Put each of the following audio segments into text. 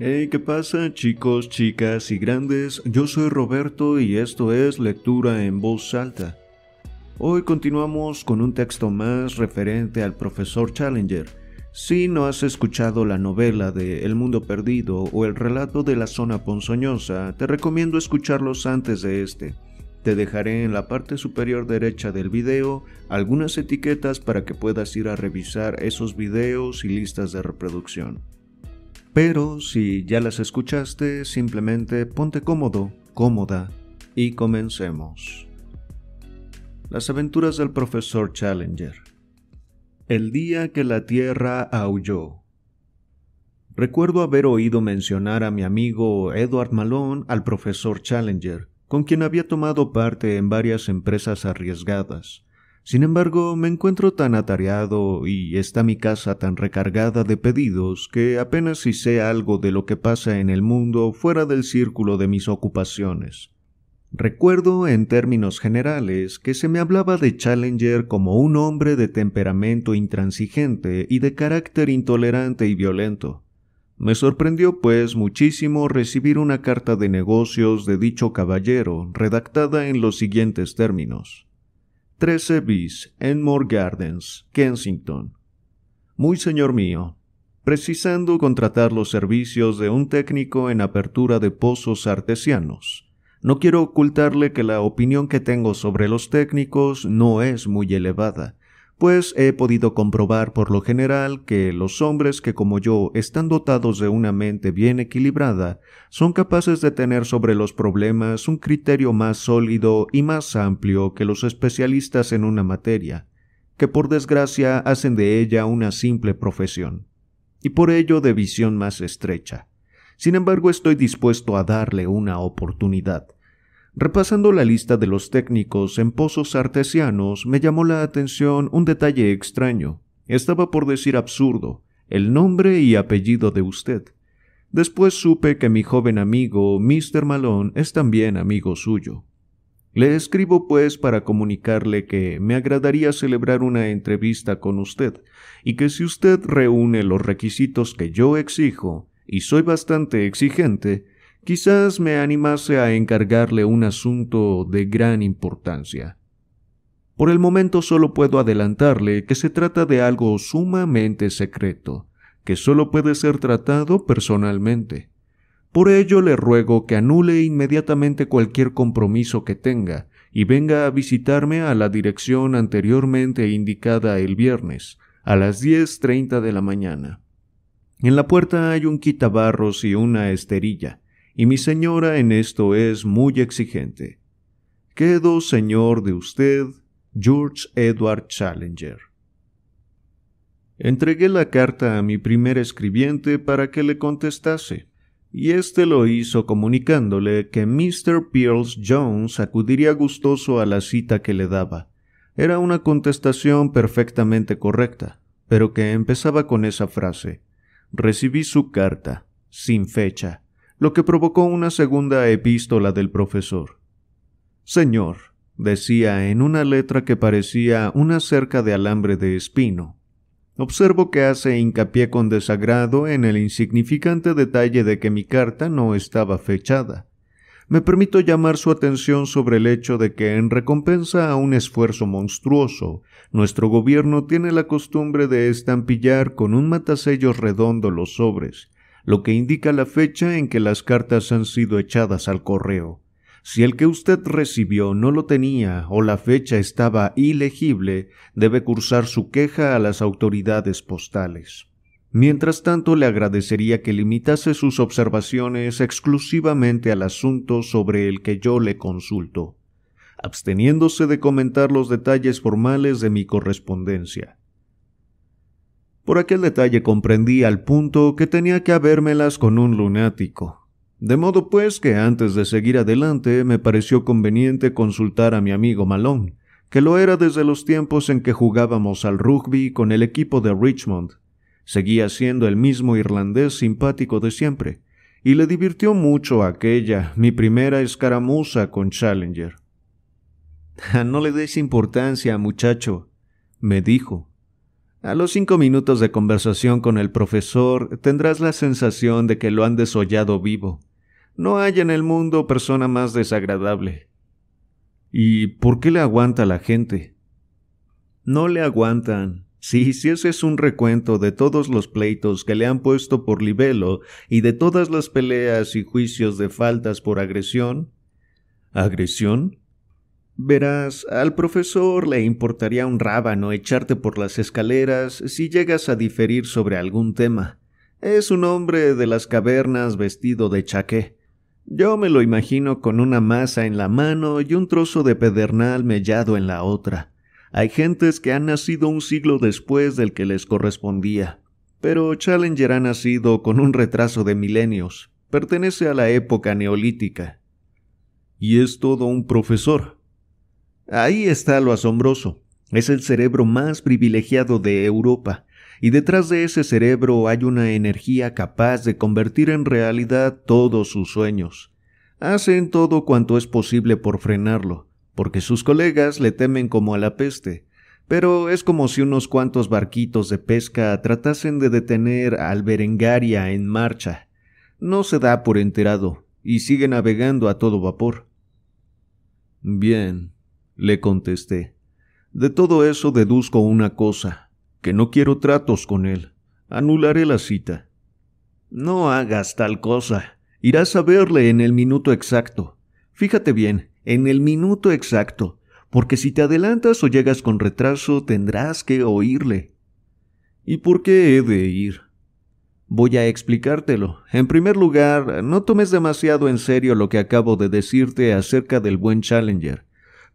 Hey, ¿qué pasa chicos, chicas y grandes? Yo soy Roberto y esto es Lectura en Voz Alta. Hoy continuamos con un texto más referente al profesor Challenger. Si no has escuchado la novela de El Mundo Perdido o el relato de la zona ponzoñosa, te recomiendo escucharlos antes de este. Te dejaré en la parte superior derecha del video algunas etiquetas para que puedas ir a revisar esos videos y listas de reproducción. Pero si ya las escuchaste, simplemente ponte cómodo, cómoda y comencemos. Las aventuras del profesor Challenger. El día que la Tierra aulló. Recuerdo haber oído mencionar a mi amigo Edward Malone al profesor Challenger, con quien había tomado parte en varias empresas arriesgadas, sin embargo, me encuentro tan atareado y está mi casa tan recargada de pedidos que apenas si sé algo de lo que pasa en el mundo fuera del círculo de mis ocupaciones. Recuerdo, en términos generales, que se me hablaba de Challenger como un hombre de temperamento intransigente y de carácter intolerante y violento. Me sorprendió, pues, muchísimo recibir una carta de negocios de dicho caballero, redactada en los siguientes términos. 13 bis, Enmore Gardens, Kensington. Muy señor mío, precisando contratar los servicios de un técnico en apertura de pozos artesianos. No quiero ocultarle que la opinión que tengo sobre los técnicos no es muy elevada, pues he podido comprobar por lo general que los hombres que como yo están dotados de una mente bien equilibrada son capaces de tener sobre los problemas un criterio más sólido y más amplio que los especialistas en una materia, que por desgracia hacen de ella una simple profesión, y por ello de visión más estrecha. Sin embargo, estoy dispuesto a darle una oportunidad Repasando la lista de los técnicos en pozos artesianos, me llamó la atención un detalle extraño. Estaba por decir absurdo, el nombre y apellido de usted. Después supe que mi joven amigo, Mr. Malone, es también amigo suyo. Le escribo pues para comunicarle que me agradaría celebrar una entrevista con usted y que si usted reúne los requisitos que yo exijo, y soy bastante exigente, Quizás me animase a encargarle un asunto de gran importancia. Por el momento solo puedo adelantarle que se trata de algo sumamente secreto, que solo puede ser tratado personalmente. Por ello le ruego que anule inmediatamente cualquier compromiso que tenga y venga a visitarme a la dirección anteriormente indicada el viernes, a las 10.30 de la mañana. En la puerta hay un quitabarros y una esterilla y mi señora en esto es muy exigente. Quedo, señor, de usted, George Edward Challenger. Entregué la carta a mi primer escribiente para que le contestase, y éste lo hizo comunicándole que Mr. Pierce Jones acudiría gustoso a la cita que le daba. Era una contestación perfectamente correcta, pero que empezaba con esa frase. Recibí su carta, sin fecha, lo que provocó una segunda epístola del profesor. Señor, decía en una letra que parecía una cerca de alambre de espino, observo que hace hincapié con desagrado en el insignificante detalle de que mi carta no estaba fechada. Me permito llamar su atención sobre el hecho de que, en recompensa a un esfuerzo monstruoso, nuestro gobierno tiene la costumbre de estampillar con un matasellos redondo los sobres, lo que indica la fecha en que las cartas han sido echadas al correo. Si el que usted recibió no lo tenía o la fecha estaba ilegible, debe cursar su queja a las autoridades postales. Mientras tanto, le agradecería que limitase sus observaciones exclusivamente al asunto sobre el que yo le consulto, absteniéndose de comentar los detalles formales de mi correspondencia. Por aquel detalle comprendí al punto que tenía que habérmelas con un lunático. De modo pues que antes de seguir adelante me pareció conveniente consultar a mi amigo Malón, que lo era desde los tiempos en que jugábamos al rugby con el equipo de Richmond. Seguía siendo el mismo irlandés simpático de siempre, y le divirtió mucho aquella, mi primera escaramuza con Challenger. Ah, no le des importancia, muchacho, me dijo, a los cinco minutos de conversación con el profesor tendrás la sensación de que lo han desollado vivo. No hay en el mundo persona más desagradable. ¿Y por qué le aguanta la gente? No le aguantan. Sí, Si ese es un recuento de todos los pleitos que le han puesto por libelo y de todas las peleas y juicios de faltas por agresión. ¿Agresión? Verás, al profesor le importaría un rábano echarte por las escaleras si llegas a diferir sobre algún tema. Es un hombre de las cavernas vestido de chaqué. Yo me lo imagino con una masa en la mano y un trozo de pedernal mellado en la otra. Hay gentes que han nacido un siglo después del que les correspondía, pero Challenger ha nacido con un retraso de milenios. Pertenece a la época neolítica. Y es todo un profesor, Ahí está lo asombroso. Es el cerebro más privilegiado de Europa, y detrás de ese cerebro hay una energía capaz de convertir en realidad todos sus sueños. Hacen todo cuanto es posible por frenarlo, porque sus colegas le temen como a la peste, pero es como si unos cuantos barquitos de pesca tratasen de detener al Berengaria en marcha. No se da por enterado, y sigue navegando a todo vapor. Bien, le contesté. De todo eso deduzco una cosa, que no quiero tratos con él. Anularé la cita. No hagas tal cosa. Irás a verle en el minuto exacto. Fíjate bien, en el minuto exacto, porque si te adelantas o llegas con retraso tendrás que oírle. ¿Y por qué he de ir? Voy a explicártelo. En primer lugar, no tomes demasiado en serio lo que acabo de decirte acerca del buen Challenger.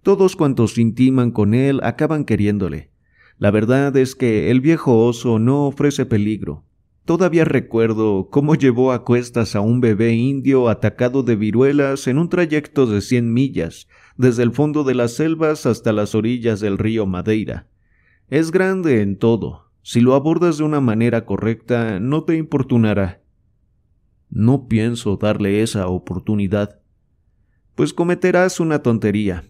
Todos cuantos intiman con él acaban queriéndole. La verdad es que el viejo oso no ofrece peligro. Todavía recuerdo cómo llevó a cuestas a un bebé indio atacado de viruelas en un trayecto de cien millas, desde el fondo de las selvas hasta las orillas del río Madeira. Es grande en todo. Si lo abordas de una manera correcta, no te importunará. No pienso darle esa oportunidad. Pues cometerás una tontería.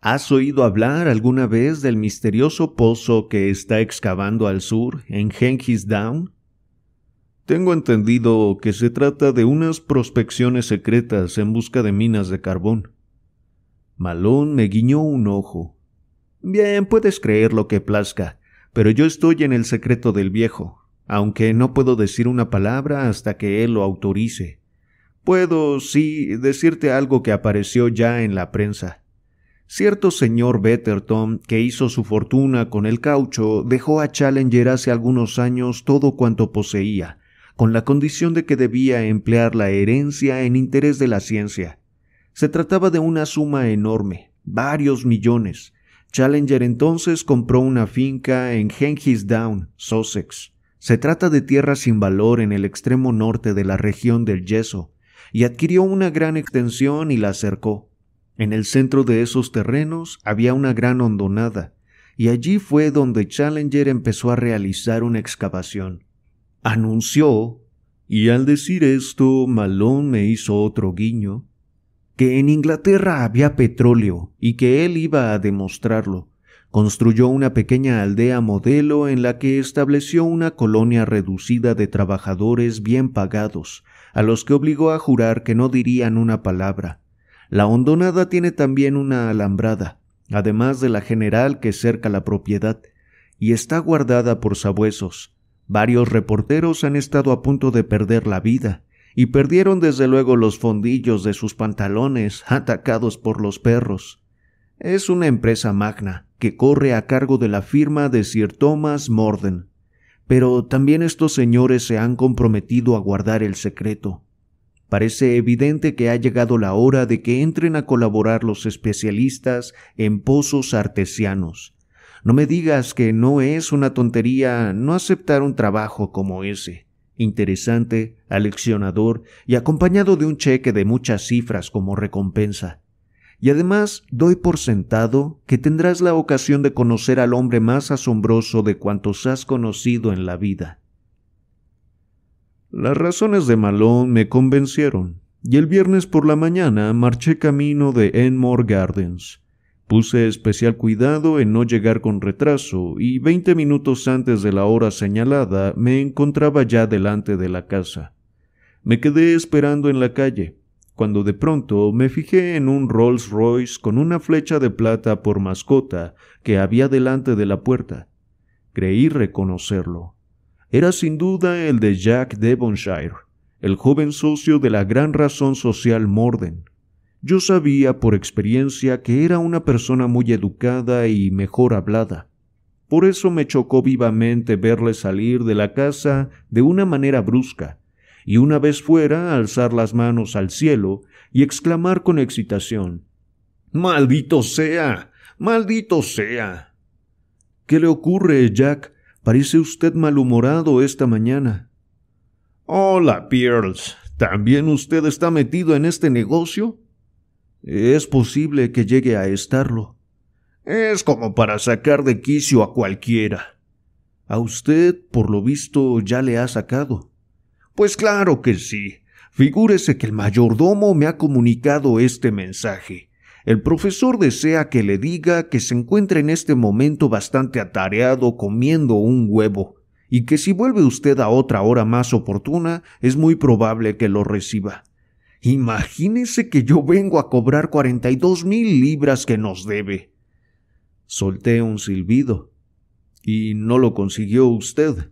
¿Has oído hablar alguna vez del misterioso pozo que está excavando al sur en Genghis Down? Tengo entendido que se trata de unas prospecciones secretas en busca de minas de carbón. Malón me guiñó un ojo. Bien, puedes creer lo que plazca, pero yo estoy en el secreto del viejo, aunque no puedo decir una palabra hasta que él lo autorice. Puedo, sí, decirte algo que apareció ya en la prensa. Cierto señor Betterton, que hizo su fortuna con el caucho, dejó a Challenger hace algunos años todo cuanto poseía, con la condición de que debía emplear la herencia en interés de la ciencia. Se trataba de una suma enorme, varios millones. Challenger entonces compró una finca en Genghis Down, Sussex. Se trata de tierra sin valor en el extremo norte de la región del yeso, y adquirió una gran extensión y la acercó. En el centro de esos terrenos había una gran hondonada, y allí fue donde Challenger empezó a realizar una excavación. Anunció, y al decir esto Malone me hizo otro guiño, que en Inglaterra había petróleo y que él iba a demostrarlo. Construyó una pequeña aldea modelo en la que estableció una colonia reducida de trabajadores bien pagados, a los que obligó a jurar que no dirían una palabra. La hondonada tiene también una alambrada, además de la general que cerca la propiedad, y está guardada por sabuesos. Varios reporteros han estado a punto de perder la vida, y perdieron desde luego los fondillos de sus pantalones atacados por los perros. Es una empresa magna que corre a cargo de la firma de Sir Thomas Morden. Pero también estos señores se han comprometido a guardar el secreto. Parece evidente que ha llegado la hora de que entren a colaborar los especialistas en pozos artesianos. No me digas que no es una tontería no aceptar un trabajo como ese, interesante, aleccionador y acompañado de un cheque de muchas cifras como recompensa. Y además doy por sentado que tendrás la ocasión de conocer al hombre más asombroso de cuantos has conocido en la vida. Las razones de Malón me convencieron, y el viernes por la mañana marché camino de Enmore Gardens. Puse especial cuidado en no llegar con retraso, y veinte minutos antes de la hora señalada me encontraba ya delante de la casa. Me quedé esperando en la calle, cuando de pronto me fijé en un Rolls Royce con una flecha de plata por mascota que había delante de la puerta. Creí reconocerlo era sin duda el de Jack Devonshire, el joven socio de la gran razón social Morden. Yo sabía por experiencia que era una persona muy educada y mejor hablada. Por eso me chocó vivamente verle salir de la casa de una manera brusca, y una vez fuera alzar las manos al cielo y exclamar con excitación Maldito sea. Maldito sea. ¿Qué le ocurre, Jack? Parece usted malhumorado esta mañana. Hola, Pearls. ¿También usted está metido en este negocio? Es posible que llegue a estarlo. Es como para sacar de quicio a cualquiera. A usted, por lo visto, ya le ha sacado. Pues claro que sí. Figúrese que el mayordomo me ha comunicado este mensaje. El profesor desea que le diga que se encuentra en este momento bastante atareado comiendo un huevo y que si vuelve usted a otra hora más oportuna es muy probable que lo reciba. Imagínese que yo vengo a cobrar cuarenta y dos mil libras que nos debe. Solté un silbido. ¿Y no lo consiguió usted?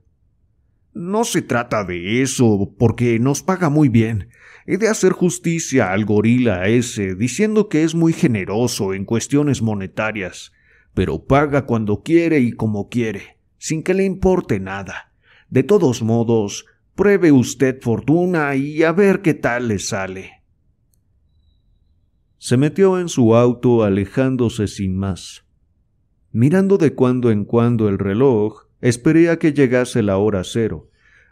No se trata de eso, porque nos paga muy bien. He de hacer justicia al gorila ese, diciendo que es muy generoso en cuestiones monetarias, pero paga cuando quiere y como quiere, sin que le importe nada. De todos modos, pruebe usted fortuna y a ver qué tal le sale. Se metió en su auto alejándose sin más. Mirando de cuando en cuando el reloj, esperé a que llegase la hora cero,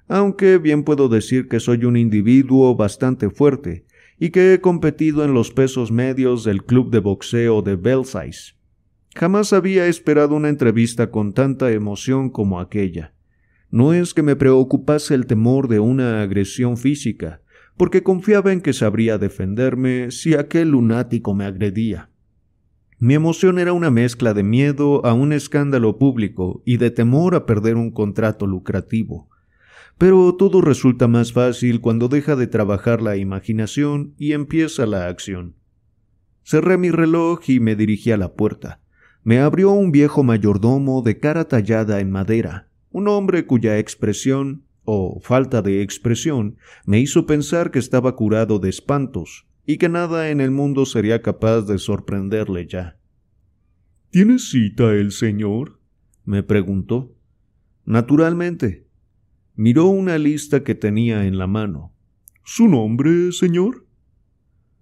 aunque bien puedo decir que soy un individuo bastante fuerte y que he competido en los pesos medios del club de boxeo de Belsize. Jamás había esperado una entrevista con tanta emoción como aquella. No es que me preocupase el temor de una agresión física, porque confiaba en que sabría defenderme si aquel lunático me agredía. Mi emoción era una mezcla de miedo a un escándalo público y de temor a perder un contrato lucrativo. Pero todo resulta más fácil cuando deja de trabajar la imaginación y empieza la acción. Cerré mi reloj y me dirigí a la puerta. Me abrió un viejo mayordomo de cara tallada en madera, un hombre cuya expresión, o falta de expresión, me hizo pensar que estaba curado de espantos, y que nada en el mundo sería capaz de sorprenderle ya. ¿Tiene cita el señor? me preguntó. Naturalmente, Miró una lista que tenía en la mano. ¿Su nombre, señor?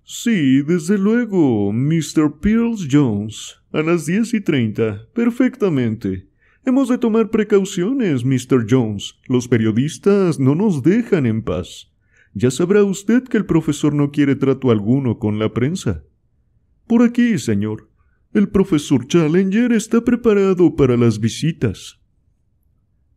Sí, desde luego, Mr. Pearls Jones, a las diez y treinta. Perfectamente. Hemos de tomar precauciones, Mr. Jones. Los periodistas no nos dejan en paz. Ya sabrá usted que el profesor no quiere trato alguno con la prensa. Por aquí, señor. El profesor Challenger está preparado para las visitas.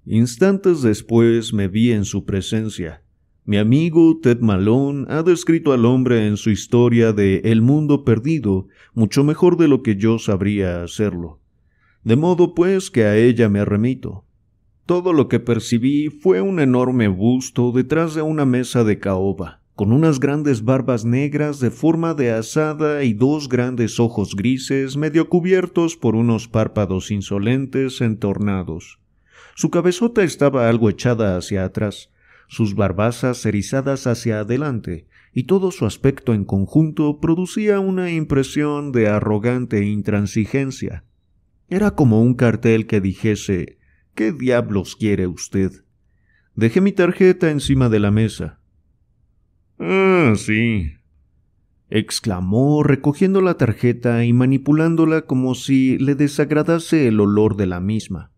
Instantes después me vi en su presencia. Mi amigo Ted Malone ha descrito al hombre en su historia de El mundo perdido mucho mejor de lo que yo sabría hacerlo. De modo pues que a ella me remito. Todo lo que percibí fue un enorme busto detrás de una mesa de caoba, con unas grandes barbas negras de forma de asada y dos grandes ojos grises medio cubiertos por unos párpados insolentes entornados. Su cabezota estaba algo echada hacia atrás, sus barbazas erizadas hacia adelante, y todo su aspecto en conjunto producía una impresión de arrogante intransigencia. Era como un cartel que dijese ¿Qué diablos quiere usted? Dejé mi tarjeta encima de la mesa. Ah, sí, exclamó, recogiendo la tarjeta y manipulándola como si le desagradase el olor de la misma.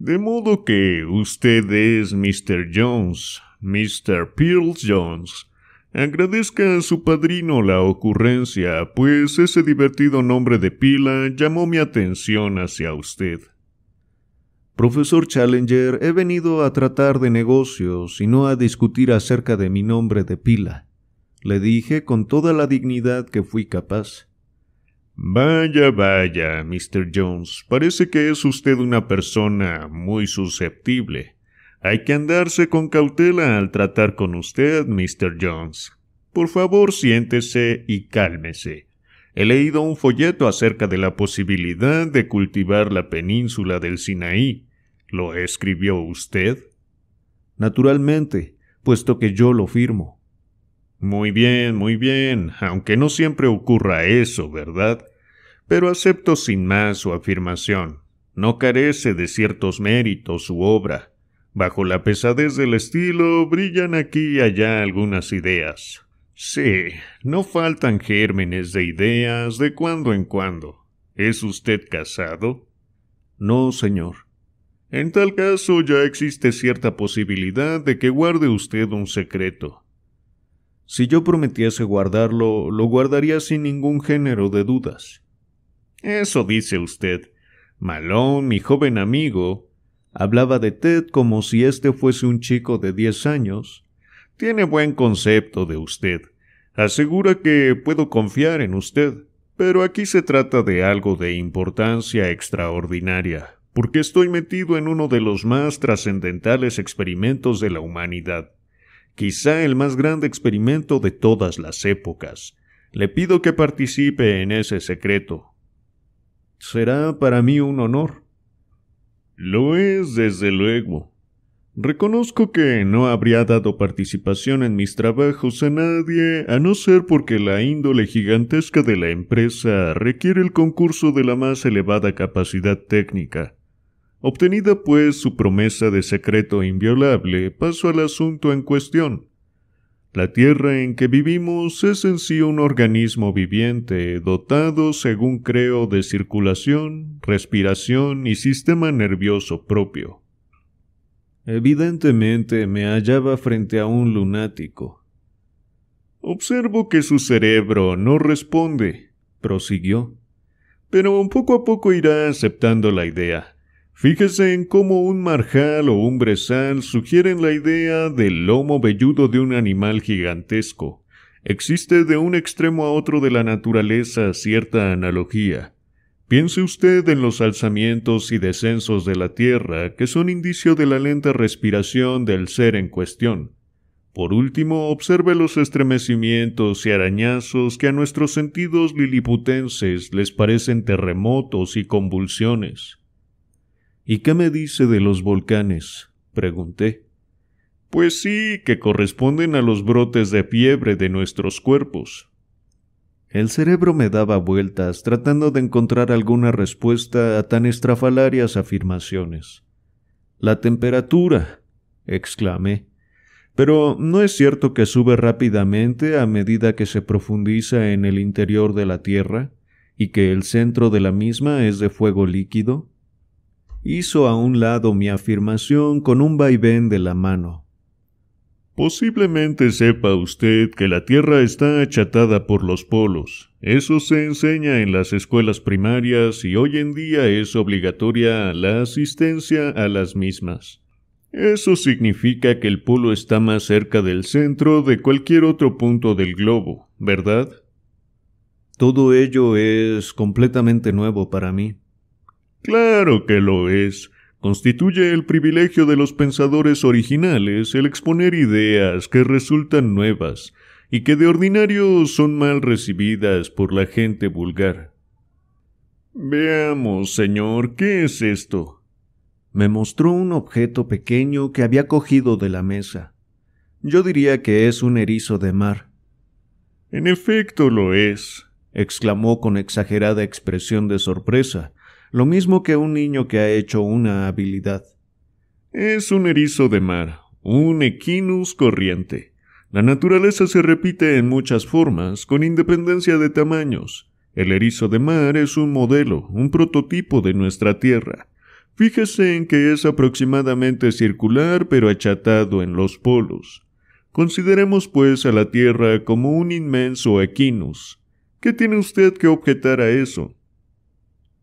De modo que usted es Mr. Jones, Mr. Peel Jones. Agradezca a su padrino la ocurrencia, pues ese divertido nombre de pila llamó mi atención hacia usted. Profesor Challenger, he venido a tratar de negocios y no a discutir acerca de mi nombre de pila, le dije con toda la dignidad que fui capaz. Vaya, vaya, Mr. Jones, parece que es usted una persona muy susceptible. Hay que andarse con cautela al tratar con usted, Mr. Jones. Por favor, siéntese y cálmese. He leído un folleto acerca de la posibilidad de cultivar la península del Sinaí. ¿Lo escribió usted? Naturalmente, puesto que yo lo firmo. Muy bien, muy bien, aunque no siempre ocurra eso, ¿verdad? pero acepto sin más su afirmación. No carece de ciertos méritos su obra. Bajo la pesadez del estilo brillan aquí y allá algunas ideas. Sí, no faltan gérmenes de ideas de cuando en cuando. ¿Es usted casado? No, señor. En tal caso ya existe cierta posibilidad de que guarde usted un secreto. Si yo prometiese guardarlo, lo guardaría sin ningún género de dudas. Eso dice usted. Malone, mi joven amigo, hablaba de Ted como si este fuese un chico de diez años. Tiene buen concepto de usted. Asegura que puedo confiar en usted. Pero aquí se trata de algo de importancia extraordinaria, porque estoy metido en uno de los más trascendentales experimentos de la humanidad, quizá el más grande experimento de todas las épocas. Le pido que participe en ese secreto, Será para mí un honor. Lo es, desde luego. Reconozco que no habría dado participación en mis trabajos a nadie, a no ser porque la índole gigantesca de la empresa requiere el concurso de la más elevada capacidad técnica. Obtenida pues su promesa de secreto inviolable, paso al asunto en cuestión. La Tierra en que vivimos es en sí un organismo viviente, dotado, según creo, de circulación, respiración y sistema nervioso propio. Evidentemente me hallaba frente a un lunático. Observo que su cerebro no responde, prosiguió, pero poco a poco irá aceptando la idea Fíjese en cómo un marjal o un brezal sugieren la idea del lomo velludo de un animal gigantesco. Existe de un extremo a otro de la naturaleza cierta analogía. Piense usted en los alzamientos y descensos de la tierra, que son indicio de la lenta respiración del ser en cuestión. Por último, observe los estremecimientos y arañazos que a nuestros sentidos liliputenses les parecen terremotos y convulsiones. ¿Y qué me dice de los volcanes? pregunté. Pues sí, que corresponden a los brotes de fiebre de nuestros cuerpos. El cerebro me daba vueltas tratando de encontrar alguna respuesta a tan estrafalarias afirmaciones. La temperatura, exclamé. Pero ¿no es cierto que sube rápidamente a medida que se profundiza en el interior de la Tierra y que el centro de la misma es de fuego líquido? hizo a un lado mi afirmación con un vaivén de la mano. Posiblemente sepa usted que la Tierra está achatada por los polos. Eso se enseña en las escuelas primarias y hoy en día es obligatoria la asistencia a las mismas. Eso significa que el polo está más cerca del centro de cualquier otro punto del globo, ¿verdad? Todo ello es completamente nuevo para mí. Claro que lo es. Constituye el privilegio de los pensadores originales el exponer ideas que resultan nuevas y que de ordinario son mal recibidas por la gente vulgar. Veamos, señor, ¿qué es esto? Me mostró un objeto pequeño que había cogido de la mesa. Yo diría que es un erizo de mar. En efecto lo es, exclamó con exagerada expresión de sorpresa, lo mismo que un niño que ha hecho una habilidad. Es un erizo de mar, un equinus corriente. La naturaleza se repite en muchas formas, con independencia de tamaños. El erizo de mar es un modelo, un prototipo de nuestra Tierra. Fíjese en que es aproximadamente circular pero achatado en los polos. Consideremos pues a la Tierra como un inmenso equinus. ¿Qué tiene usted que objetar a eso?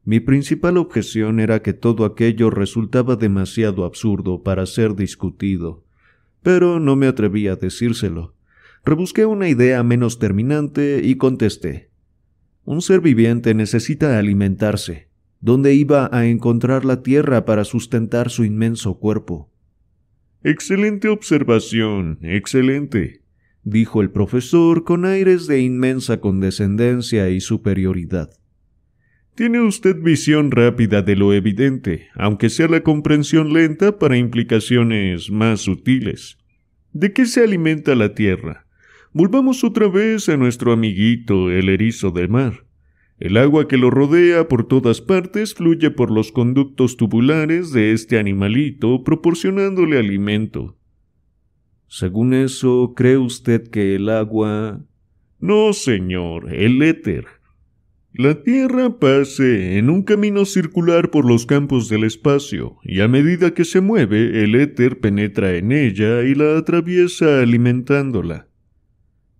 Mi principal objeción era que todo aquello resultaba demasiado absurdo para ser discutido, pero no me atreví a decírselo. Rebusqué una idea menos terminante y contesté. Un ser viviente necesita alimentarse. ¿Dónde iba a encontrar la tierra para sustentar su inmenso cuerpo? Excelente observación, excelente, dijo el profesor con aires de inmensa condescendencia y superioridad. Tiene usted visión rápida de lo evidente, aunque sea la comprensión lenta para implicaciones más sutiles. ¿De qué se alimenta la Tierra? Volvamos otra vez a nuestro amiguito, el erizo del mar. El agua que lo rodea por todas partes fluye por los conductos tubulares de este animalito, proporcionándole alimento. Según eso, ¿cree usted que el agua... No, señor, el éter. La Tierra pase en un camino circular por los campos del espacio, y a medida que se mueve, el éter penetra en ella y la atraviesa alimentándola.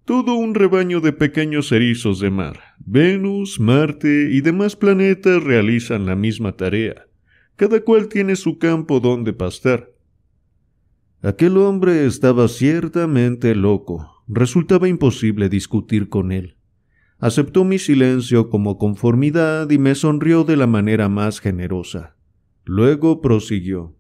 Todo un rebaño de pequeños erizos de mar, Venus, Marte y demás planetas realizan la misma tarea. Cada cual tiene su campo donde pastar. Aquel hombre estaba ciertamente loco. Resultaba imposible discutir con él. Aceptó mi silencio como conformidad y me sonrió de la manera más generosa. Luego prosiguió.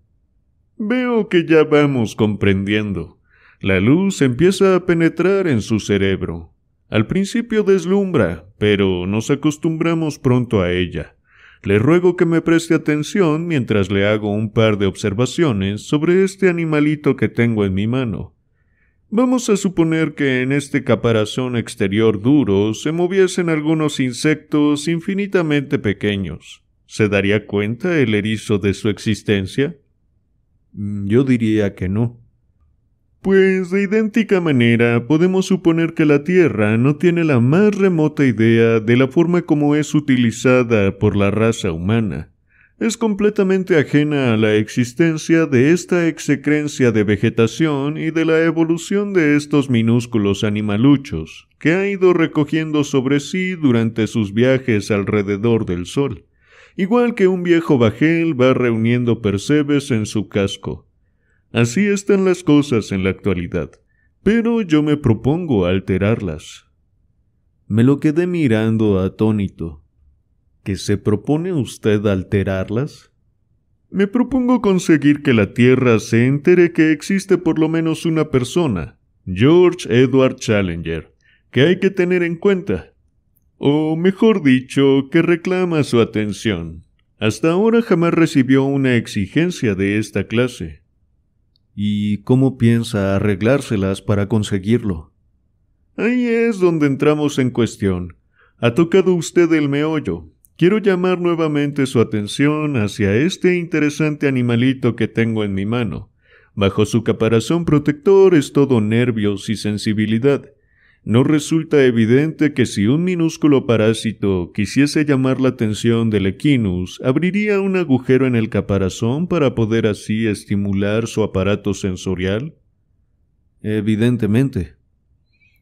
Veo que ya vamos comprendiendo. La luz empieza a penetrar en su cerebro. Al principio deslumbra, pero nos acostumbramos pronto a ella. Le ruego que me preste atención mientras le hago un par de observaciones sobre este animalito que tengo en mi mano. Vamos a suponer que en este caparazón exterior duro se moviesen algunos insectos infinitamente pequeños. ¿Se daría cuenta el erizo de su existencia? Mm, yo diría que no. Pues de idéntica manera podemos suponer que la Tierra no tiene la más remota idea de la forma como es utilizada por la raza humana es completamente ajena a la existencia de esta execrencia de vegetación y de la evolución de estos minúsculos animaluchos, que ha ido recogiendo sobre sí durante sus viajes alrededor del Sol, igual que un viejo bajel va reuniendo percebes en su casco. Así están las cosas en la actualidad, pero yo me propongo alterarlas. Me lo quedé mirando atónito que se propone usted alterarlas? Me propongo conseguir que la Tierra se entere que existe por lo menos una persona, George Edward Challenger, que hay que tener en cuenta. O mejor dicho, que reclama su atención. Hasta ahora jamás recibió una exigencia de esta clase. ¿Y cómo piensa arreglárselas para conseguirlo? Ahí es donde entramos en cuestión. Ha tocado usted el meollo, Quiero llamar nuevamente su atención hacia este interesante animalito que tengo en mi mano. Bajo su caparazón protector es todo nervios y sensibilidad. No resulta evidente que si un minúsculo parásito quisiese llamar la atención del equinus, abriría un agujero en el caparazón para poder así estimular su aparato sensorial? Evidentemente.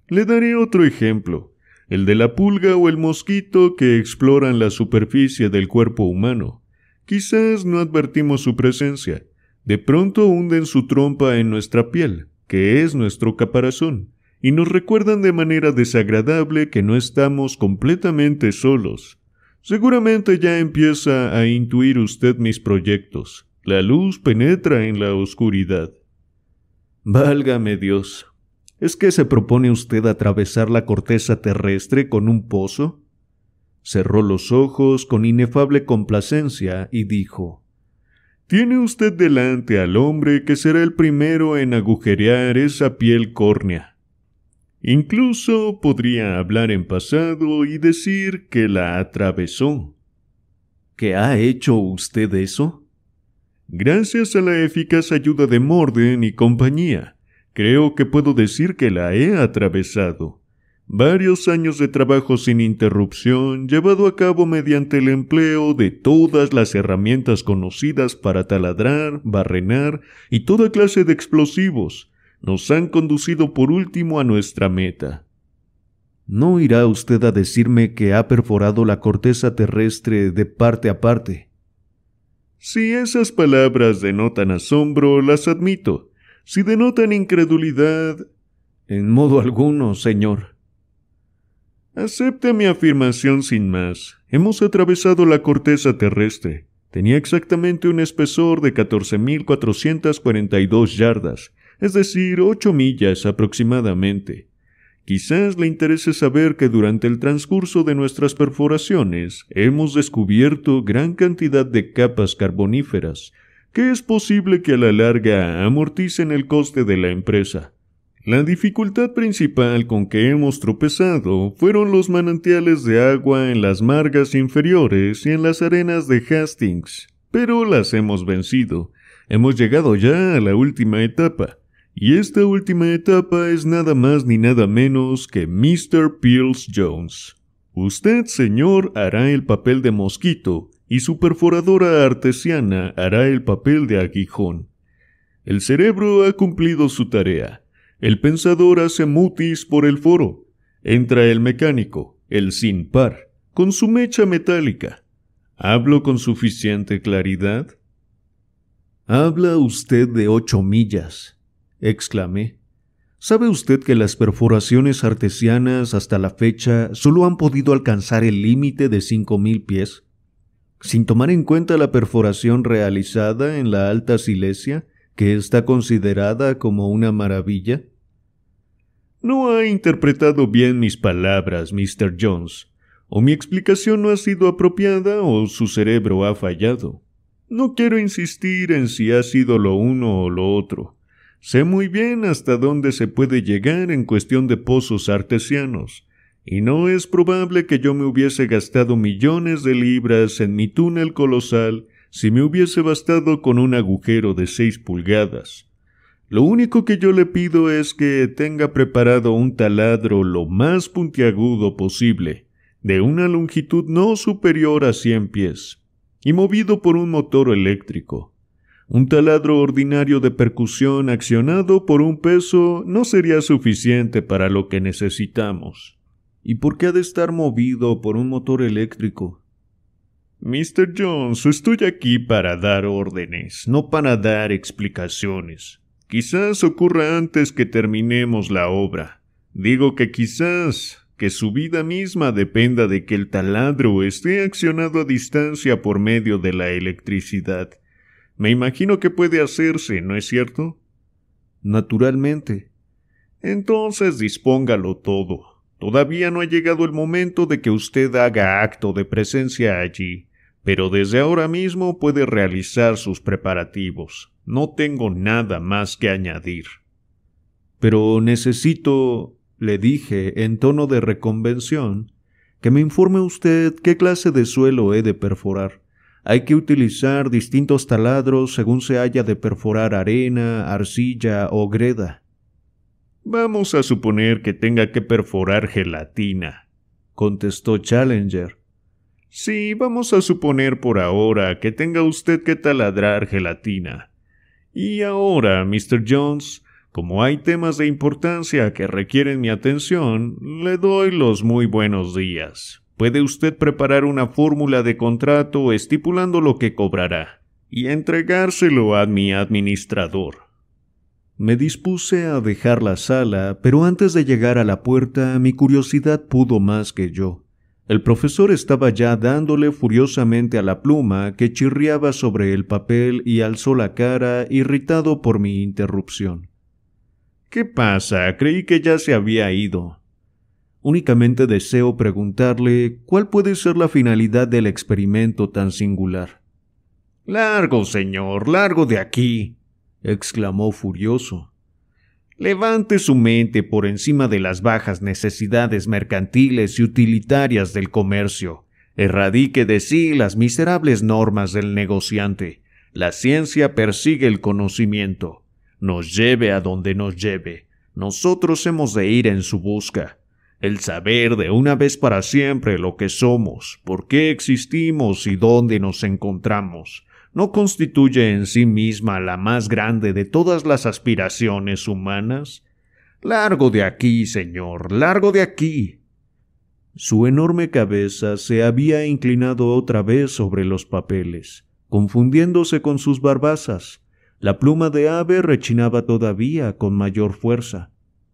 Le daré otro ejemplo el de la pulga o el mosquito que exploran la superficie del cuerpo humano. Quizás no advertimos su presencia. De pronto hunden su trompa en nuestra piel, que es nuestro caparazón, y nos recuerdan de manera desagradable que no estamos completamente solos. Seguramente ya empieza a intuir usted mis proyectos. La luz penetra en la oscuridad. Válgame Dios, ¿Es que se propone usted atravesar la corteza terrestre con un pozo? Cerró los ojos con inefable complacencia y dijo Tiene usted delante al hombre que será el primero en agujerear esa piel córnea. Incluso podría hablar en pasado y decir que la atravesó. ¿Qué ha hecho usted eso? Gracias a la eficaz ayuda de Morden y compañía. Creo que puedo decir que la he atravesado. Varios años de trabajo sin interrupción llevado a cabo mediante el empleo de todas las herramientas conocidas para taladrar, barrenar y toda clase de explosivos nos han conducido por último a nuestra meta. No irá usted a decirme que ha perforado la corteza terrestre de parte a parte. Si esas palabras denotan asombro, las admito si denotan incredulidad, en modo alguno, Señor. Acepte mi afirmación sin más. Hemos atravesado la corteza terrestre. Tenía exactamente un espesor de 14.442 yardas, es decir, 8 millas aproximadamente. Quizás le interese saber que durante el transcurso de nuestras perforaciones hemos descubierto gran cantidad de capas carboníferas, que es posible que a la larga amorticen el coste de la empresa. La dificultad principal con que hemos tropezado fueron los manantiales de agua en las margas inferiores y en las arenas de Hastings, pero las hemos vencido. Hemos llegado ya a la última etapa, y esta última etapa es nada más ni nada menos que Mr. Peels Jones. Usted, señor, hará el papel de mosquito, y su perforadora artesiana hará el papel de aguijón. El cerebro ha cumplido su tarea. El pensador hace mutis por el foro. Entra el mecánico, el sin par, con su mecha metálica. ¿Hablo con suficiente claridad? Habla usted de ocho millas, exclamé. ¿Sabe usted que las perforaciones artesianas hasta la fecha solo han podido alcanzar el límite de cinco mil pies? sin tomar en cuenta la perforación realizada en la Alta Silesia, que está considerada como una maravilla? No ha interpretado bien mis palabras, Mr. Jones, o mi explicación no ha sido apropiada o su cerebro ha fallado. No quiero insistir en si ha sido lo uno o lo otro. Sé muy bien hasta dónde se puede llegar en cuestión de pozos artesianos, y no es probable que yo me hubiese gastado millones de libras en mi túnel colosal si me hubiese bastado con un agujero de seis pulgadas. Lo único que yo le pido es que tenga preparado un taladro lo más puntiagudo posible, de una longitud no superior a cien pies, y movido por un motor eléctrico. Un taladro ordinario de percusión accionado por un peso no sería suficiente para lo que necesitamos. ¿Y por qué ha de estar movido por un motor eléctrico? Mr. Jones, estoy aquí para dar órdenes, no para dar explicaciones. Quizás ocurra antes que terminemos la obra. Digo que quizás que su vida misma dependa de que el taladro esté accionado a distancia por medio de la electricidad. Me imagino que puede hacerse, ¿no es cierto? Naturalmente. Entonces dispóngalo todo. Todavía no ha llegado el momento de que usted haga acto de presencia allí, pero desde ahora mismo puede realizar sus preparativos. No tengo nada más que añadir. Pero necesito, le dije en tono de reconvención, que me informe usted qué clase de suelo he de perforar. Hay que utilizar distintos taladros según se haya de perforar arena, arcilla o greda. Vamos a suponer que tenga que perforar gelatina, contestó Challenger. Sí, vamos a suponer por ahora que tenga usted que taladrar gelatina. Y ahora, Mr. Jones, como hay temas de importancia que requieren mi atención, le doy los muy buenos días. Puede usted preparar una fórmula de contrato estipulando lo que cobrará y entregárselo a mi administrador. Me dispuse a dejar la sala, pero antes de llegar a la puerta mi curiosidad pudo más que yo. El profesor estaba ya dándole furiosamente a la pluma que chirriaba sobre el papel y alzó la cara, irritado por mi interrupción. ¿Qué pasa? Creí que ya se había ido. Únicamente deseo preguntarle cuál puede ser la finalidad del experimento tan singular. Largo, señor, largo de aquí exclamó furioso. Levante su mente por encima de las bajas necesidades mercantiles y utilitarias del comercio. Erradique de sí las miserables normas del negociante. La ciencia persigue el conocimiento. Nos lleve a donde nos lleve. Nosotros hemos de ir en su busca. El saber de una vez para siempre lo que somos, por qué existimos y dónde nos encontramos, no constituye en sí misma la más grande de todas las aspiraciones humanas? Largo de aquí, señor, largo de aquí. Su enorme cabeza se había inclinado otra vez sobre los papeles, confundiéndose con sus barbazas. La pluma de ave rechinaba todavía con mayor fuerza.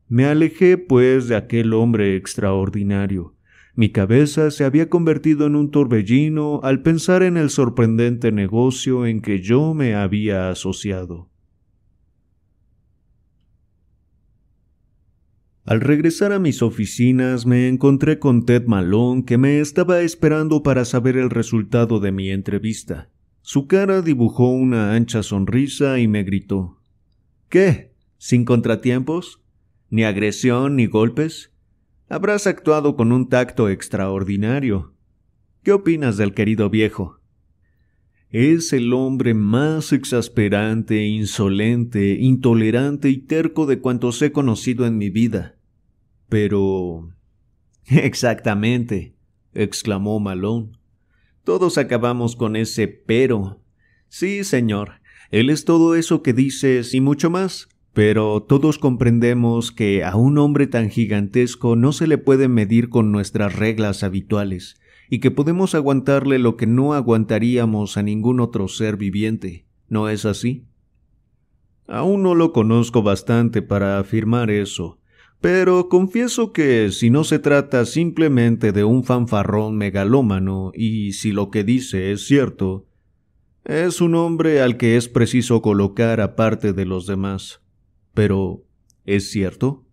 Me alejé, pues, de aquel hombre extraordinario, mi cabeza se había convertido en un torbellino al pensar en el sorprendente negocio en que yo me había asociado. Al regresar a mis oficinas me encontré con Ted Malone que me estaba esperando para saber el resultado de mi entrevista. Su cara dibujó una ancha sonrisa y me gritó ¿Qué? ¿Sin contratiempos? ¿Ni agresión ni golpes? Habrás actuado con un tacto extraordinario. ¿Qué opinas del querido viejo? Es el hombre más exasperante, insolente, intolerante y terco de cuantos he conocido en mi vida. Pero... Exactamente, exclamó Malone. Todos acabamos con ese pero. Sí, señor. Él es todo eso que dices y mucho más. Pero todos comprendemos que a un hombre tan gigantesco no se le puede medir con nuestras reglas habituales, y que podemos aguantarle lo que no aguantaríamos a ningún otro ser viviente, ¿no es así? Aún no lo conozco bastante para afirmar eso, pero confieso que si no se trata simplemente de un fanfarrón megalómano y si lo que dice es cierto, es un hombre al que es preciso colocar aparte de los demás. Pero, ¿es cierto?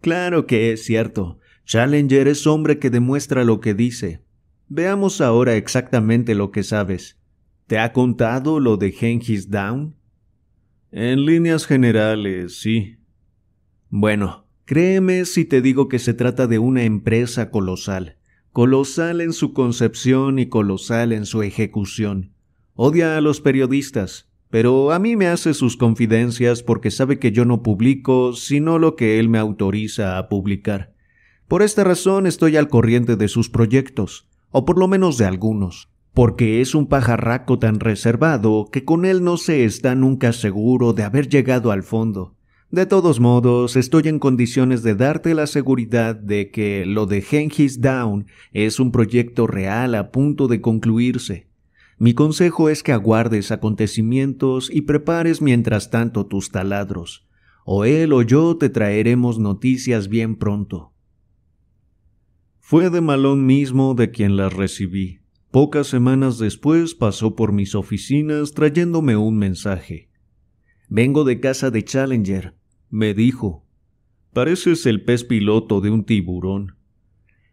Claro que es cierto. Challenger es hombre que demuestra lo que dice. Veamos ahora exactamente lo que sabes. ¿Te ha contado lo de Genghis Down? En líneas generales, sí. Bueno, créeme si te digo que se trata de una empresa colosal, colosal en su concepción y colosal en su ejecución. Odia a los periodistas, pero a mí me hace sus confidencias porque sabe que yo no publico sino lo que él me autoriza a publicar. Por esta razón estoy al corriente de sus proyectos, o por lo menos de algunos, porque es un pajarraco tan reservado que con él no se está nunca seguro de haber llegado al fondo. De todos modos, estoy en condiciones de darte la seguridad de que lo de Hengis Down es un proyecto real a punto de concluirse mi consejo es que aguardes acontecimientos y prepares mientras tanto tus taladros, o él o yo te traeremos noticias bien pronto. Fue de Malón mismo de quien las recibí. Pocas semanas después pasó por mis oficinas trayéndome un mensaje. Vengo de casa de Challenger, me dijo. Pareces el pez piloto de un tiburón.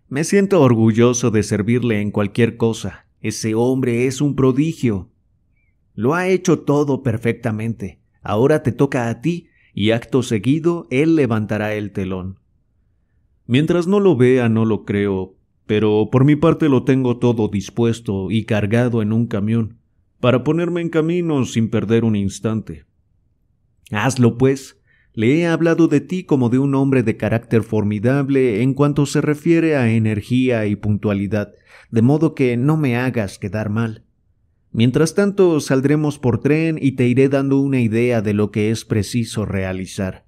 Me siento orgulloso de servirle en cualquier cosa. Ese hombre es un prodigio. Lo ha hecho todo perfectamente. Ahora te toca a ti y acto seguido él levantará el telón. Mientras no lo vea no lo creo, pero por mi parte lo tengo todo dispuesto y cargado en un camión, para ponerme en camino sin perder un instante. Hazlo, pues, le he hablado de ti como de un hombre de carácter formidable en cuanto se refiere a energía y puntualidad, de modo que no me hagas quedar mal. Mientras tanto, saldremos por tren y te iré dando una idea de lo que es preciso realizar.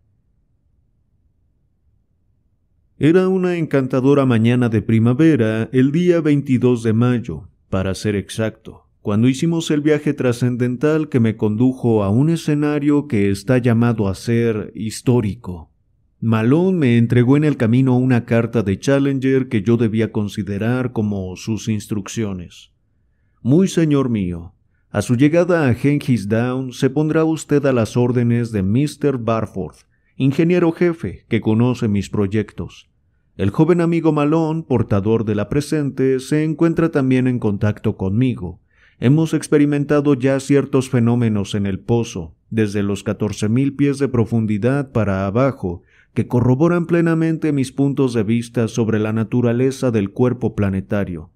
Era una encantadora mañana de primavera, el día 22 de mayo, para ser exacto cuando hicimos el viaje trascendental que me condujo a un escenario que está llamado a ser histórico. Malone me entregó en el camino una carta de Challenger que yo debía considerar como sus instrucciones. Muy señor mío, a su llegada a Genghis Down se pondrá usted a las órdenes de Mr. Barford, ingeniero jefe que conoce mis proyectos. El joven amigo Malone, portador de la presente, se encuentra también en contacto conmigo Hemos experimentado ya ciertos fenómenos en el pozo, desde los 14.000 pies de profundidad para abajo, que corroboran plenamente mis puntos de vista sobre la naturaleza del cuerpo planetario.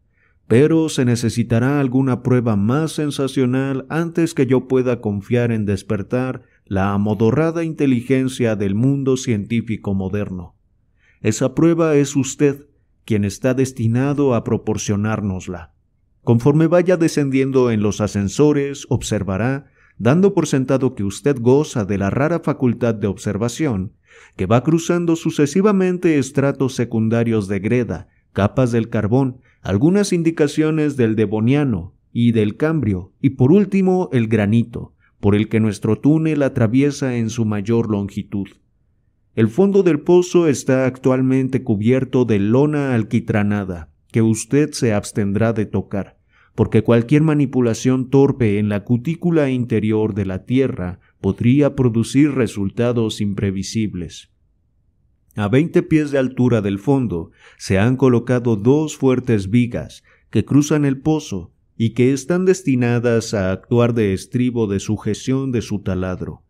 Pero se necesitará alguna prueba más sensacional antes que yo pueda confiar en despertar la amodorrada inteligencia del mundo científico moderno. Esa prueba es usted, quien está destinado a proporcionárnosla. Conforme vaya descendiendo en los ascensores, observará, dando por sentado que usted goza de la rara facultad de observación, que va cruzando sucesivamente estratos secundarios de greda, capas del carbón, algunas indicaciones del devoniano y del cambrio, y por último el granito, por el que nuestro túnel atraviesa en su mayor longitud. El fondo del pozo está actualmente cubierto de lona alquitranada, que usted se abstendrá de tocar, porque cualquier manipulación torpe en la cutícula interior de la Tierra podría producir resultados imprevisibles. A 20 pies de altura del fondo se han colocado dos fuertes vigas que cruzan el pozo y que están destinadas a actuar de estribo de sujeción de su taladro.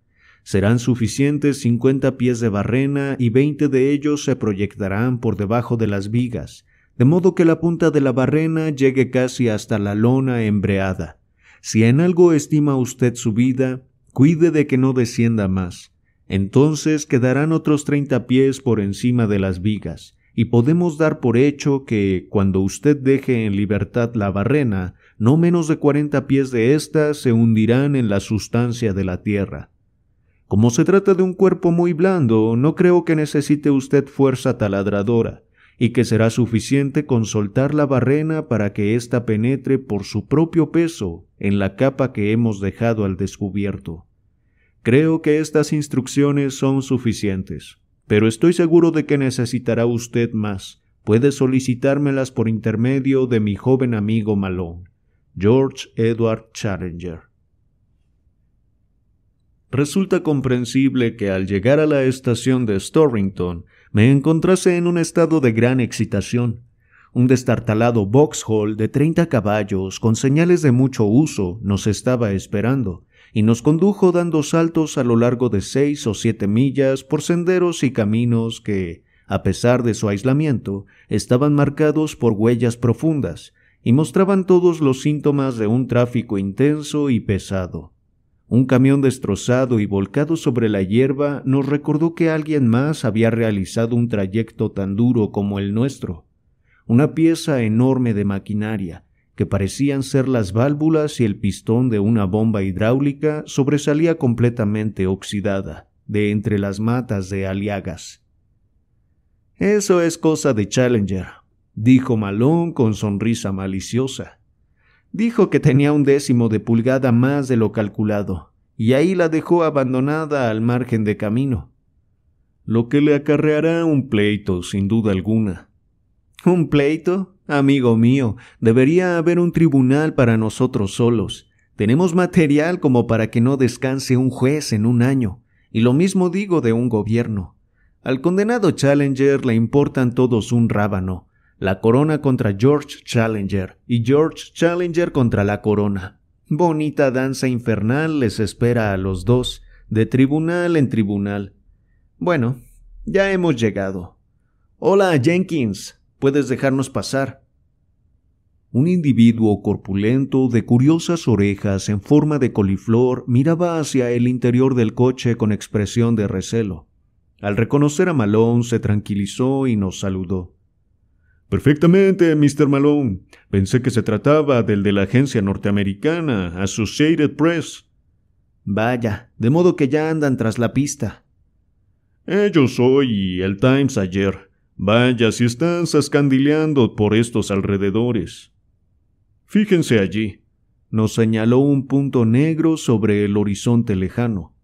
Serán suficientes 50 pies de barrena y 20 de ellos se proyectarán por debajo de las vigas, de modo que la punta de la barrena llegue casi hasta la lona embreada. Si en algo estima usted su vida, cuide de que no descienda más. Entonces quedarán otros treinta pies por encima de las vigas, y podemos dar por hecho que, cuando usted deje en libertad la barrena, no menos de cuarenta pies de ésta se hundirán en la sustancia de la tierra. Como se trata de un cuerpo muy blando, no creo que necesite usted fuerza taladradora y que será suficiente con soltar la barrena para que ésta penetre por su propio peso en la capa que hemos dejado al descubierto. Creo que estas instrucciones son suficientes, pero estoy seguro de que necesitará usted más. Puede solicitármelas por intermedio de mi joven amigo Malone, George Edward Challenger. Resulta comprensible que al llegar a la estación de Storrington, me encontrase en un estado de gran excitación. Un destartalado Vauxhall de 30 caballos, con señales de mucho uso, nos estaba esperando, y nos condujo dando saltos a lo largo de seis o siete millas por senderos y caminos que, a pesar de su aislamiento, estaban marcados por huellas profundas, y mostraban todos los síntomas de un tráfico intenso y pesado. Un camión destrozado y volcado sobre la hierba nos recordó que alguien más había realizado un trayecto tan duro como el nuestro. Una pieza enorme de maquinaria, que parecían ser las válvulas y el pistón de una bomba hidráulica, sobresalía completamente oxidada de entre las matas de aliagas. Eso es cosa de Challenger, dijo Malone con sonrisa maliciosa. Dijo que tenía un décimo de pulgada más de lo calculado, y ahí la dejó abandonada al margen de camino. Lo que le acarreará un pleito, sin duda alguna. ¿Un pleito? Amigo mío, debería haber un tribunal para nosotros solos. Tenemos material como para que no descanse un juez en un año, y lo mismo digo de un gobierno. Al condenado Challenger le importan todos un rábano, la corona contra George Challenger y George Challenger contra la corona. Bonita danza infernal les espera a los dos, de tribunal en tribunal. Bueno, ya hemos llegado. Hola, Jenkins. Puedes dejarnos pasar. Un individuo corpulento de curiosas orejas en forma de coliflor miraba hacia el interior del coche con expresión de recelo. Al reconocer a Malone se tranquilizó y nos saludó. Perfectamente, Mr. Malone. Pensé que se trataba del de la agencia norteamericana, Associated Press. Vaya, de modo que ya andan tras la pista. Ellos hoy el Times ayer. Vaya, si están escandileando por estos alrededores. Fíjense allí. Nos señaló un punto negro sobre el horizonte lejano.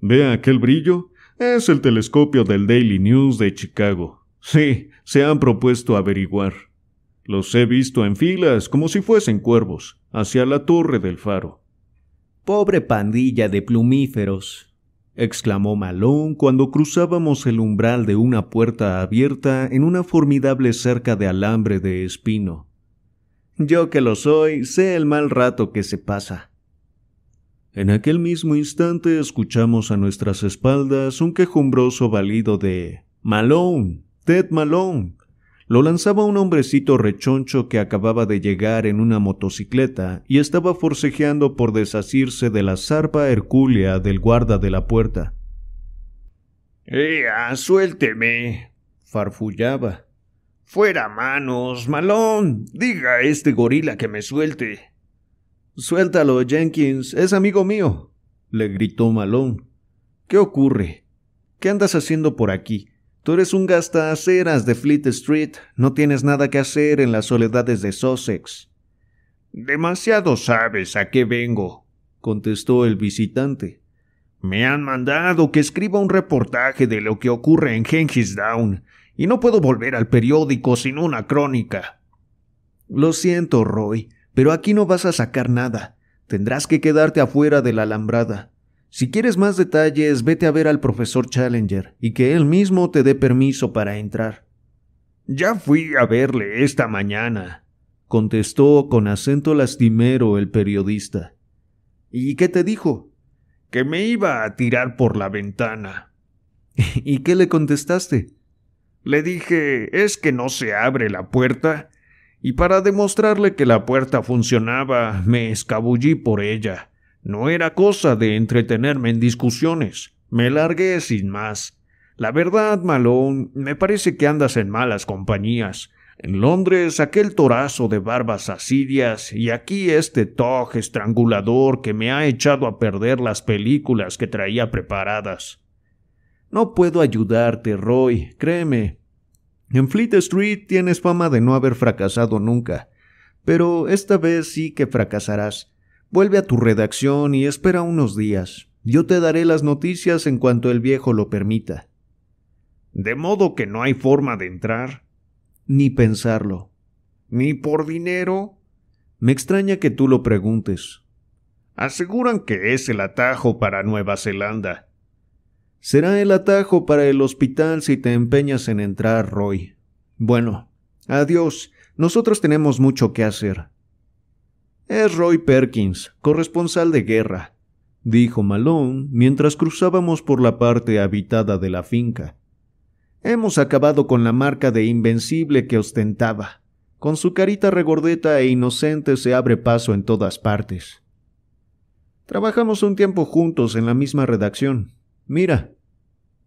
¿Vea aquel brillo? Es el telescopio del Daily News de Chicago. Sí, se han propuesto averiguar. Los he visto en filas, como si fuesen cuervos, hacia la torre del faro. Pobre pandilla de plumíferos, exclamó Malón cuando cruzábamos el umbral de una puerta abierta en una formidable cerca de alambre de espino. Yo que lo soy, sé el mal rato que se pasa. En aquel mismo instante escuchamos a nuestras espaldas un quejumbroso balido de Malón. Ted Malone. Lo lanzaba un hombrecito rechoncho que acababa de llegar en una motocicleta y estaba forcejeando por desasirse de la zarpa hercúlea del guarda de la puerta. ¡Ea, eh, ah, suélteme! farfullaba. Fuera manos, Malón. Diga a este gorila que me suelte. Suéltalo, Jenkins. Es amigo mío. le gritó Malón. ¿Qué ocurre? ¿Qué andas haciendo por aquí? Tú eres un gastaaceras de Fleet Street, no tienes nada que hacer en las soledades de Sussex. Demasiado sabes a qué vengo, contestó el visitante. Me han mandado que escriba un reportaje de lo que ocurre en Gengis y no puedo volver al periódico sin una crónica. Lo siento, Roy, pero aquí no vas a sacar nada. Tendrás que quedarte afuera de la alambrada. Si quieres más detalles, vete a ver al profesor Challenger y que él mismo te dé permiso para entrar. Ya fui a verle esta mañana, contestó con acento lastimero el periodista. ¿Y qué te dijo? Que me iba a tirar por la ventana. ¿Y qué le contestaste? Le dije, es que no se abre la puerta, y para demostrarle que la puerta funcionaba, me escabullí por ella. No era cosa de entretenerme en discusiones. Me largué sin más. La verdad, Malone, me parece que andas en malas compañías. En Londres, aquel torazo de barbas asirias, y aquí este toj estrangulador que me ha echado a perder las películas que traía preparadas. No puedo ayudarte, Roy, créeme. En Fleet Street tienes fama de no haber fracasado nunca, pero esta vez sí que fracasarás. Vuelve a tu redacción y espera unos días. Yo te daré las noticias en cuanto el viejo lo permita. De modo que no hay forma de entrar. Ni pensarlo. Ni por dinero. Me extraña que tú lo preguntes. Aseguran que es el atajo para Nueva Zelanda. Será el atajo para el hospital si te empeñas en entrar, Roy. Bueno, adiós. Nosotros tenemos mucho que hacer. Es Roy Perkins, corresponsal de guerra, dijo Malone mientras cruzábamos por la parte habitada de la finca. Hemos acabado con la marca de invencible que ostentaba. Con su carita regordeta e inocente se abre paso en todas partes. Trabajamos un tiempo juntos en la misma redacción. Mira,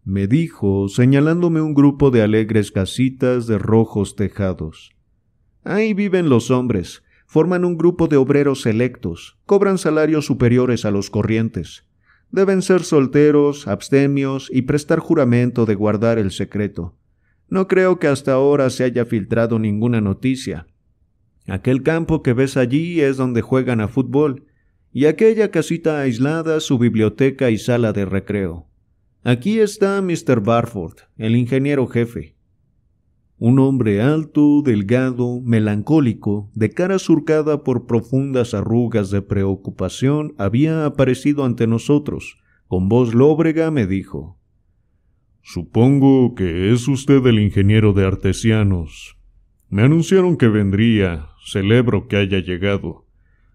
me dijo, señalándome un grupo de alegres casitas de rojos tejados. Ahí viven los hombres, forman un grupo de obreros selectos, cobran salarios superiores a los corrientes. Deben ser solteros, abstemios y prestar juramento de guardar el secreto. No creo que hasta ahora se haya filtrado ninguna noticia. Aquel campo que ves allí es donde juegan a fútbol, y aquella casita aislada su biblioteca y sala de recreo. Aquí está Mr. Barford, el ingeniero jefe un hombre alto, delgado, melancólico, de cara surcada por profundas arrugas de preocupación, había aparecido ante nosotros. Con voz lóbrega me dijo Supongo que es usted el ingeniero de artesianos. Me anunciaron que vendría. Celebro que haya llegado.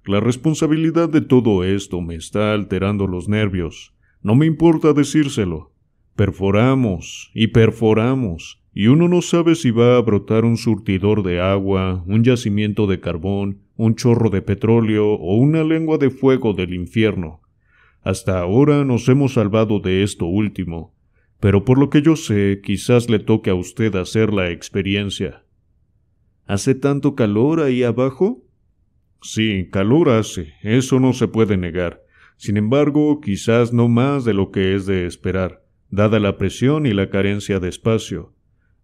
La responsabilidad de todo esto me está alterando los nervios. No me importa decírselo. Perforamos y perforamos y uno no sabe si va a brotar un surtidor de agua, un yacimiento de carbón, un chorro de petróleo o una lengua de fuego del infierno. Hasta ahora nos hemos salvado de esto último, pero por lo que yo sé, quizás le toque a usted hacer la experiencia. ¿Hace tanto calor ahí abajo? Sí, calor hace, eso no se puede negar. Sin embargo, quizás no más de lo que es de esperar, dada la presión y la carencia de espacio.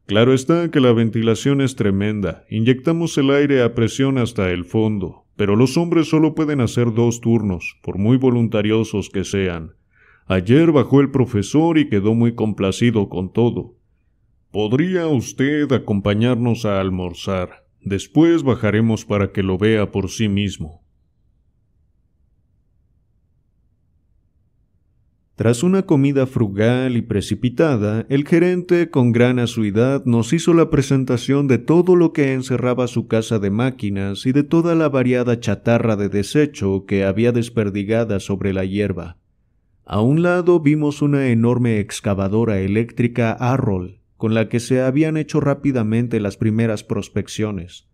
Claro está que la ventilación es tremenda, inyectamos el aire a presión hasta el fondo, pero los hombres solo pueden hacer dos turnos, por muy voluntariosos que sean. Ayer bajó el profesor y quedó muy complacido con todo. ¿Podría usted acompañarnos a almorzar? Después bajaremos para que lo vea por sí mismo. Tras una comida frugal y precipitada, el gerente con gran azuidad, nos hizo la presentación de todo lo que encerraba su casa de máquinas y de toda la variada chatarra de desecho que había desperdigada sobre la hierba. A un lado vimos una enorme excavadora eléctrica Arrol, con la que se habían hecho rápidamente las primeras prospecciones.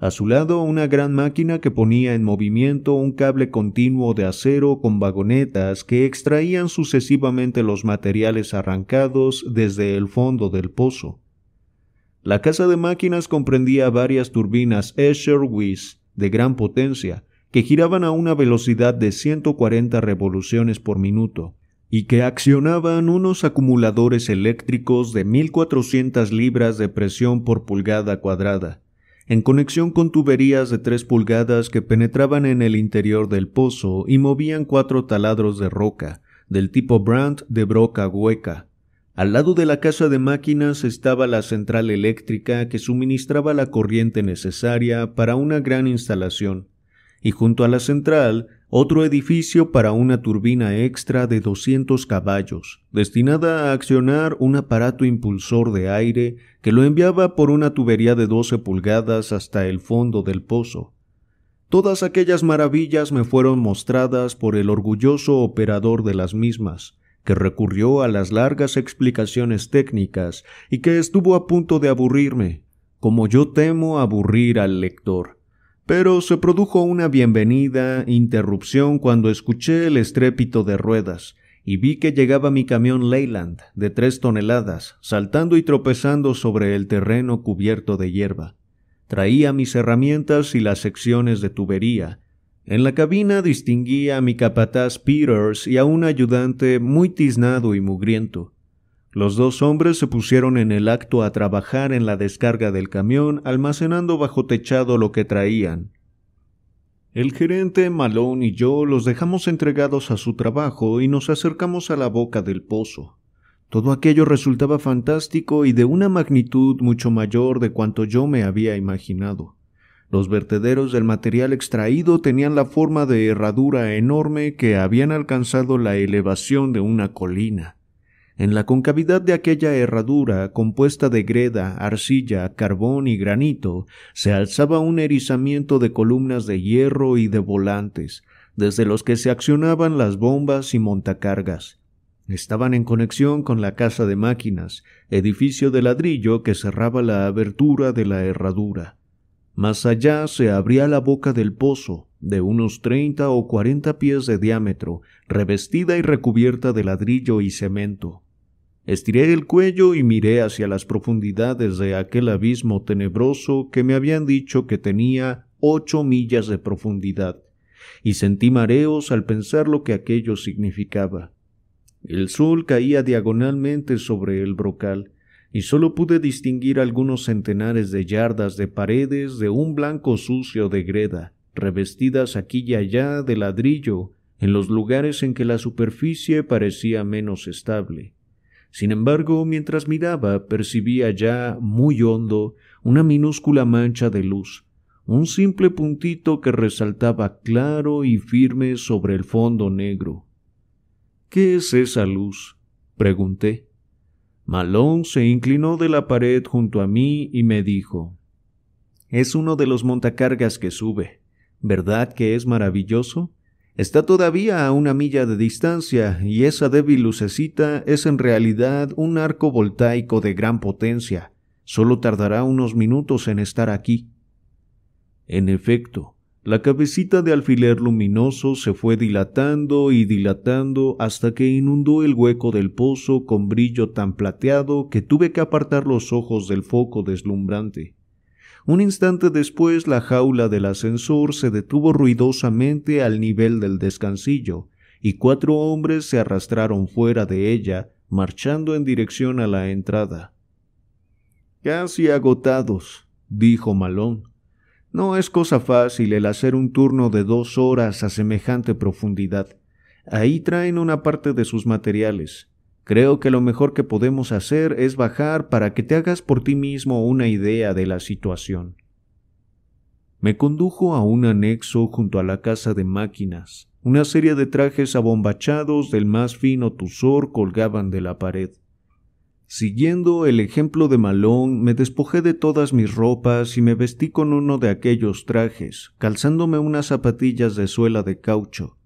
A su lado una gran máquina que ponía en movimiento un cable continuo de acero con vagonetas que extraían sucesivamente los materiales arrancados desde el fondo del pozo. La casa de máquinas comprendía varias turbinas Escher-Wiss de gran potencia, que giraban a una velocidad de 140 revoluciones por minuto y que accionaban unos acumuladores eléctricos de 1.400 libras de presión por pulgada cuadrada en conexión con tuberías de tres pulgadas que penetraban en el interior del pozo y movían cuatro taladros de roca, del tipo Brandt de broca hueca. Al lado de la casa de máquinas estaba la central eléctrica que suministraba la corriente necesaria para una gran instalación, y junto a la central otro edificio para una turbina extra de 200 caballos, destinada a accionar un aparato impulsor de aire que lo enviaba por una tubería de 12 pulgadas hasta el fondo del pozo. Todas aquellas maravillas me fueron mostradas por el orgulloso operador de las mismas, que recurrió a las largas explicaciones técnicas y que estuvo a punto de aburrirme, como yo temo aburrir al lector pero se produjo una bienvenida interrupción cuando escuché el estrépito de ruedas y vi que llegaba mi camión Leyland de tres toneladas, saltando y tropezando sobre el terreno cubierto de hierba. Traía mis herramientas y las secciones de tubería. En la cabina distinguí a mi capataz Peters y a un ayudante muy tiznado y mugriento. Los dos hombres se pusieron en el acto a trabajar en la descarga del camión, almacenando bajo techado lo que traían. El gerente, Malone y yo los dejamos entregados a su trabajo y nos acercamos a la boca del pozo. Todo aquello resultaba fantástico y de una magnitud mucho mayor de cuanto yo me había imaginado. Los vertederos del material extraído tenían la forma de herradura enorme que habían alcanzado la elevación de una colina. En la concavidad de aquella herradura, compuesta de greda, arcilla, carbón y granito, se alzaba un erizamiento de columnas de hierro y de volantes, desde los que se accionaban las bombas y montacargas. Estaban en conexión con la casa de máquinas, edificio de ladrillo que cerraba la abertura de la herradura. Más allá se abría la boca del pozo, de unos treinta o cuarenta pies de diámetro, revestida y recubierta de ladrillo y cemento. Estiré el cuello y miré hacia las profundidades de aquel abismo tenebroso que me habían dicho que tenía ocho millas de profundidad, y sentí mareos al pensar lo que aquello significaba. El sol caía diagonalmente sobre el brocal, y solo pude distinguir algunos centenares de yardas de paredes de un blanco sucio de greda, revestidas aquí y allá de ladrillo, en los lugares en que la superficie parecía menos estable. Sin embargo, mientras miraba, percibía ya muy hondo una minúscula mancha de luz, un simple puntito que resaltaba claro y firme sobre el fondo negro. ¿Qué es esa luz? pregunté. Malone se inclinó de la pared junto a mí y me dijo Es uno de los montacargas que sube. ¿Verdad que es maravilloso? Está todavía a una milla de distancia y esa débil lucecita es en realidad un arco voltaico de gran potencia. Solo tardará unos minutos en estar aquí. En efecto, la cabecita de alfiler luminoso se fue dilatando y dilatando hasta que inundó el hueco del pozo con brillo tan plateado que tuve que apartar los ojos del foco deslumbrante. Un instante después la jaula del ascensor se detuvo ruidosamente al nivel del descansillo, y cuatro hombres se arrastraron fuera de ella, marchando en dirección a la entrada. Casi agotados, dijo Malón. No es cosa fácil el hacer un turno de dos horas a semejante profundidad. Ahí traen una parte de sus materiales. Creo que lo mejor que podemos hacer es bajar para que te hagas por ti mismo una idea de la situación. Me condujo a un anexo junto a la casa de máquinas. Una serie de trajes abombachados del más fino tusor colgaban de la pared. Siguiendo el ejemplo de Malón, me despojé de todas mis ropas y me vestí con uno de aquellos trajes, calzándome unas zapatillas de suela de caucho,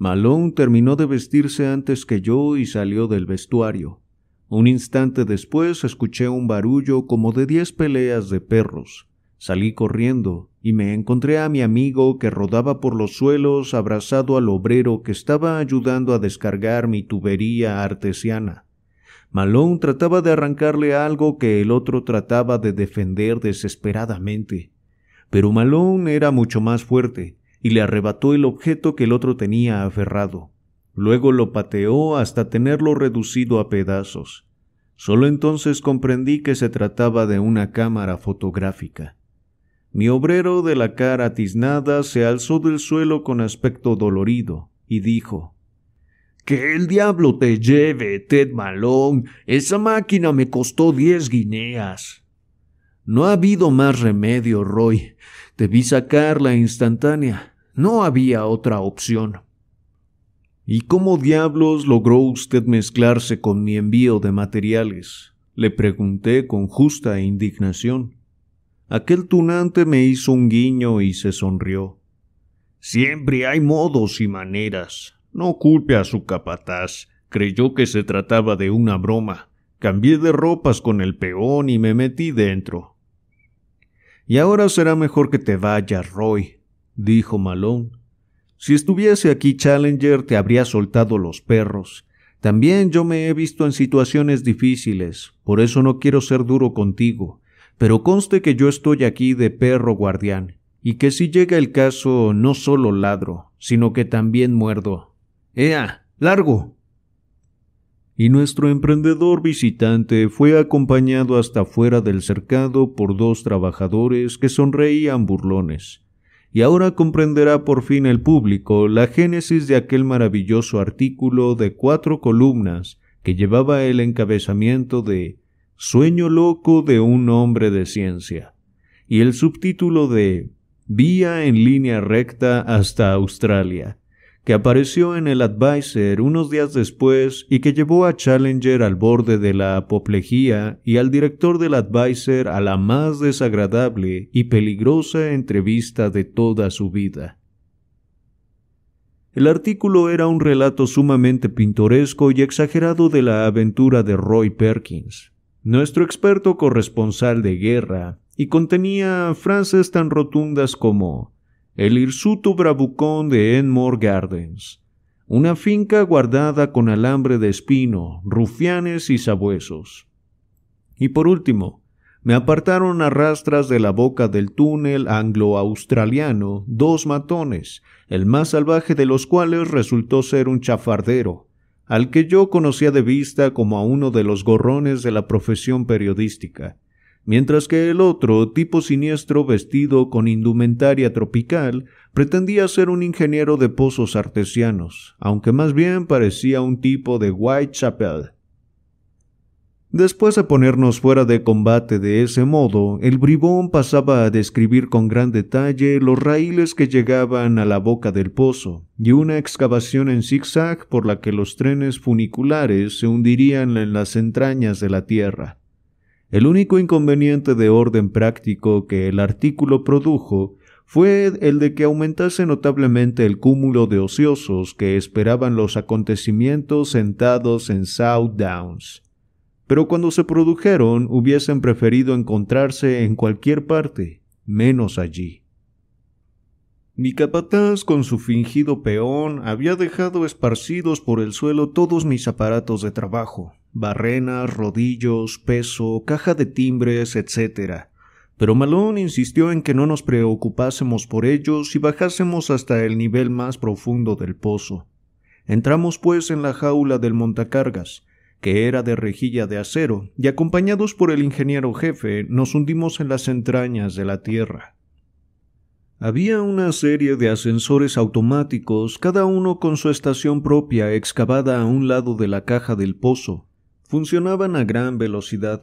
Malone terminó de vestirse antes que yo y salió del vestuario. Un instante después escuché un barullo como de diez peleas de perros. Salí corriendo y me encontré a mi amigo que rodaba por los suelos abrazado al obrero que estaba ayudando a descargar mi tubería artesiana. Malone trataba de arrancarle algo que el otro trataba de defender desesperadamente. Pero Malone era mucho más fuerte y le arrebató el objeto que el otro tenía aferrado. Luego lo pateó hasta tenerlo reducido a pedazos. Solo entonces comprendí que se trataba de una cámara fotográfica. Mi obrero de la cara tiznada se alzó del suelo con aspecto dolorido y dijo Que el diablo te lleve, Ted Malón. Esa máquina me costó diez guineas. No ha habido más remedio, Roy. Debí sacarla instantánea. No había otra opción. ¿Y cómo diablos logró usted mezclarse con mi envío de materiales? le pregunté con justa indignación. Aquel tunante me hizo un guiño y se sonrió. Siempre hay modos y maneras. No culpe a su capataz. Creyó que se trataba de una broma. Cambié de ropas con el peón y me metí dentro. Y ahora será mejor que te vayas, Roy, dijo Malone. Si estuviese aquí Challenger te habría soltado los perros. También yo me he visto en situaciones difíciles, por eso no quiero ser duro contigo, pero conste que yo estoy aquí de perro guardián, y que si llega el caso no solo ladro, sino que también muerdo. ¡Ea! ¡Largo! y nuestro emprendedor visitante fue acompañado hasta fuera del cercado por dos trabajadores que sonreían burlones. Y ahora comprenderá por fin el público la génesis de aquel maravilloso artículo de cuatro columnas que llevaba el encabezamiento de Sueño loco de un hombre de ciencia y el subtítulo de Vía en línea recta hasta Australia que apareció en el Advisor unos días después y que llevó a Challenger al borde de la apoplejía y al director del Advisor a la más desagradable y peligrosa entrevista de toda su vida. El artículo era un relato sumamente pintoresco y exagerado de la aventura de Roy Perkins, nuestro experto corresponsal de guerra, y contenía frases tan rotundas como el hirsuto bravucón de Enmore Gardens, una finca guardada con alambre de espino, rufianes y sabuesos. Y por último, me apartaron a rastras de la boca del túnel anglo-australiano dos matones, el más salvaje de los cuales resultó ser un chafardero, al que yo conocía de vista como a uno de los gorrones de la profesión periodística, mientras que el otro, tipo siniestro vestido con indumentaria tropical, pretendía ser un ingeniero de pozos artesianos, aunque más bien parecía un tipo de Whitechapel. Después de ponernos fuera de combate de ese modo, el bribón pasaba a describir con gran detalle los raíles que llegaban a la boca del pozo y una excavación en zigzag por la que los trenes funiculares se hundirían en las entrañas de la tierra. El único inconveniente de orden práctico que el artículo produjo fue el de que aumentase notablemente el cúmulo de ociosos que esperaban los acontecimientos sentados en South Downs. Pero cuando se produjeron hubiesen preferido encontrarse en cualquier parte, menos allí. Mi capataz con su fingido peón había dejado esparcidos por el suelo todos mis aparatos de trabajo, barrenas, rodillos, peso, caja de timbres, etc. Pero Malone insistió en que no nos preocupásemos por ellos y bajásemos hasta el nivel más profundo del pozo. Entramos pues en la jaula del montacargas, que era de rejilla de acero, y acompañados por el ingeniero jefe nos hundimos en las entrañas de la tierra. Había una serie de ascensores automáticos, cada uno con su estación propia excavada a un lado de la caja del pozo, funcionaban a gran velocidad,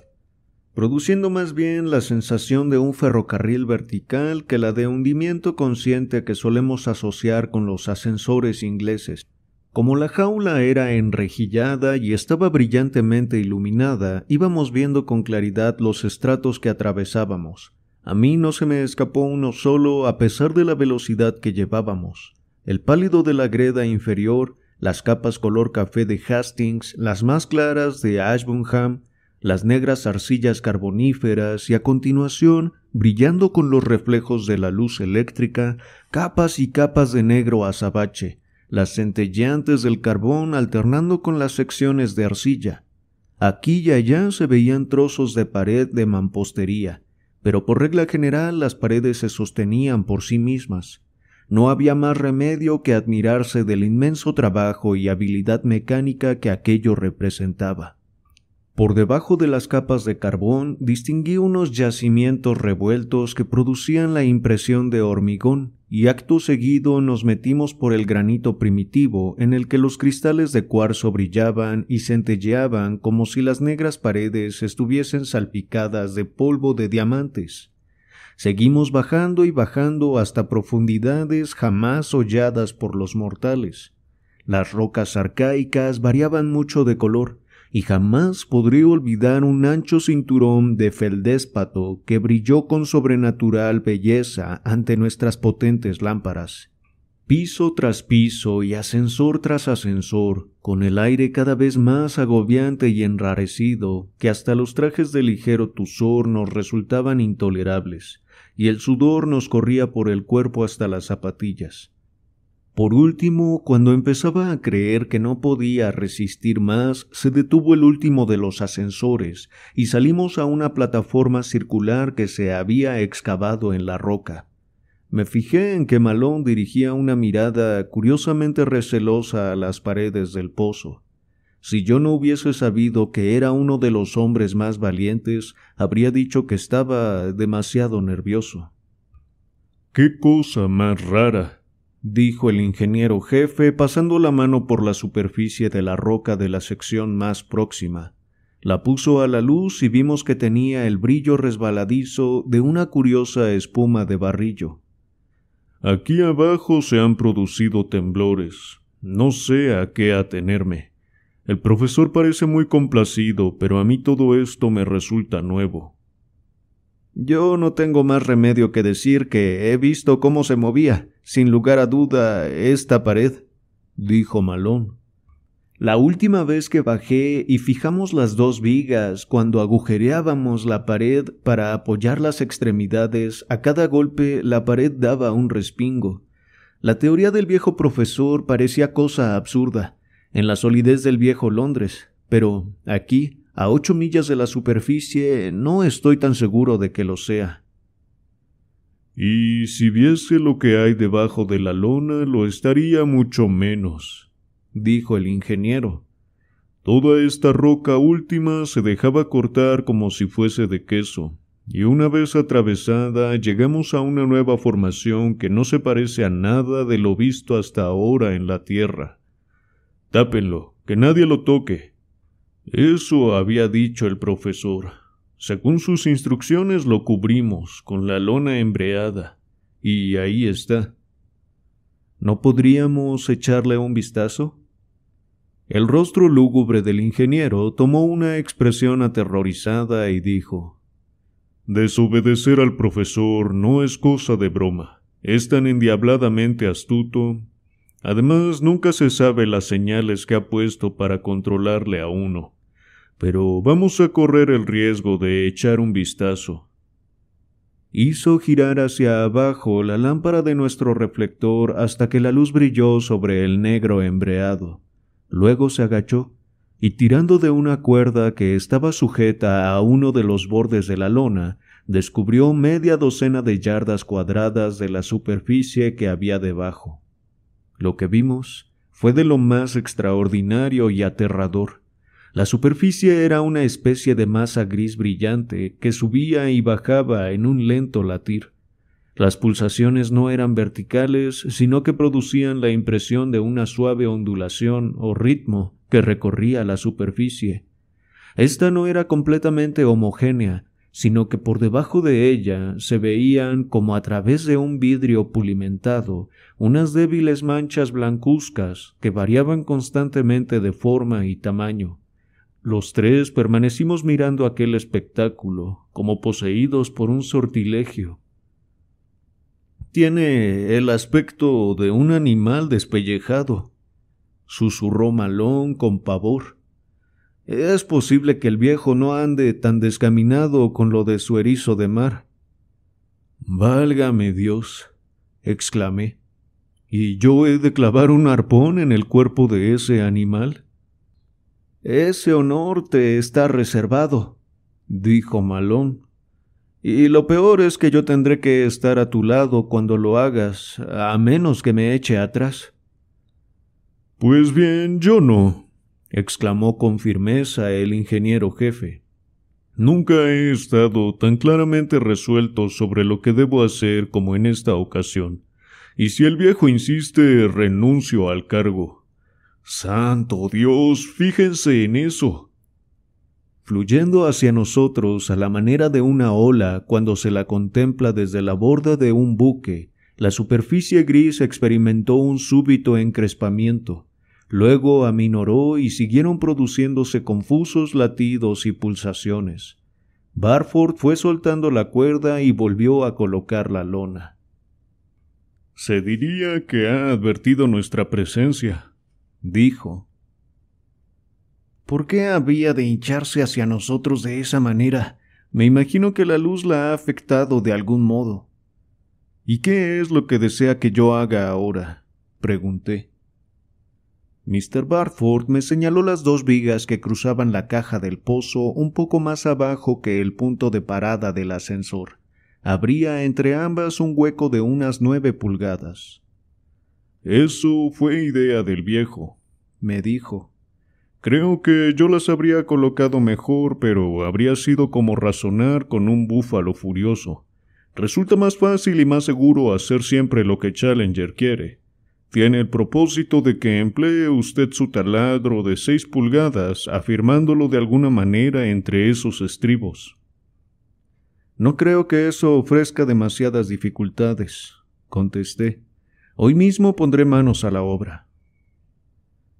produciendo más bien la sensación de un ferrocarril vertical que la de hundimiento consciente que solemos asociar con los ascensores ingleses. Como la jaula era enrejillada y estaba brillantemente iluminada, íbamos viendo con claridad los estratos que atravesábamos. A mí no se me escapó uno solo a pesar de la velocidad que llevábamos. El pálido de la greda inferior las capas color café de Hastings, las más claras de Ashburnham, las negras arcillas carboníferas y a continuación, brillando con los reflejos de la luz eléctrica, capas y capas de negro azabache, las centelleantes del carbón alternando con las secciones de arcilla. Aquí y allá se veían trozos de pared de mampostería, pero por regla general las paredes se sostenían por sí mismas no había más remedio que admirarse del inmenso trabajo y habilidad mecánica que aquello representaba. Por debajo de las capas de carbón distinguí unos yacimientos revueltos que producían la impresión de hormigón, y acto seguido nos metimos por el granito primitivo en el que los cristales de cuarzo brillaban y centelleaban como si las negras paredes estuviesen salpicadas de polvo de diamantes. Seguimos bajando y bajando hasta profundidades jamás holladas por los mortales. Las rocas arcaicas variaban mucho de color, y jamás podría olvidar un ancho cinturón de feldéspato que brilló con sobrenatural belleza ante nuestras potentes lámparas. Piso tras piso y ascensor tras ascensor, con el aire cada vez más agobiante y enrarecido, que hasta los trajes de ligero tusor nos resultaban intolerables y el sudor nos corría por el cuerpo hasta las zapatillas. Por último, cuando empezaba a creer que no podía resistir más, se detuvo el último de los ascensores y salimos a una plataforma circular que se había excavado en la roca. Me fijé en que Malón dirigía una mirada curiosamente recelosa a las paredes del pozo. Si yo no hubiese sabido que era uno de los hombres más valientes, habría dicho que estaba demasiado nervioso. Qué cosa más rara, dijo el ingeniero jefe, pasando la mano por la superficie de la roca de la sección más próxima. La puso a la luz y vimos que tenía el brillo resbaladizo de una curiosa espuma de barrillo. Aquí abajo se han producido temblores. No sé a qué atenerme. El profesor parece muy complacido, pero a mí todo esto me resulta nuevo. Yo no tengo más remedio que decir que he visto cómo se movía, sin lugar a duda, esta pared, dijo Malón. La última vez que bajé y fijamos las dos vigas cuando agujereábamos la pared para apoyar las extremidades, a cada golpe la pared daba un respingo. La teoría del viejo profesor parecía cosa absurda, en la solidez del viejo Londres, pero aquí, a ocho millas de la superficie, no estoy tan seguro de que lo sea. Y si viese lo que hay debajo de la lona, lo estaría mucho menos, dijo el ingeniero. Toda esta roca última se dejaba cortar como si fuese de queso, y una vez atravesada llegamos a una nueva formación que no se parece a nada de lo visto hasta ahora en la Tierra. Tápenlo, que nadie lo toque. Eso había dicho el profesor. Según sus instrucciones lo cubrimos con la lona embreada, y ahí está. ¿No podríamos echarle un vistazo? El rostro lúgubre del ingeniero tomó una expresión aterrorizada y dijo Desobedecer al profesor no es cosa de broma. Es tan endiabladamente astuto Además, nunca se sabe las señales que ha puesto para controlarle a uno. Pero vamos a correr el riesgo de echar un vistazo. Hizo girar hacia abajo la lámpara de nuestro reflector hasta que la luz brilló sobre el negro embreado. Luego se agachó y tirando de una cuerda que estaba sujeta a uno de los bordes de la lona, descubrió media docena de yardas cuadradas de la superficie que había debajo. Lo que vimos fue de lo más extraordinario y aterrador. La superficie era una especie de masa gris brillante que subía y bajaba en un lento latir. Las pulsaciones no eran verticales, sino que producían la impresión de una suave ondulación o ritmo que recorría la superficie. Esta no era completamente homogénea, sino que por debajo de ella se veían, como a través de un vidrio pulimentado, unas débiles manchas blancuzcas que variaban constantemente de forma y tamaño. Los tres permanecimos mirando aquel espectáculo, como poseídos por un sortilegio. Tiene el aspecto de un animal despellejado, susurró Malón con pavor. Es posible que el viejo no ande tan descaminado con lo de su erizo de mar. Válgame Dios, exclamé. ¿Y yo he de clavar un arpón en el cuerpo de ese animal? Ese honor te está reservado, dijo Malón. Y lo peor es que yo tendré que estar a tu lado cuando lo hagas, a menos que me eche atrás. Pues bien, yo no, exclamó con firmeza el ingeniero jefe. Nunca he estado tan claramente resuelto sobre lo que debo hacer como en esta ocasión. Y si el viejo insiste, renuncio al cargo. Santo Dios, fíjense en eso. Fluyendo hacia nosotros a la manera de una ola cuando se la contempla desde la borda de un buque, la superficie gris experimentó un súbito encrespamiento. Luego aminoró y siguieron produciéndose confusos latidos y pulsaciones. Barford fue soltando la cuerda y volvió a colocar la lona. Se diría que ha advertido nuestra presencia, dijo. ¿Por qué había de hincharse hacia nosotros de esa manera? Me imagino que la luz la ha afectado de algún modo. ¿Y qué es lo que desea que yo haga ahora? pregunté. Mr. Barford me señaló las dos vigas que cruzaban la caja del pozo un poco más abajo que el punto de parada del ascensor. Habría entre ambas un hueco de unas nueve pulgadas. Eso fue idea del viejo, me dijo. Creo que yo las habría colocado mejor, pero habría sido como razonar con un búfalo furioso. Resulta más fácil y más seguro hacer siempre lo que Challenger quiere tiene el propósito de que emplee usted su taladro de seis pulgadas afirmándolo de alguna manera entre esos estribos. No creo que eso ofrezca demasiadas dificultades, contesté. Hoy mismo pondré manos a la obra.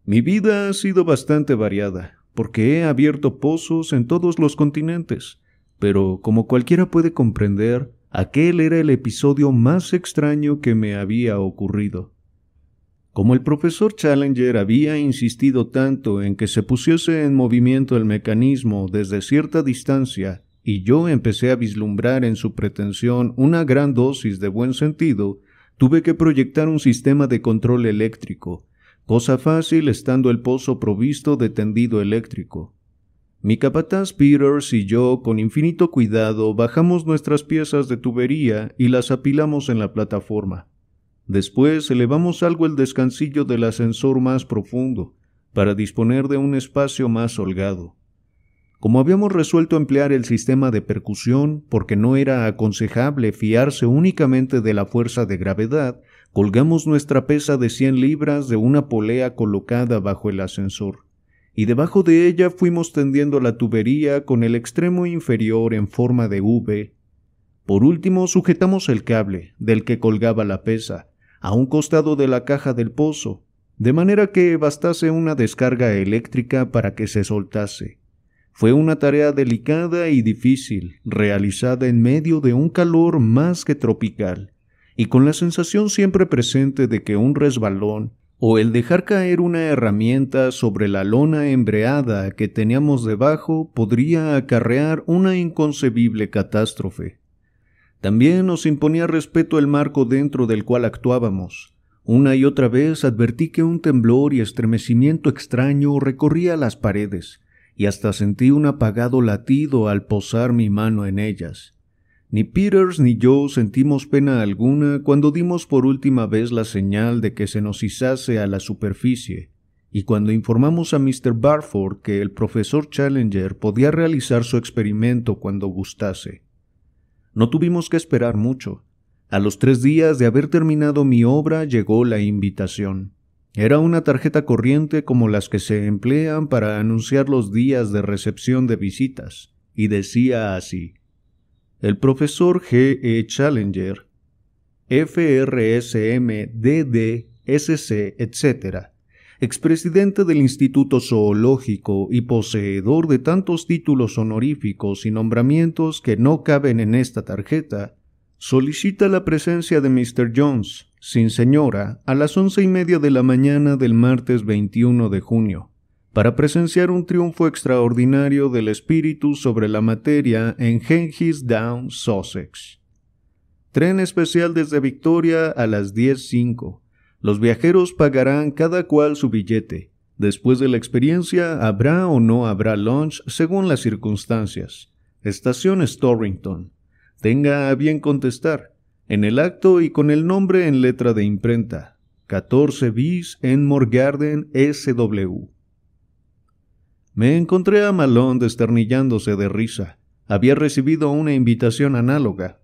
Mi vida ha sido bastante variada, porque he abierto pozos en todos los continentes, pero como cualquiera puede comprender, aquel era el episodio más extraño que me había ocurrido. Como el profesor Challenger había insistido tanto en que se pusiese en movimiento el mecanismo desde cierta distancia, y yo empecé a vislumbrar en su pretensión una gran dosis de buen sentido, tuve que proyectar un sistema de control eléctrico, cosa fácil estando el pozo provisto de tendido eléctrico. Mi capataz Peters y yo, con infinito cuidado, bajamos nuestras piezas de tubería y las apilamos en la plataforma. Después elevamos algo el descansillo del ascensor más profundo, para disponer de un espacio más holgado. Como habíamos resuelto emplear el sistema de percusión porque no era aconsejable fiarse únicamente de la fuerza de gravedad, colgamos nuestra pesa de 100 libras de una polea colocada bajo el ascensor, y debajo de ella fuimos tendiendo la tubería con el extremo inferior en forma de V. Por último, sujetamos el cable del que colgaba la pesa, a un costado de la caja del pozo, de manera que bastase una descarga eléctrica para que se soltase. Fue una tarea delicada y difícil, realizada en medio de un calor más que tropical, y con la sensación siempre presente de que un resbalón o el dejar caer una herramienta sobre la lona embreada que teníamos debajo podría acarrear una inconcebible catástrofe. También nos imponía respeto el marco dentro del cual actuábamos. Una y otra vez advertí que un temblor y estremecimiento extraño recorría las paredes, y hasta sentí un apagado latido al posar mi mano en ellas. Ni Peters ni yo sentimos pena alguna cuando dimos por última vez la señal de que se nos izase a la superficie, y cuando informamos a Mr. Barford que el profesor Challenger podía realizar su experimento cuando gustase. No tuvimos que esperar mucho. A los tres días de haber terminado mi obra llegó la invitación. Era una tarjeta corriente como las que se emplean para anunciar los días de recepción de visitas, y decía así. El profesor G. E. Challenger, FRSM, S. SC, etc expresidente del Instituto Zoológico y poseedor de tantos títulos honoríficos y nombramientos que no caben en esta tarjeta, solicita la presencia de Mr. Jones, sin señora, a las once y media de la mañana del martes 21 de junio, para presenciar un triunfo extraordinario del espíritu sobre la materia en Hengist Down, Sussex. Tren especial desde Victoria a las 10.05. Los viajeros pagarán cada cual su billete. Después de la experiencia habrá o no habrá lunch según las circunstancias. Estación Storrington. Tenga a bien contestar. En el acto y con el nombre en letra de imprenta. 14 bis en Morgarden SW. Me encontré a Malone desternillándose de risa. Había recibido una invitación análoga,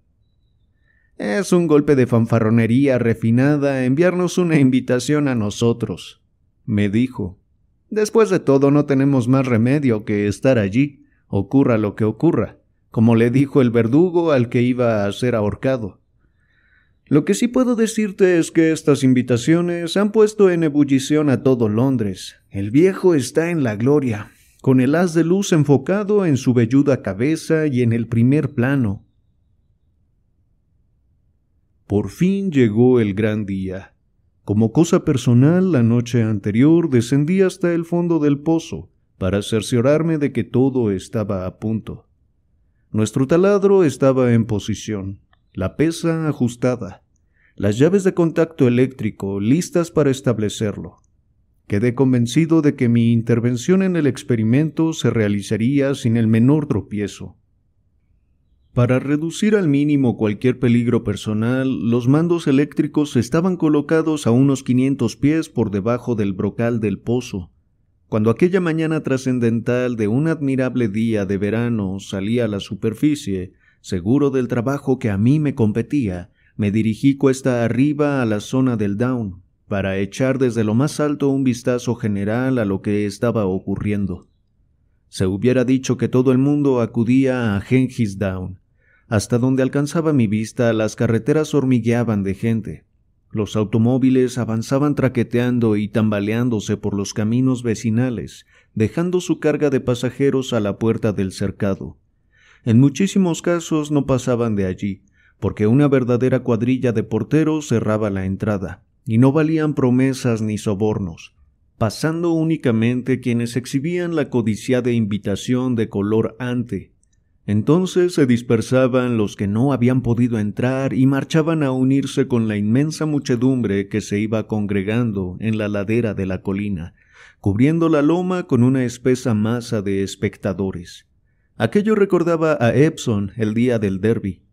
es un golpe de fanfarronería refinada enviarnos una invitación a nosotros, me dijo. Después de todo, no tenemos más remedio que estar allí, ocurra lo que ocurra, como le dijo el verdugo al que iba a ser ahorcado. Lo que sí puedo decirte es que estas invitaciones han puesto en ebullición a todo Londres. El viejo está en la gloria, con el haz de luz enfocado en su velluda cabeza y en el primer plano, por fin llegó el gran día. Como cosa personal, la noche anterior descendí hasta el fondo del pozo para cerciorarme de que todo estaba a punto. Nuestro taladro estaba en posición, la pesa ajustada, las llaves de contacto eléctrico listas para establecerlo. Quedé convencido de que mi intervención en el experimento se realizaría sin el menor tropiezo. Para reducir al mínimo cualquier peligro personal, los mandos eléctricos estaban colocados a unos 500 pies por debajo del brocal del pozo. Cuando aquella mañana trascendental de un admirable día de verano salí a la superficie, seguro del trabajo que a mí me competía, me dirigí cuesta arriba a la zona del down, para echar desde lo más alto un vistazo general a lo que estaba ocurriendo. Se hubiera dicho que todo el mundo acudía a Gengis Down, hasta donde alcanzaba mi vista, las carreteras hormigueaban de gente. Los automóviles avanzaban traqueteando y tambaleándose por los caminos vecinales, dejando su carga de pasajeros a la puerta del cercado. En muchísimos casos no pasaban de allí, porque una verdadera cuadrilla de porteros cerraba la entrada, y no valían promesas ni sobornos, pasando únicamente quienes exhibían la codiciada invitación de color ante, entonces se dispersaban los que no habían podido entrar y marchaban a unirse con la inmensa muchedumbre que se iba congregando en la ladera de la colina, cubriendo la loma con una espesa masa de espectadores. Aquello recordaba a Epson el día del derby.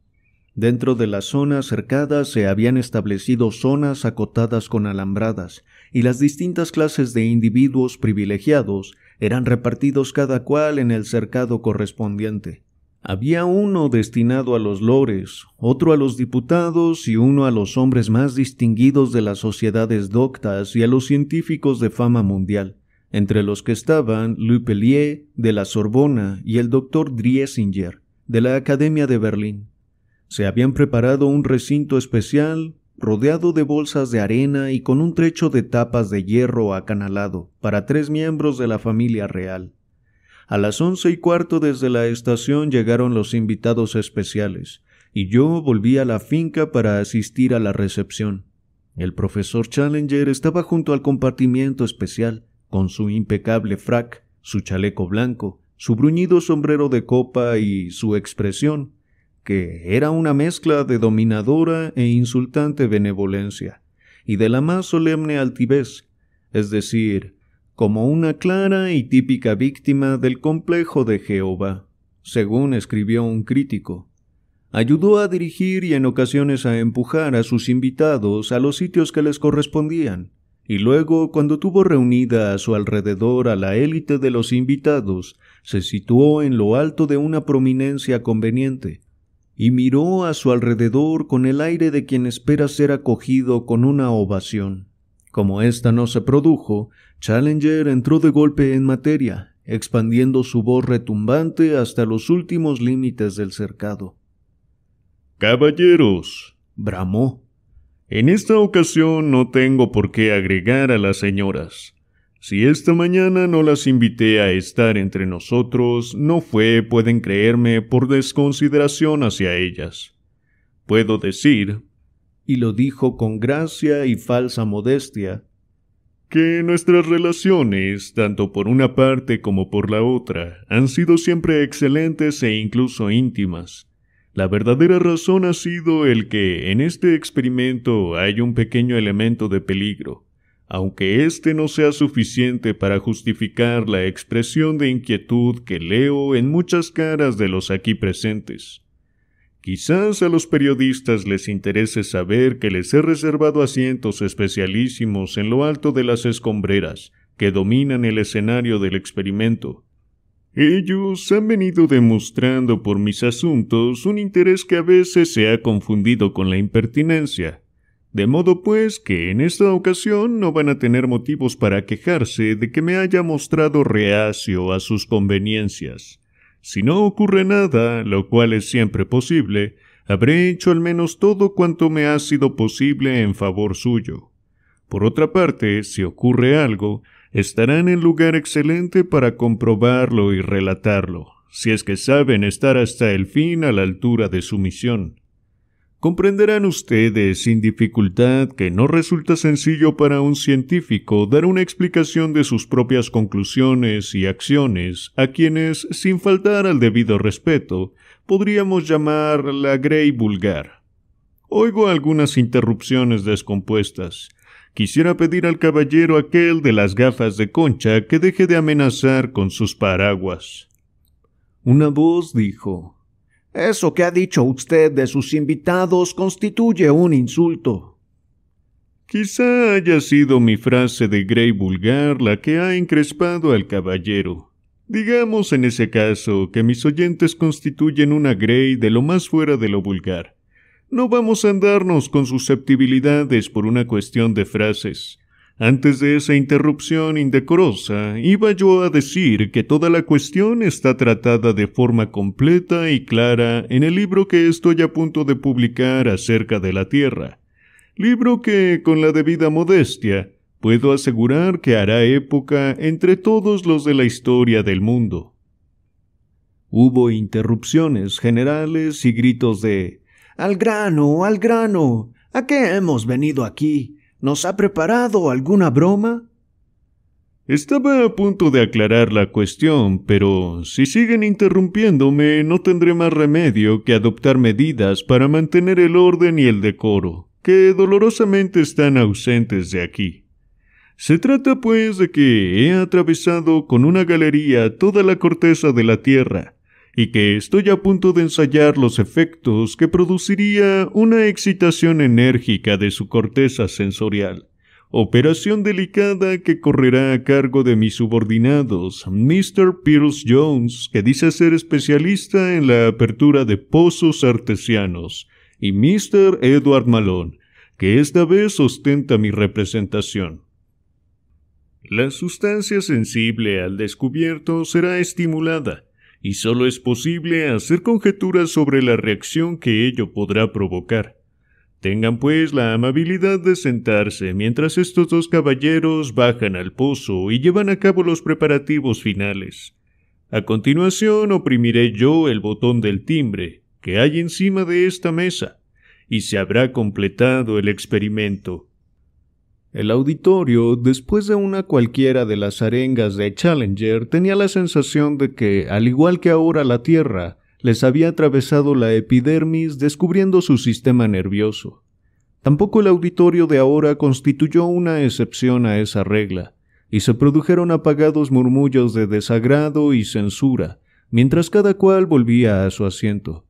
Dentro de la zona cercada se habían establecido zonas acotadas con alambradas, y las distintas clases de individuos privilegiados eran repartidos cada cual en el cercado correspondiente. Había uno destinado a los lores, otro a los diputados y uno a los hombres más distinguidos de las sociedades doctas y a los científicos de fama mundial, entre los que estaban Pelier de la Sorbona y el doctor Driesinger de la Academia de Berlín. Se habían preparado un recinto especial rodeado de bolsas de arena y con un trecho de tapas de hierro acanalado para tres miembros de la familia real. A las once y cuarto desde la estación llegaron los invitados especiales, y yo volví a la finca para asistir a la recepción. El profesor Challenger estaba junto al compartimiento especial, con su impecable frac, su chaleco blanco, su bruñido sombrero de copa y su expresión, que era una mezcla de dominadora e insultante benevolencia, y de la más solemne altivez, es decir, como una clara y típica víctima del complejo de Jehová, según escribió un crítico. Ayudó a dirigir y en ocasiones a empujar a sus invitados a los sitios que les correspondían, y luego, cuando tuvo reunida a su alrededor a la élite de los invitados, se situó en lo alto de una prominencia conveniente, y miró a su alrededor con el aire de quien espera ser acogido con una ovación. Como ésta no se produjo, Challenger entró de golpe en materia, expandiendo su voz retumbante hasta los últimos límites del cercado. Caballeros, bramó. En esta ocasión no tengo por qué agregar a las señoras. Si esta mañana no las invité a estar entre nosotros, no fue, pueden creerme, por desconsideración hacia ellas. Puedo decir, y lo dijo con gracia y falsa modestia, que nuestras relaciones, tanto por una parte como por la otra, han sido siempre excelentes e incluso íntimas. La verdadera razón ha sido el que en este experimento hay un pequeño elemento de peligro, aunque éste no sea suficiente para justificar la expresión de inquietud que leo en muchas caras de los aquí presentes. Quizás a los periodistas les interese saber que les he reservado asientos especialísimos en lo alto de las escombreras, que dominan el escenario del experimento. Ellos han venido demostrando por mis asuntos un interés que a veces se ha confundido con la impertinencia. De modo pues que en esta ocasión no van a tener motivos para quejarse de que me haya mostrado reacio a sus conveniencias. Si no ocurre nada, lo cual es siempre posible, habré hecho al menos todo cuanto me ha sido posible en favor suyo. Por otra parte, si ocurre algo, estarán en lugar excelente para comprobarlo y relatarlo, si es que saben estar hasta el fin a la altura de su misión. Comprenderán ustedes sin dificultad que no resulta sencillo para un científico dar una explicación de sus propias conclusiones y acciones a quienes, sin faltar al debido respeto, podríamos llamar la grey vulgar. Oigo algunas interrupciones descompuestas. Quisiera pedir al caballero aquel de las gafas de concha que deje de amenazar con sus paraguas. Una voz dijo eso que ha dicho usted de sus invitados constituye un insulto. Quizá haya sido mi frase de Grey vulgar la que ha encrespado al caballero. Digamos en ese caso que mis oyentes constituyen una Grey de lo más fuera de lo vulgar. No vamos a andarnos con susceptibilidades por una cuestión de frases. Antes de esa interrupción indecorosa, iba yo a decir que toda la cuestión está tratada de forma completa y clara en el libro que estoy a punto de publicar acerca de la Tierra, libro que, con la debida modestia, puedo asegurar que hará época entre todos los de la historia del mundo. Hubo interrupciones generales y gritos de Al grano, al grano. ¿A qué hemos venido aquí? ¿Nos ha preparado alguna broma? Estaba a punto de aclarar la cuestión, pero si siguen interrumpiéndome no tendré más remedio que adoptar medidas para mantener el orden y el decoro, que dolorosamente están ausentes de aquí. Se trata pues de que he atravesado con una galería toda la corteza de la Tierra, y que estoy a punto de ensayar los efectos que produciría una excitación enérgica de su corteza sensorial, operación delicada que correrá a cargo de mis subordinados, Mr. Pierce Jones, que dice ser especialista en la apertura de pozos artesianos, y Mr. Edward Malone, que esta vez ostenta mi representación. La sustancia sensible al descubierto será estimulada, y solo es posible hacer conjeturas sobre la reacción que ello podrá provocar. Tengan pues la amabilidad de sentarse mientras estos dos caballeros bajan al pozo y llevan a cabo los preparativos finales. A continuación oprimiré yo el botón del timbre que hay encima de esta mesa, y se habrá completado el experimento. El auditorio, después de una cualquiera de las arengas de Challenger, tenía la sensación de que, al igual que ahora la Tierra, les había atravesado la epidermis descubriendo su sistema nervioso. Tampoco el auditorio de ahora constituyó una excepción a esa regla, y se produjeron apagados murmullos de desagrado y censura, mientras cada cual volvía a su asiento.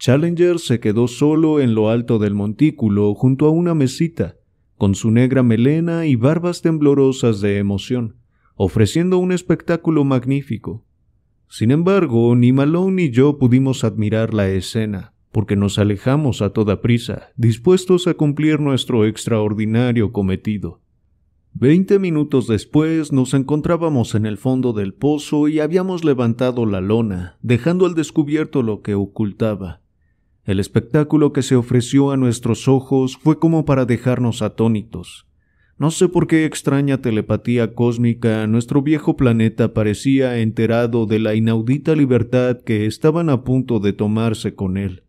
Challenger se quedó solo en lo alto del montículo junto a una mesita, con su negra melena y barbas temblorosas de emoción, ofreciendo un espectáculo magnífico. Sin embargo, ni Malone ni yo pudimos admirar la escena, porque nos alejamos a toda prisa, dispuestos a cumplir nuestro extraordinario cometido. Veinte minutos después nos encontrábamos en el fondo del pozo y habíamos levantado la lona, dejando al descubierto lo que ocultaba. El espectáculo que se ofreció a nuestros ojos fue como para dejarnos atónitos. No sé por qué extraña telepatía cósmica nuestro viejo planeta parecía enterado de la inaudita libertad que estaban a punto de tomarse con él.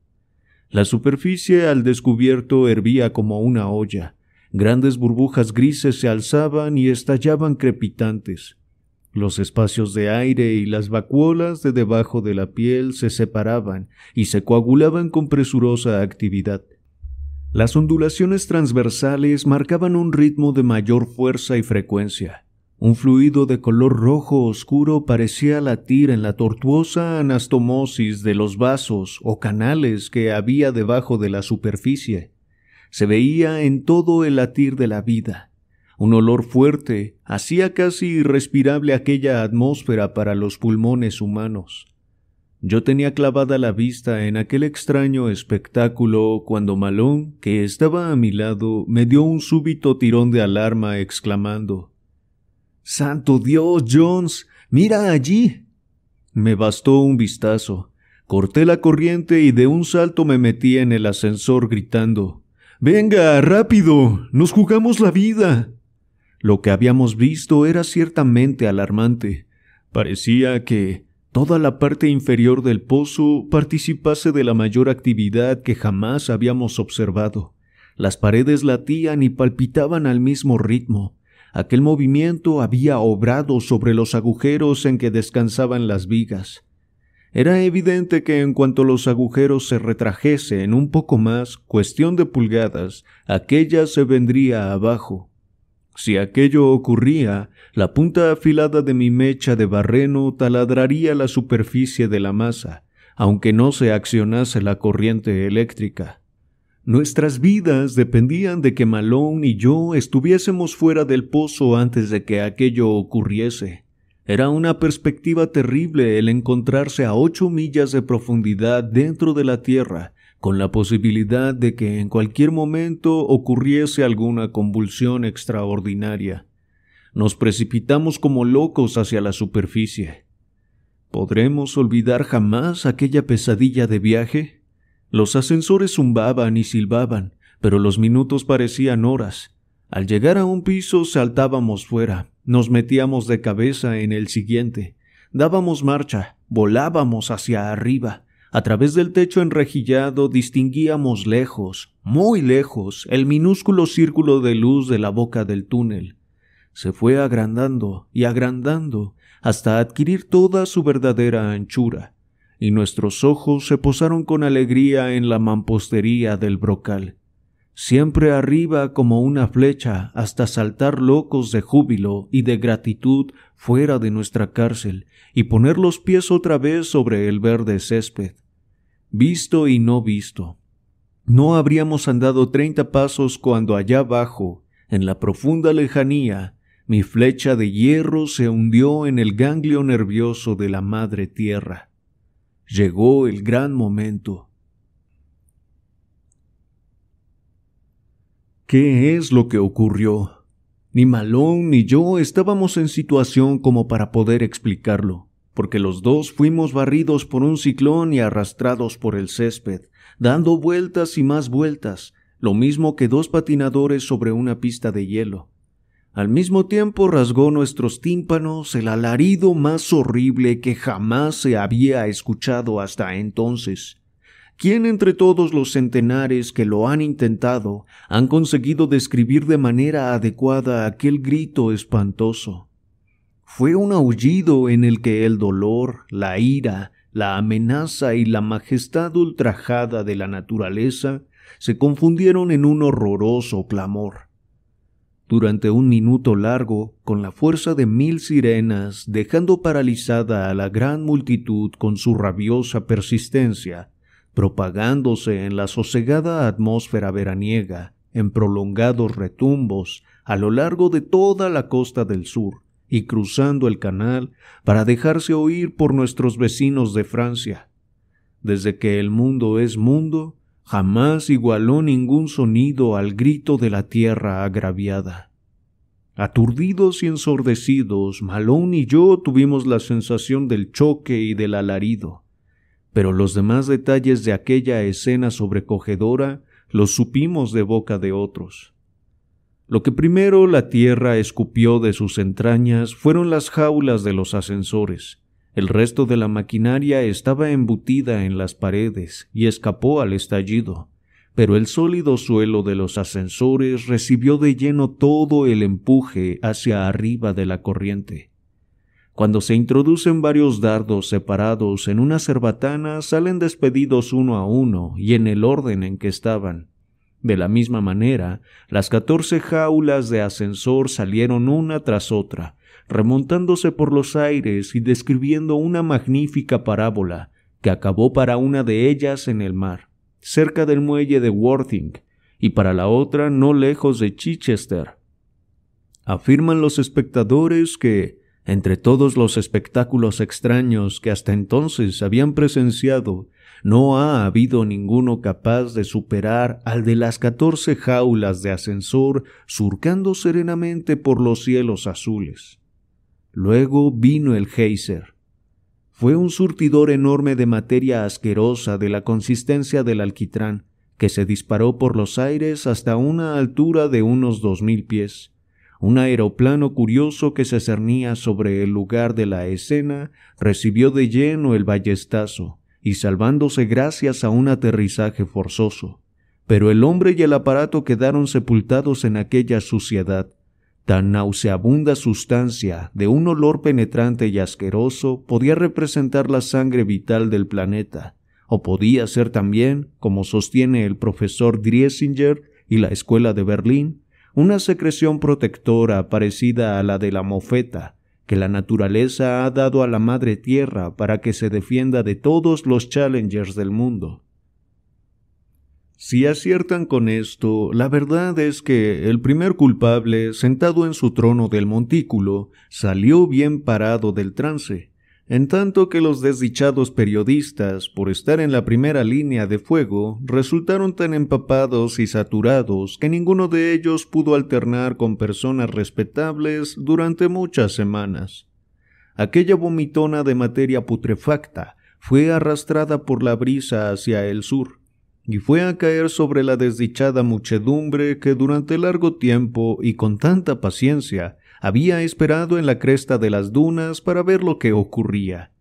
La superficie al descubierto hervía como una olla. Grandes burbujas grises se alzaban y estallaban crepitantes. Los espacios de aire y las vacuolas de debajo de la piel se separaban y se coagulaban con presurosa actividad. Las ondulaciones transversales marcaban un ritmo de mayor fuerza y frecuencia. Un fluido de color rojo oscuro parecía latir en la tortuosa anastomosis de los vasos o canales que había debajo de la superficie. Se veía en todo el latir de la vida, un olor fuerte hacía casi irrespirable aquella atmósfera para los pulmones humanos. Yo tenía clavada la vista en aquel extraño espectáculo cuando Malone, que estaba a mi lado, me dio un súbito tirón de alarma exclamando Santo Dios, Jones. Mira allí. Me bastó un vistazo. Corté la corriente y de un salto me metí en el ascensor gritando Venga, rápido. Nos jugamos la vida. Lo que habíamos visto era ciertamente alarmante. Parecía que toda la parte inferior del pozo participase de la mayor actividad que jamás habíamos observado. Las paredes latían y palpitaban al mismo ritmo. Aquel movimiento había obrado sobre los agujeros en que descansaban las vigas. Era evidente que en cuanto los agujeros se retrajesen un poco más, cuestión de pulgadas, aquella se vendría abajo. Si aquello ocurría, la punta afilada de mi mecha de barreno taladraría la superficie de la masa, aunque no se accionase la corriente eléctrica. Nuestras vidas dependían de que Malone y yo estuviésemos fuera del pozo antes de que aquello ocurriese. Era una perspectiva terrible el encontrarse a ocho millas de profundidad dentro de la Tierra con la posibilidad de que en cualquier momento ocurriese alguna convulsión extraordinaria. Nos precipitamos como locos hacia la superficie. ¿Podremos olvidar jamás aquella pesadilla de viaje? Los ascensores zumbaban y silbaban, pero los minutos parecían horas. Al llegar a un piso saltábamos fuera, nos metíamos de cabeza en el siguiente, dábamos marcha, volábamos hacia arriba, a través del techo enrejillado distinguíamos lejos, muy lejos, el minúsculo círculo de luz de la boca del túnel. Se fue agrandando y agrandando hasta adquirir toda su verdadera anchura, y nuestros ojos se posaron con alegría en la mampostería del brocal siempre arriba como una flecha hasta saltar locos de júbilo y de gratitud fuera de nuestra cárcel y poner los pies otra vez sobre el verde césped. Visto y no visto. No habríamos andado treinta pasos cuando allá abajo, en la profunda lejanía, mi flecha de hierro se hundió en el ganglio nervioso de la madre tierra. Llegó el gran momento. ¿Qué es lo que ocurrió? Ni Malón ni yo estábamos en situación como para poder explicarlo, porque los dos fuimos barridos por un ciclón y arrastrados por el césped, dando vueltas y más vueltas, lo mismo que dos patinadores sobre una pista de hielo. Al mismo tiempo rasgó nuestros tímpanos el alarido más horrible que jamás se había escuchado hasta entonces. ¿Quién entre todos los centenares que lo han intentado han conseguido describir de manera adecuada aquel grito espantoso? Fue un aullido en el que el dolor, la ira, la amenaza y la majestad ultrajada de la naturaleza se confundieron en un horroroso clamor. Durante un minuto largo, con la fuerza de mil sirenas, dejando paralizada a la gran multitud con su rabiosa persistencia, propagándose en la sosegada atmósfera veraniega, en prolongados retumbos, a lo largo de toda la costa del sur, y cruzando el canal para dejarse oír por nuestros vecinos de Francia. Desde que el mundo es mundo, jamás igualó ningún sonido al grito de la tierra agraviada. Aturdidos y ensordecidos, Malone y yo tuvimos la sensación del choque y del alarido pero los demás detalles de aquella escena sobrecogedora los supimos de boca de otros. Lo que primero la tierra escupió de sus entrañas fueron las jaulas de los ascensores. El resto de la maquinaria estaba embutida en las paredes y escapó al estallido, pero el sólido suelo de los ascensores recibió de lleno todo el empuje hacia arriba de la corriente. Cuando se introducen varios dardos separados en una cerbatana, salen despedidos uno a uno y en el orden en que estaban. De la misma manera, las catorce jaulas de ascensor salieron una tras otra, remontándose por los aires y describiendo una magnífica parábola, que acabó para una de ellas en el mar, cerca del muelle de Worthing, y para la otra no lejos de Chichester. Afirman los espectadores que entre todos los espectáculos extraños que hasta entonces habían presenciado, no ha habido ninguno capaz de superar al de las catorce jaulas de ascensor surcando serenamente por los cielos azules. Luego vino el geyser. Fue un surtidor enorme de materia asquerosa de la consistencia del alquitrán, que se disparó por los aires hasta una altura de unos dos mil pies un aeroplano curioso que se cernía sobre el lugar de la escena recibió de lleno el ballestazo y salvándose gracias a un aterrizaje forzoso. Pero el hombre y el aparato quedaron sepultados en aquella suciedad, tan nauseabunda sustancia de un olor penetrante y asqueroso podía representar la sangre vital del planeta, o podía ser también, como sostiene el profesor Driesinger y la Escuela de Berlín, una secreción protectora parecida a la de la mofeta, que la naturaleza ha dado a la madre tierra para que se defienda de todos los challengers del mundo. Si aciertan con esto, la verdad es que el primer culpable, sentado en su trono del montículo, salió bien parado del trance en tanto que los desdichados periodistas, por estar en la primera línea de fuego, resultaron tan empapados y saturados que ninguno de ellos pudo alternar con personas respetables durante muchas semanas. Aquella vomitona de materia putrefacta fue arrastrada por la brisa hacia el sur, y fue a caer sobre la desdichada muchedumbre que durante largo tiempo y con tanta paciencia había esperado en la cresta de las dunas para ver lo que ocurría.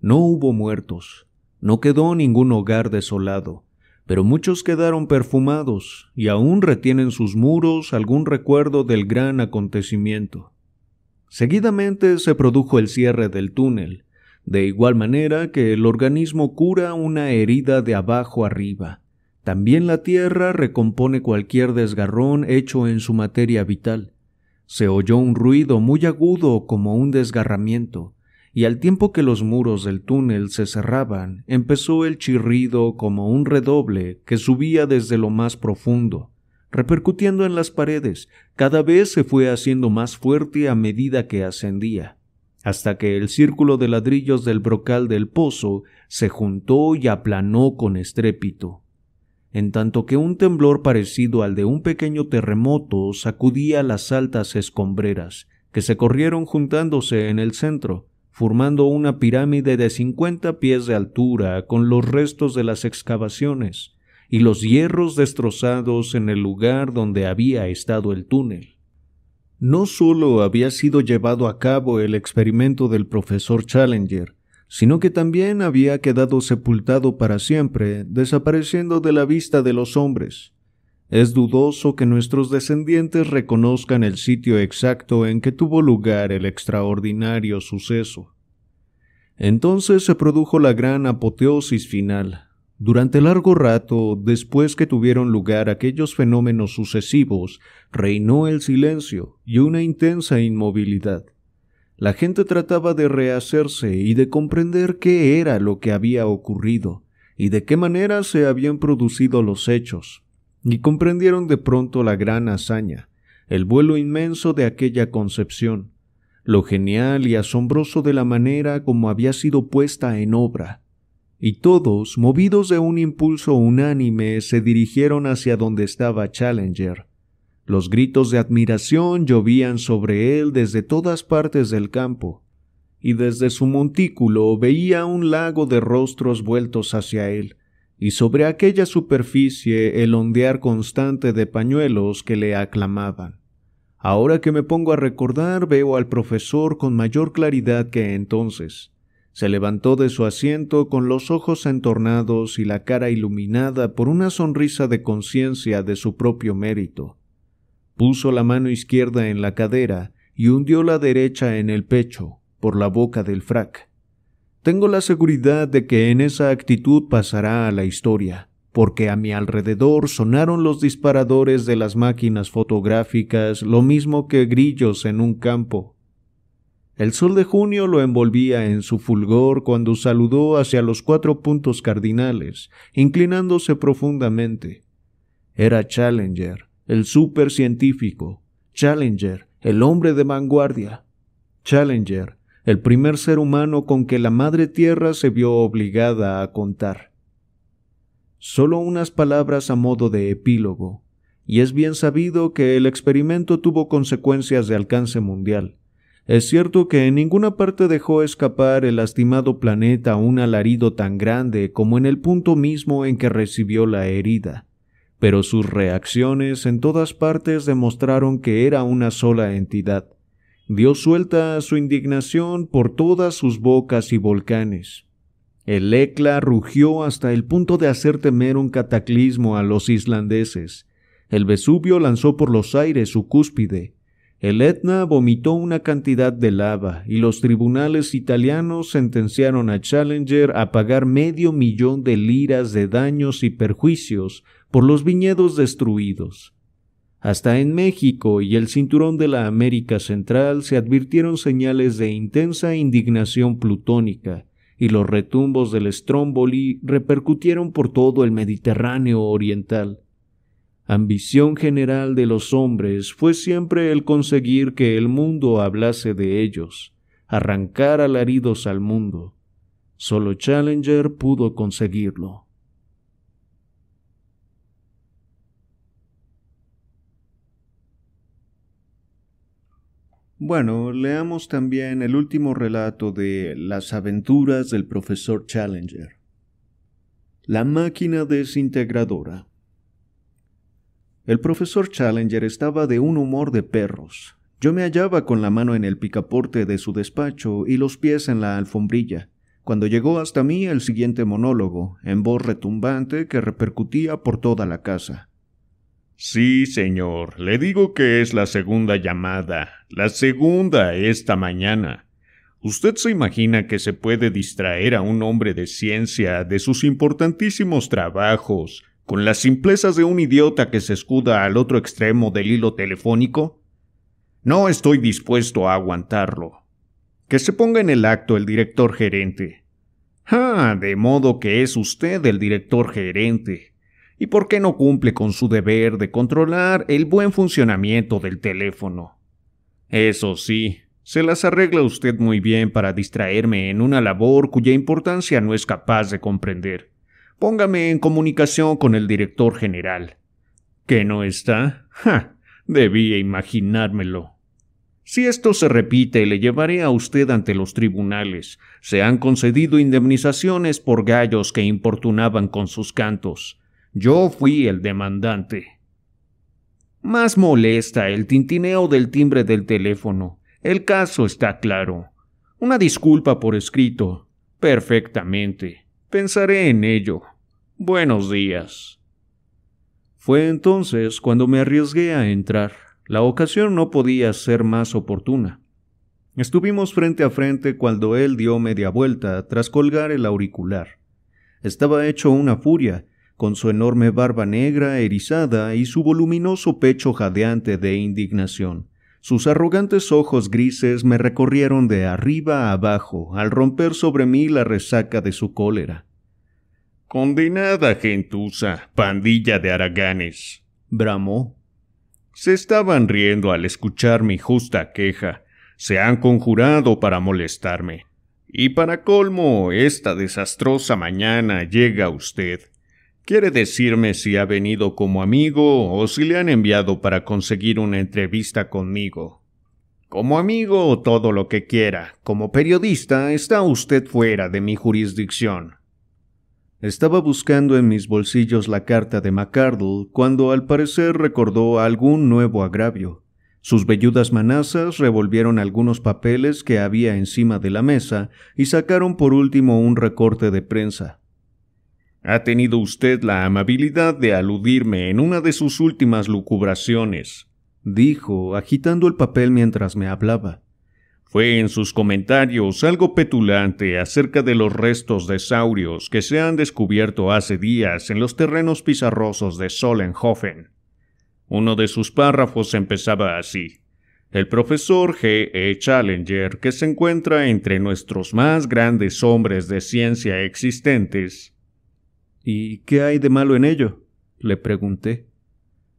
No hubo muertos, no quedó ningún hogar desolado, pero muchos quedaron perfumados y aún retienen sus muros algún recuerdo del gran acontecimiento. Seguidamente se produjo el cierre del túnel, de igual manera que el organismo cura una herida de abajo arriba. También la tierra recompone cualquier desgarrón hecho en su materia vital. Se oyó un ruido muy agudo como un desgarramiento, y al tiempo que los muros del túnel se cerraban, empezó el chirrido como un redoble que subía desde lo más profundo, repercutiendo en las paredes, cada vez se fue haciendo más fuerte a medida que ascendía, hasta que el círculo de ladrillos del brocal del pozo se juntó y aplanó con estrépito en tanto que un temblor parecido al de un pequeño terremoto sacudía las altas escombreras, que se corrieron juntándose en el centro, formando una pirámide de cincuenta pies de altura con los restos de las excavaciones y los hierros destrozados en el lugar donde había estado el túnel. No solo había sido llevado a cabo el experimento del profesor Challenger, sino que también había quedado sepultado para siempre, desapareciendo de la vista de los hombres. Es dudoso que nuestros descendientes reconozcan el sitio exacto en que tuvo lugar el extraordinario suceso. Entonces se produjo la gran apoteosis final. Durante largo rato, después que tuvieron lugar aquellos fenómenos sucesivos, reinó el silencio y una intensa inmovilidad. La gente trataba de rehacerse y de comprender qué era lo que había ocurrido y de qué manera se habían producido los hechos, y comprendieron de pronto la gran hazaña, el vuelo inmenso de aquella concepción, lo genial y asombroso de la manera como había sido puesta en obra. Y todos, movidos de un impulso unánime, se dirigieron hacia donde estaba Challenger, los gritos de admiración llovían sobre él desde todas partes del campo, y desde su montículo veía un lago de rostros vueltos hacia él, y sobre aquella superficie el ondear constante de pañuelos que le aclamaban. Ahora que me pongo a recordar veo al profesor con mayor claridad que entonces. Se levantó de su asiento con los ojos entornados y la cara iluminada por una sonrisa de conciencia de su propio mérito. Puso la mano izquierda en la cadera y hundió la derecha en el pecho, por la boca del frac. Tengo la seguridad de que en esa actitud pasará a la historia, porque a mi alrededor sonaron los disparadores de las máquinas fotográficas, lo mismo que grillos en un campo. El sol de junio lo envolvía en su fulgor cuando saludó hacia los cuatro puntos cardinales, inclinándose profundamente. Era Challenger, el supercientífico, Challenger, el hombre de vanguardia. Challenger, el primer ser humano con que la Madre Tierra se vio obligada a contar. Solo unas palabras a modo de epílogo, y es bien sabido que el experimento tuvo consecuencias de alcance mundial. Es cierto que en ninguna parte dejó escapar el lastimado planeta un alarido tan grande como en el punto mismo en que recibió la herida pero sus reacciones en todas partes demostraron que era una sola entidad. Dio suelta a su indignación por todas sus bocas y volcanes. El Ecla rugió hasta el punto de hacer temer un cataclismo a los islandeses. El Vesubio lanzó por los aires su cúspide. El Etna vomitó una cantidad de lava y los tribunales italianos sentenciaron a Challenger a pagar medio millón de liras de daños y perjuicios por los viñedos destruidos. Hasta en México y el cinturón de la América Central se advirtieron señales de intensa indignación plutónica, y los retumbos del Stromboli repercutieron por todo el Mediterráneo oriental. Ambición general de los hombres fue siempre el conseguir que el mundo hablase de ellos, arrancar alaridos al mundo. Solo Challenger pudo conseguirlo. Bueno, leamos también el último relato de Las aventuras del profesor Challenger. La máquina desintegradora. El profesor Challenger estaba de un humor de perros. Yo me hallaba con la mano en el picaporte de su despacho y los pies en la alfombrilla, cuando llegó hasta mí el siguiente monólogo, en voz retumbante que repercutía por toda la casa. Sí, señor, le digo que es la segunda llamada, la segunda esta mañana. ¿Usted se imagina que se puede distraer a un hombre de ciencia de sus importantísimos trabajos con las simplezas de un idiota que se escuda al otro extremo del hilo telefónico? No estoy dispuesto a aguantarlo. Que se ponga en el acto el director gerente. Ah, de modo que es usted el director gerente y por qué no cumple con su deber de controlar el buen funcionamiento del teléfono. Eso sí, se las arregla usted muy bien para distraerme en una labor cuya importancia no es capaz de comprender. Póngame en comunicación con el director general. ¿Que no está? Ja, debía imaginármelo. Si esto se repite, le llevaré a usted ante los tribunales. Se han concedido indemnizaciones por gallos que importunaban con sus cantos. Yo fui el demandante. Más molesta el tintineo del timbre del teléfono. El caso está claro. Una disculpa por escrito. Perfectamente. Pensaré en ello. Buenos días. Fue entonces cuando me arriesgué a entrar. La ocasión no podía ser más oportuna. Estuvimos frente a frente cuando él dio media vuelta tras colgar el auricular. Estaba hecho una furia con su enorme barba negra erizada y su voluminoso pecho jadeante de indignación. Sus arrogantes ojos grises me recorrieron de arriba a abajo al romper sobre mí la resaca de su cólera. Condenada gentuza, pandilla de araganes! bramó. Se estaban riendo al escuchar mi justa queja. Se han conjurado para molestarme. Y para colmo, esta desastrosa mañana llega usted. ¿Quiere decirme si ha venido como amigo o si le han enviado para conseguir una entrevista conmigo? Como amigo o todo lo que quiera, como periodista está usted fuera de mi jurisdicción. Estaba buscando en mis bolsillos la carta de McCardle cuando al parecer recordó algún nuevo agravio. Sus velludas manazas revolvieron algunos papeles que había encima de la mesa y sacaron por último un recorte de prensa. Ha tenido usted la amabilidad de aludirme en una de sus últimas lucubraciones, dijo, agitando el papel mientras me hablaba. Fue en sus comentarios algo petulante acerca de los restos de saurios que se han descubierto hace días en los terrenos pizarrosos de Solenhofen. Uno de sus párrafos empezaba así. El profesor G. E. Challenger, que se encuentra entre nuestros más grandes hombres de ciencia existentes, ¿Y qué hay de malo en ello? le pregunté.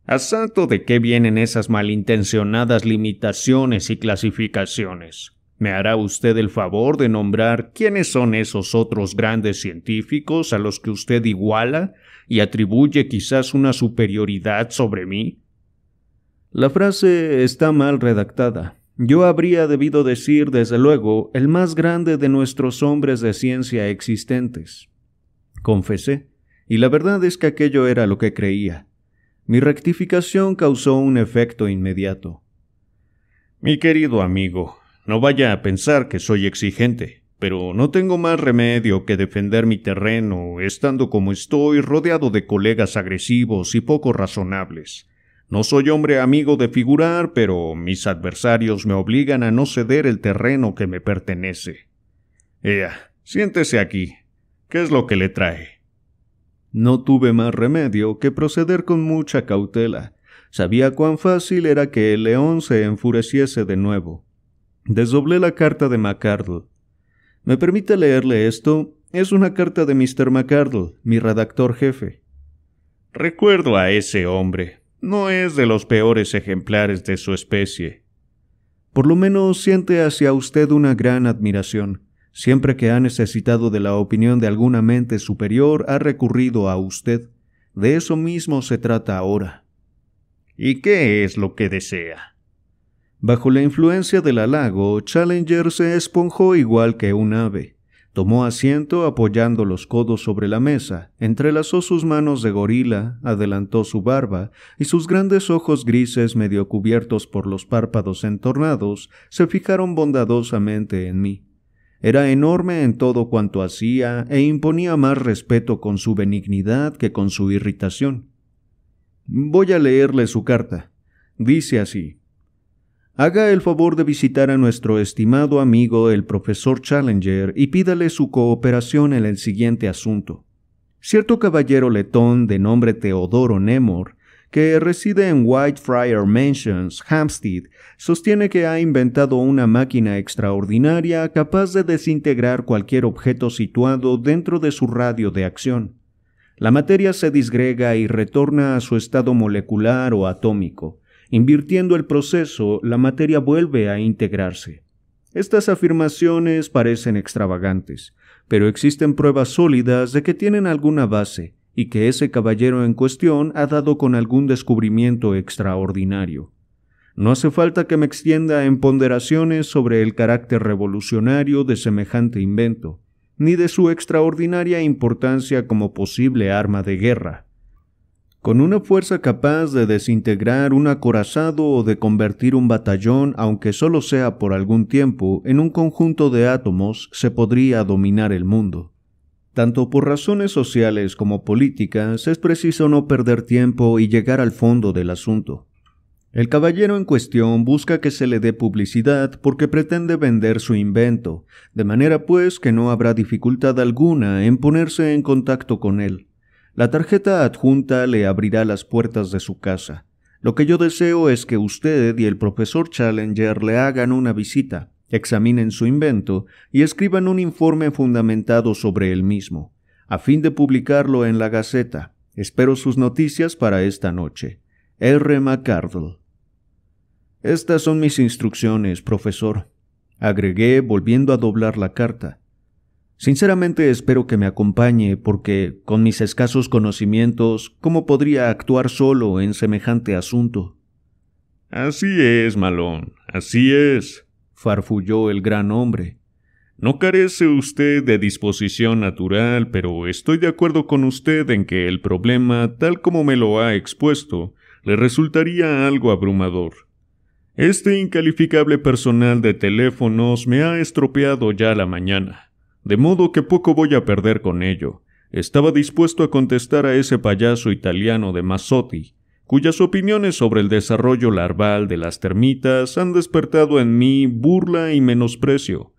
¿A santo de qué vienen esas malintencionadas limitaciones y clasificaciones? ¿Me hará usted el favor de nombrar quiénes son esos otros grandes científicos a los que usted iguala y atribuye quizás una superioridad sobre mí? La frase está mal redactada. Yo habría debido decir, desde luego, el más grande de nuestros hombres de ciencia existentes. Confesé y la verdad es que aquello era lo que creía. Mi rectificación causó un efecto inmediato. Mi querido amigo, no vaya a pensar que soy exigente, pero no tengo más remedio que defender mi terreno, estando como estoy rodeado de colegas agresivos y poco razonables. No soy hombre amigo de figurar, pero mis adversarios me obligan a no ceder el terreno que me pertenece. Ea, siéntese aquí. ¿Qué es lo que le trae? No tuve más remedio que proceder con mucha cautela. Sabía cuán fácil era que el león se enfureciese de nuevo. Desdoblé la carta de MacArdle. ¿Me permite leerle esto? Es una carta de Mr. MacArdle, mi redactor jefe. Recuerdo a ese hombre. No es de los peores ejemplares de su especie. Por lo menos siente hacia usted una gran admiración. Siempre que ha necesitado de la opinión de alguna mente superior, ha recurrido a usted. De eso mismo se trata ahora. ¿Y qué es lo que desea? Bajo la influencia del halago, Challenger se esponjó igual que un ave. Tomó asiento apoyando los codos sobre la mesa, entrelazó sus manos de gorila, adelantó su barba, y sus grandes ojos grises medio cubiertos por los párpados entornados se fijaron bondadosamente en mí. Era enorme en todo cuanto hacía e imponía más respeto con su benignidad que con su irritación. Voy a leerle su carta. Dice así. Haga el favor de visitar a nuestro estimado amigo el profesor Challenger y pídale su cooperación en el siguiente asunto. Cierto caballero letón de nombre Teodoro Nemor que reside en Whitefriar Mansions, Hampstead, sostiene que ha inventado una máquina extraordinaria capaz de desintegrar cualquier objeto situado dentro de su radio de acción. La materia se disgrega y retorna a su estado molecular o atómico. Invirtiendo el proceso, la materia vuelve a integrarse. Estas afirmaciones parecen extravagantes, pero existen pruebas sólidas de que tienen alguna base, y que ese caballero en cuestión ha dado con algún descubrimiento extraordinario. No hace falta que me extienda en ponderaciones sobre el carácter revolucionario de semejante invento, ni de su extraordinaria importancia como posible arma de guerra. Con una fuerza capaz de desintegrar un acorazado o de convertir un batallón, aunque solo sea por algún tiempo, en un conjunto de átomos, se podría dominar el mundo. Tanto por razones sociales como políticas es preciso no perder tiempo y llegar al fondo del asunto. El caballero en cuestión busca que se le dé publicidad porque pretende vender su invento, de manera pues que no habrá dificultad alguna en ponerse en contacto con él. La tarjeta adjunta le abrirá las puertas de su casa. Lo que yo deseo es que usted y el profesor Challenger le hagan una visita examinen su invento y escriban un informe fundamentado sobre el mismo, a fin de publicarlo en la Gaceta. Espero sus noticias para esta noche. R. McCardle. Estas son mis instrucciones, profesor, agregué volviendo a doblar la carta. Sinceramente espero que me acompañe porque, con mis escasos conocimientos, ¿cómo podría actuar solo en semejante asunto? Así es, Malón, así es, farfulló el gran hombre. No carece usted de disposición natural, pero estoy de acuerdo con usted en que el problema, tal como me lo ha expuesto, le resultaría algo abrumador. Este incalificable personal de teléfonos me ha estropeado ya la mañana, de modo que poco voy a perder con ello. Estaba dispuesto a contestar a ese payaso italiano de Mazzotti, cuyas opiniones sobre el desarrollo larval de las termitas han despertado en mí burla y menosprecio.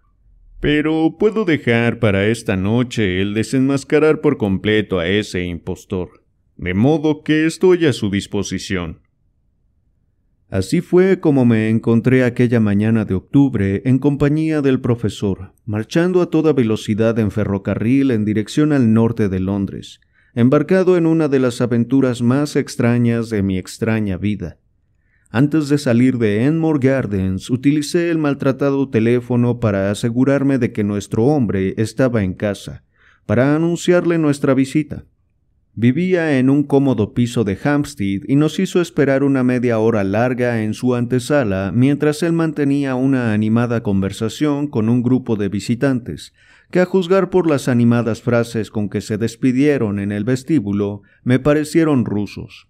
Pero puedo dejar para esta noche el desenmascarar por completo a ese impostor, de modo que estoy a su disposición. Así fue como me encontré aquella mañana de octubre en compañía del profesor, marchando a toda velocidad en ferrocarril en dirección al norte de Londres, embarcado en una de las aventuras más extrañas de mi extraña vida. Antes de salir de Enmore Gardens, utilicé el maltratado teléfono para asegurarme de que nuestro hombre estaba en casa, para anunciarle nuestra visita. Vivía en un cómodo piso de Hampstead y nos hizo esperar una media hora larga en su antesala mientras él mantenía una animada conversación con un grupo de visitantes, que a juzgar por las animadas frases con que se despidieron en el vestíbulo, me parecieron rusos.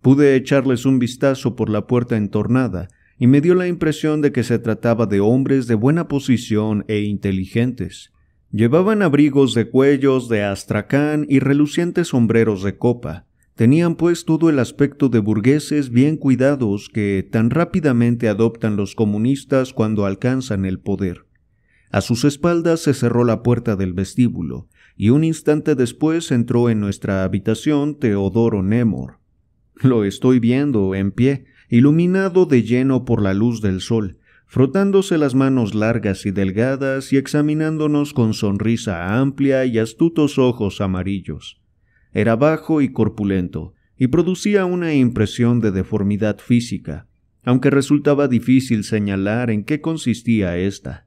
Pude echarles un vistazo por la puerta entornada, y me dio la impresión de que se trataba de hombres de buena posición e inteligentes. Llevaban abrigos de cuellos de astracán y relucientes sombreros de copa. Tenían pues todo el aspecto de burgueses bien cuidados que tan rápidamente adoptan los comunistas cuando alcanzan el poder. A sus espaldas se cerró la puerta del vestíbulo, y un instante después entró en nuestra habitación Teodoro Nemor. Lo estoy viendo en pie, iluminado de lleno por la luz del sol, frotándose las manos largas y delgadas y examinándonos con sonrisa amplia y astutos ojos amarillos. Era bajo y corpulento, y producía una impresión de deformidad física, aunque resultaba difícil señalar en qué consistía ésta.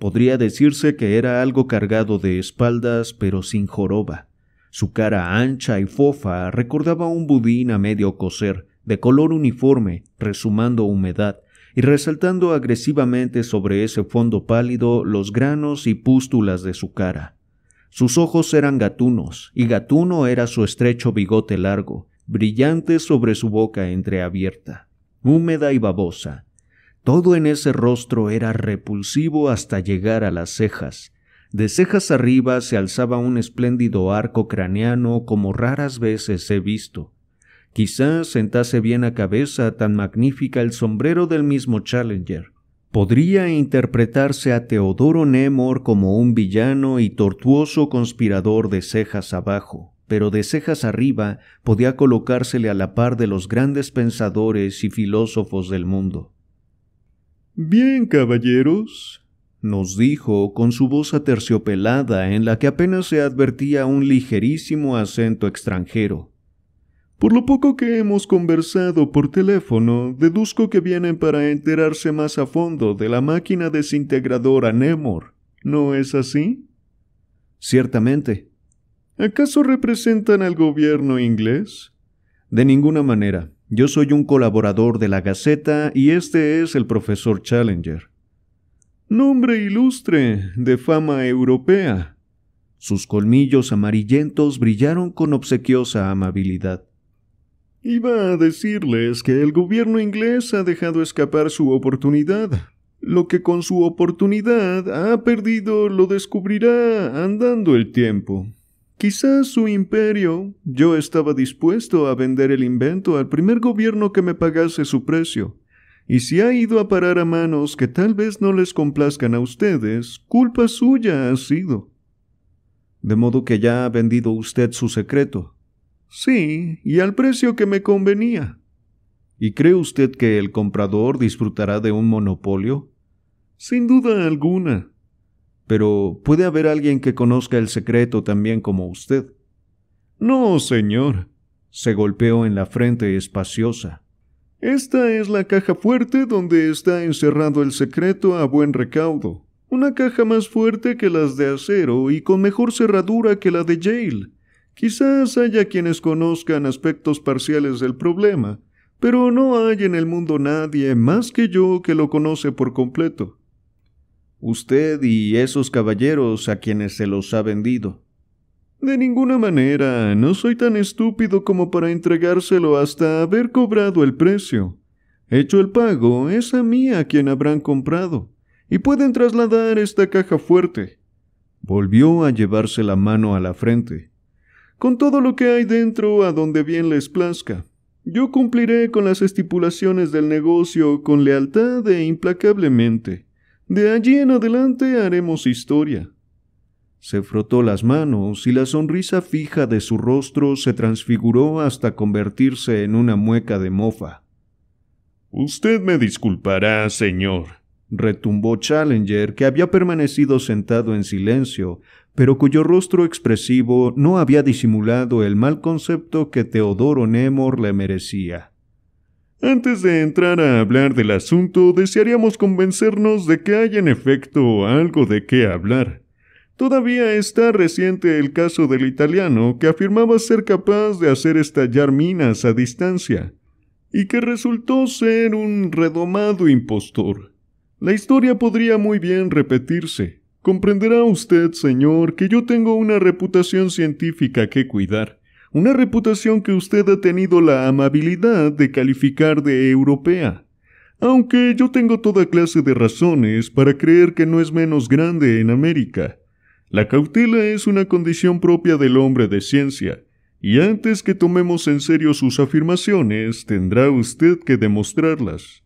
Podría decirse que era algo cargado de espaldas, pero sin joroba. Su cara ancha y fofa recordaba un budín a medio coser, de color uniforme, resumando humedad, y resaltando agresivamente sobre ese fondo pálido los granos y pústulas de su cara. Sus ojos eran gatunos, y gatuno era su estrecho bigote largo, brillante sobre su boca entreabierta, húmeda y babosa, todo en ese rostro era repulsivo hasta llegar a las cejas. De cejas arriba se alzaba un espléndido arco craneano como raras veces he visto. Quizás sentase bien a cabeza tan magnífica el sombrero del mismo Challenger. Podría interpretarse a Teodoro Nemor como un villano y tortuoso conspirador de cejas abajo, pero de cejas arriba podía colocársele a la par de los grandes pensadores y filósofos del mundo. Bien, caballeros, nos dijo con su voz aterciopelada en la que apenas se advertía un ligerísimo acento extranjero. Por lo poco que hemos conversado por teléfono, deduzco que vienen para enterarse más a fondo de la máquina desintegradora Nemor. ¿No es así? Ciertamente. ¿Acaso representan al gobierno inglés? De ninguna manera. Yo soy un colaborador de la Gaceta y este es el profesor Challenger. Nombre ilustre, de fama europea. Sus colmillos amarillentos brillaron con obsequiosa amabilidad. Iba a decirles que el gobierno inglés ha dejado escapar su oportunidad. Lo que con su oportunidad ha perdido lo descubrirá andando el tiempo. Quizás su imperio. Yo estaba dispuesto a vender el invento al primer gobierno que me pagase su precio. Y si ha ido a parar a manos que tal vez no les complazcan a ustedes, culpa suya ha sido. De modo que ya ha vendido usted su secreto. Sí, y al precio que me convenía. ¿Y cree usted que el comprador disfrutará de un monopolio? Sin duda alguna pero puede haber alguien que conozca el secreto también como usted. No, señor. Se golpeó en la frente espaciosa. Esta es la caja fuerte donde está encerrado el secreto a buen recaudo. Una caja más fuerte que las de acero y con mejor cerradura que la de Yale. Quizás haya quienes conozcan aspectos parciales del problema, pero no hay en el mundo nadie más que yo que lo conoce por completo usted y esos caballeros a quienes se los ha vendido. De ninguna manera, no soy tan estúpido como para entregárselo hasta haber cobrado el precio. Hecho el pago, es a mí a quien habrán comprado, y pueden trasladar esta caja fuerte. Volvió a llevarse la mano a la frente. Con todo lo que hay dentro, a donde bien les plazca. Yo cumpliré con las estipulaciones del negocio con lealtad e implacablemente. De allí en adelante haremos historia. Se frotó las manos y la sonrisa fija de su rostro se transfiguró hasta convertirse en una mueca de mofa. Usted me disculpará, señor, retumbó Challenger, que había permanecido sentado en silencio, pero cuyo rostro expresivo no había disimulado el mal concepto que Teodoro Nemor le merecía. Antes de entrar a hablar del asunto, desearíamos convencernos de que hay en efecto algo de qué hablar. Todavía está reciente el caso del italiano que afirmaba ser capaz de hacer estallar minas a distancia, y que resultó ser un redomado impostor. La historia podría muy bien repetirse. Comprenderá usted, señor, que yo tengo una reputación científica que cuidar una reputación que usted ha tenido la amabilidad de calificar de europea. Aunque yo tengo toda clase de razones para creer que no es menos grande en América. La cautela es una condición propia del hombre de ciencia, y antes que tomemos en serio sus afirmaciones, tendrá usted que demostrarlas.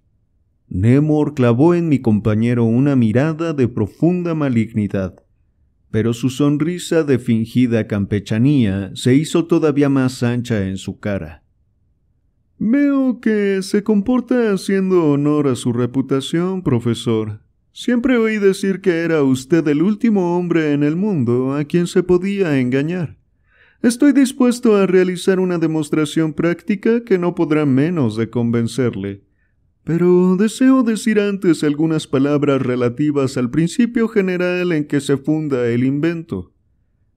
Nemor clavó en mi compañero una mirada de profunda malignidad pero su sonrisa de fingida campechanía se hizo todavía más ancha en su cara. Veo que se comporta haciendo honor a su reputación, profesor. Siempre oí decir que era usted el último hombre en el mundo a quien se podía engañar. Estoy dispuesto a realizar una demostración práctica que no podrá menos de convencerle. Pero deseo decir antes algunas palabras relativas al principio general en que se funda el invento.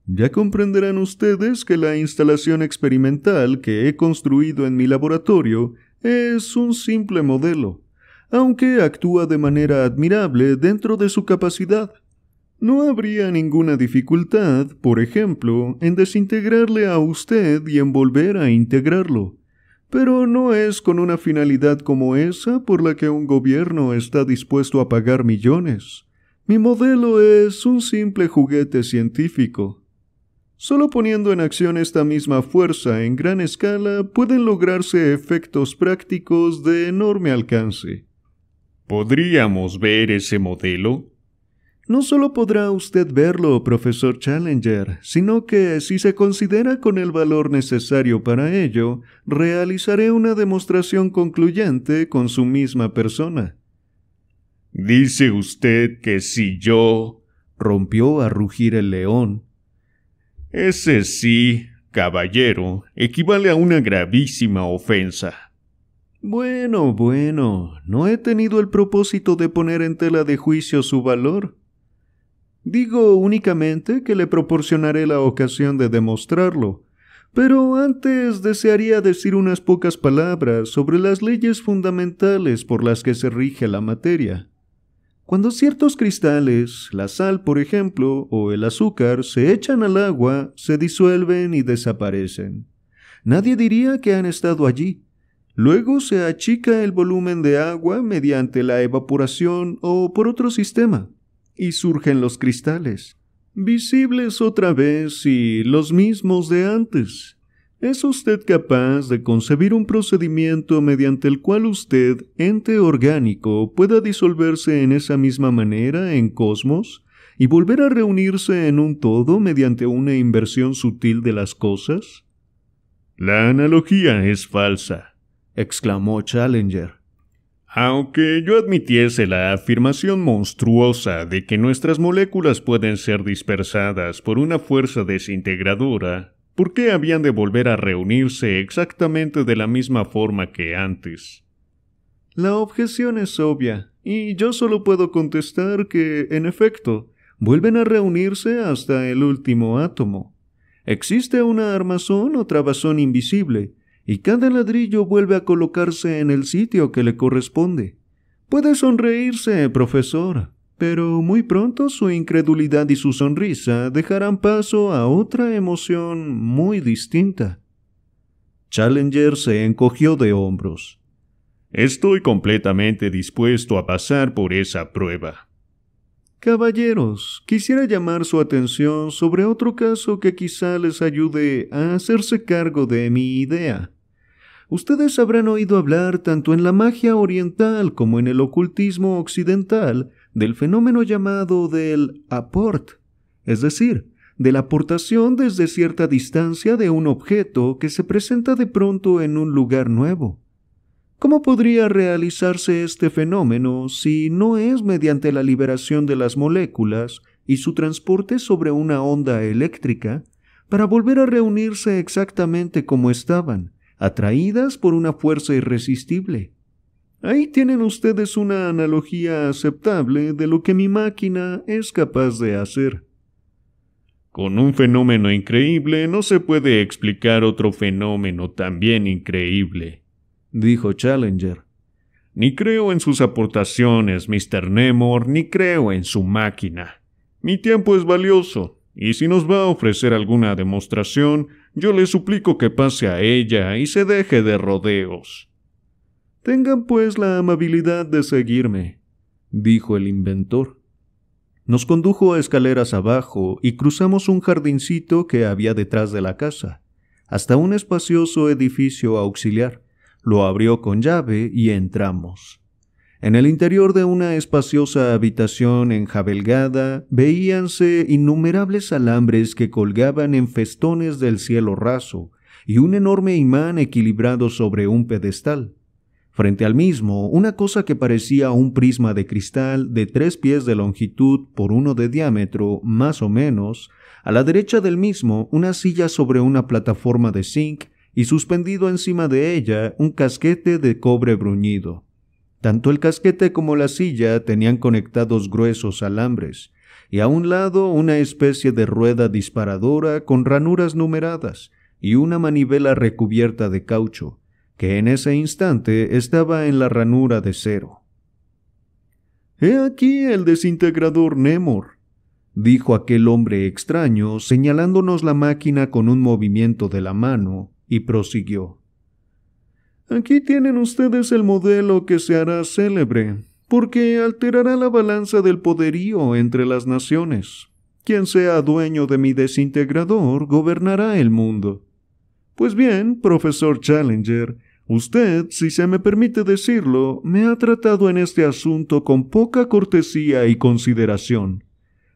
Ya comprenderán ustedes que la instalación experimental que he construido en mi laboratorio es un simple modelo, aunque actúa de manera admirable dentro de su capacidad. No habría ninguna dificultad, por ejemplo, en desintegrarle a usted y en volver a integrarlo. Pero no es con una finalidad como esa por la que un gobierno está dispuesto a pagar millones. Mi modelo es un simple juguete científico. Solo poniendo en acción esta misma fuerza en gran escala pueden lograrse efectos prácticos de enorme alcance. ¿Podríamos ver ese modelo? No solo podrá usted verlo, profesor Challenger, sino que, si se considera con el valor necesario para ello, realizaré una demostración concluyente con su misma persona. Dice usted que si yo. rompió a rugir el león. Ese sí, caballero, equivale a una gravísima ofensa. Bueno, bueno, no he tenido el propósito de poner en tela de juicio su valor. Digo únicamente que le proporcionaré la ocasión de demostrarlo. Pero antes desearía decir unas pocas palabras sobre las leyes fundamentales por las que se rige la materia. Cuando ciertos cristales, la sal por ejemplo, o el azúcar, se echan al agua, se disuelven y desaparecen. Nadie diría que han estado allí. Luego se achica el volumen de agua mediante la evaporación o por otro sistema y surgen los cristales, visibles otra vez y los mismos de antes. ¿Es usted capaz de concebir un procedimiento mediante el cual usted, ente orgánico, pueda disolverse en esa misma manera en cosmos y volver a reunirse en un todo mediante una inversión sutil de las cosas? La analogía es falsa, exclamó Challenger. Aunque yo admitiese la afirmación monstruosa de que nuestras moléculas pueden ser dispersadas por una fuerza desintegradora, ¿por qué habían de volver a reunirse exactamente de la misma forma que antes? La objeción es obvia, y yo solo puedo contestar que, en efecto, vuelven a reunirse hasta el último átomo. Existe una armazón o trabazón invisible, y cada ladrillo vuelve a colocarse en el sitio que le corresponde. Puede sonreírse, profesor, pero muy pronto su incredulidad y su sonrisa dejarán paso a otra emoción muy distinta. Challenger se encogió de hombros. Estoy completamente dispuesto a pasar por esa prueba. Caballeros, quisiera llamar su atención sobre otro caso que quizá les ayude a hacerse cargo de mi idea. Ustedes habrán oído hablar tanto en la magia oriental como en el ocultismo occidental del fenómeno llamado del aport, es decir, de la aportación desde cierta distancia de un objeto que se presenta de pronto en un lugar nuevo. ¿Cómo podría realizarse este fenómeno si no es mediante la liberación de las moléculas y su transporte sobre una onda eléctrica para volver a reunirse exactamente como estaban, atraídas por una fuerza irresistible. Ahí tienen ustedes una analogía aceptable de lo que mi máquina es capaz de hacer. Con un fenómeno increíble no se puede explicar otro fenómeno también increíble, dijo Challenger. Ni creo en sus aportaciones, Mr. Nemor, ni creo en su máquina. Mi tiempo es valioso, y si nos va a ofrecer alguna demostración, yo le suplico que pase a ella y se deje de rodeos. Tengan pues la amabilidad de seguirme, dijo el inventor. Nos condujo a escaleras abajo y cruzamos un jardincito que había detrás de la casa, hasta un espacioso edificio auxiliar. Lo abrió con llave y entramos. En el interior de una espaciosa habitación enjabelgada veíanse innumerables alambres que colgaban en festones del cielo raso y un enorme imán equilibrado sobre un pedestal. Frente al mismo, una cosa que parecía un prisma de cristal de tres pies de longitud por uno de diámetro, más o menos, a la derecha del mismo, una silla sobre una plataforma de zinc y suspendido encima de ella un casquete de cobre bruñido. Tanto el casquete como la silla tenían conectados gruesos alambres, y a un lado una especie de rueda disparadora con ranuras numeradas y una manivela recubierta de caucho, que en ese instante estaba en la ranura de cero. He aquí el desintegrador Nemor, dijo aquel hombre extraño, señalándonos la máquina con un movimiento de la mano, y prosiguió. Aquí tienen ustedes el modelo que se hará célebre, porque alterará la balanza del poderío entre las naciones. Quien sea dueño de mi desintegrador gobernará el mundo. Pues bien, profesor Challenger, usted, si se me permite decirlo, me ha tratado en este asunto con poca cortesía y consideración.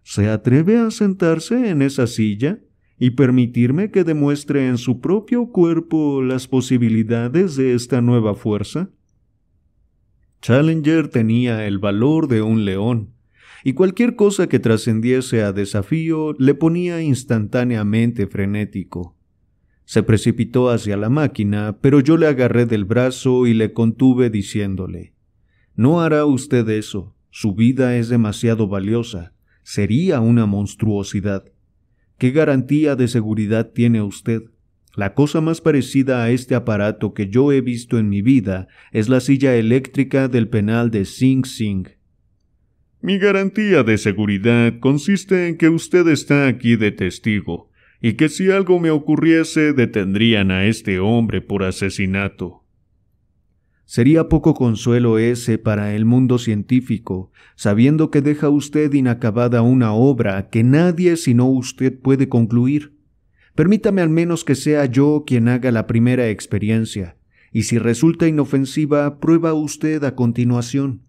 ¿Se atreve a sentarse en esa silla? y permitirme que demuestre en su propio cuerpo las posibilidades de esta nueva fuerza? Challenger tenía el valor de un león, y cualquier cosa que trascendiese a desafío le ponía instantáneamente frenético. Se precipitó hacia la máquina, pero yo le agarré del brazo y le contuve diciéndole No hará usted eso. Su vida es demasiado valiosa. Sería una monstruosidad. ¿Qué garantía de seguridad tiene usted? La cosa más parecida a este aparato que yo he visto en mi vida es la silla eléctrica del penal de Sing Sing. Mi garantía de seguridad consiste en que usted está aquí de testigo, y que si algo me ocurriese detendrían a este hombre por asesinato. Sería poco consuelo ese para el mundo científico, sabiendo que deja usted inacabada una obra que nadie sino usted puede concluir. Permítame al menos que sea yo quien haga la primera experiencia, y si resulta inofensiva, prueba usted a continuación.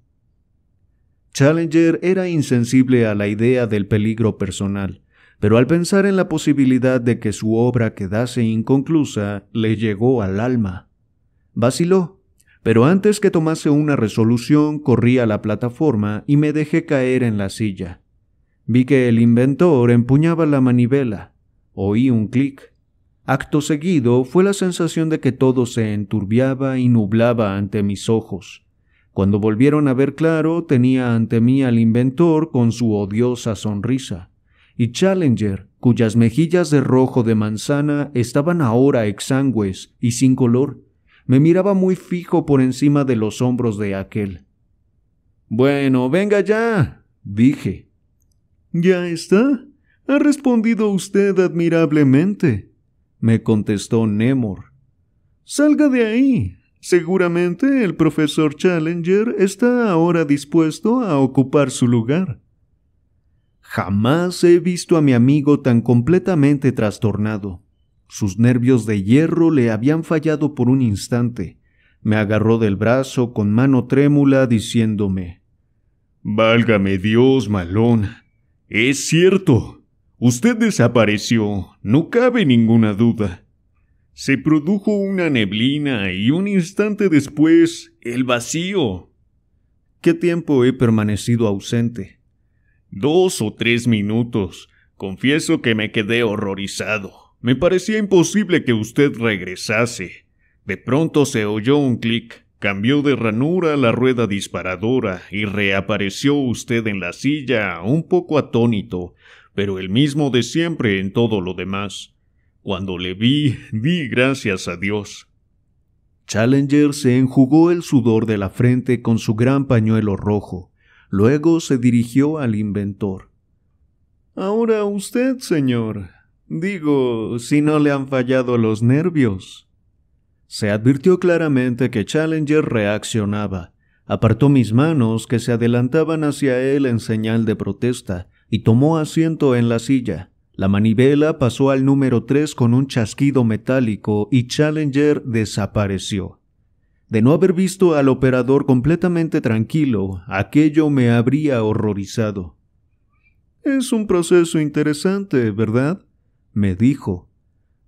Challenger era insensible a la idea del peligro personal, pero al pensar en la posibilidad de que su obra quedase inconclusa, le llegó al alma. Vaciló pero antes que tomase una resolución, corrí a la plataforma y me dejé caer en la silla. Vi que el inventor empuñaba la manivela. Oí un clic. Acto seguido fue la sensación de que todo se enturbiaba y nublaba ante mis ojos. Cuando volvieron a ver claro, tenía ante mí al inventor con su odiosa sonrisa, y Challenger, cuyas mejillas de rojo de manzana estaban ahora exangües y sin color, me miraba muy fijo por encima de los hombros de aquel. Bueno, venga ya, dije. Ya está. Ha respondido usted admirablemente, me contestó Nemor. Salga de ahí. Seguramente el profesor Challenger está ahora dispuesto a ocupar su lugar. Jamás he visto a mi amigo tan completamente trastornado. Sus nervios de hierro le habían fallado por un instante. Me agarró del brazo con mano trémula diciéndome Válgame Dios, Malón. Es cierto. Usted desapareció, no cabe ninguna duda. Se produjo una neblina y un instante después el vacío. ¿Qué tiempo he permanecido ausente? Dos o tres minutos. Confieso que me quedé horrorizado. Me parecía imposible que usted regresase. De pronto se oyó un clic, cambió de ranura la rueda disparadora y reapareció usted en la silla, un poco atónito, pero el mismo de siempre en todo lo demás. Cuando le vi, di gracias a Dios. Challenger se enjugó el sudor de la frente con su gran pañuelo rojo. Luego se dirigió al inventor. Ahora usted, señor, Digo, si no le han fallado los nervios. Se advirtió claramente que Challenger reaccionaba. Apartó mis manos que se adelantaban hacia él en señal de protesta y tomó asiento en la silla. La manivela pasó al número tres con un chasquido metálico y Challenger desapareció. De no haber visto al operador completamente tranquilo, aquello me habría horrorizado. Es un proceso interesante, ¿verdad? me dijo.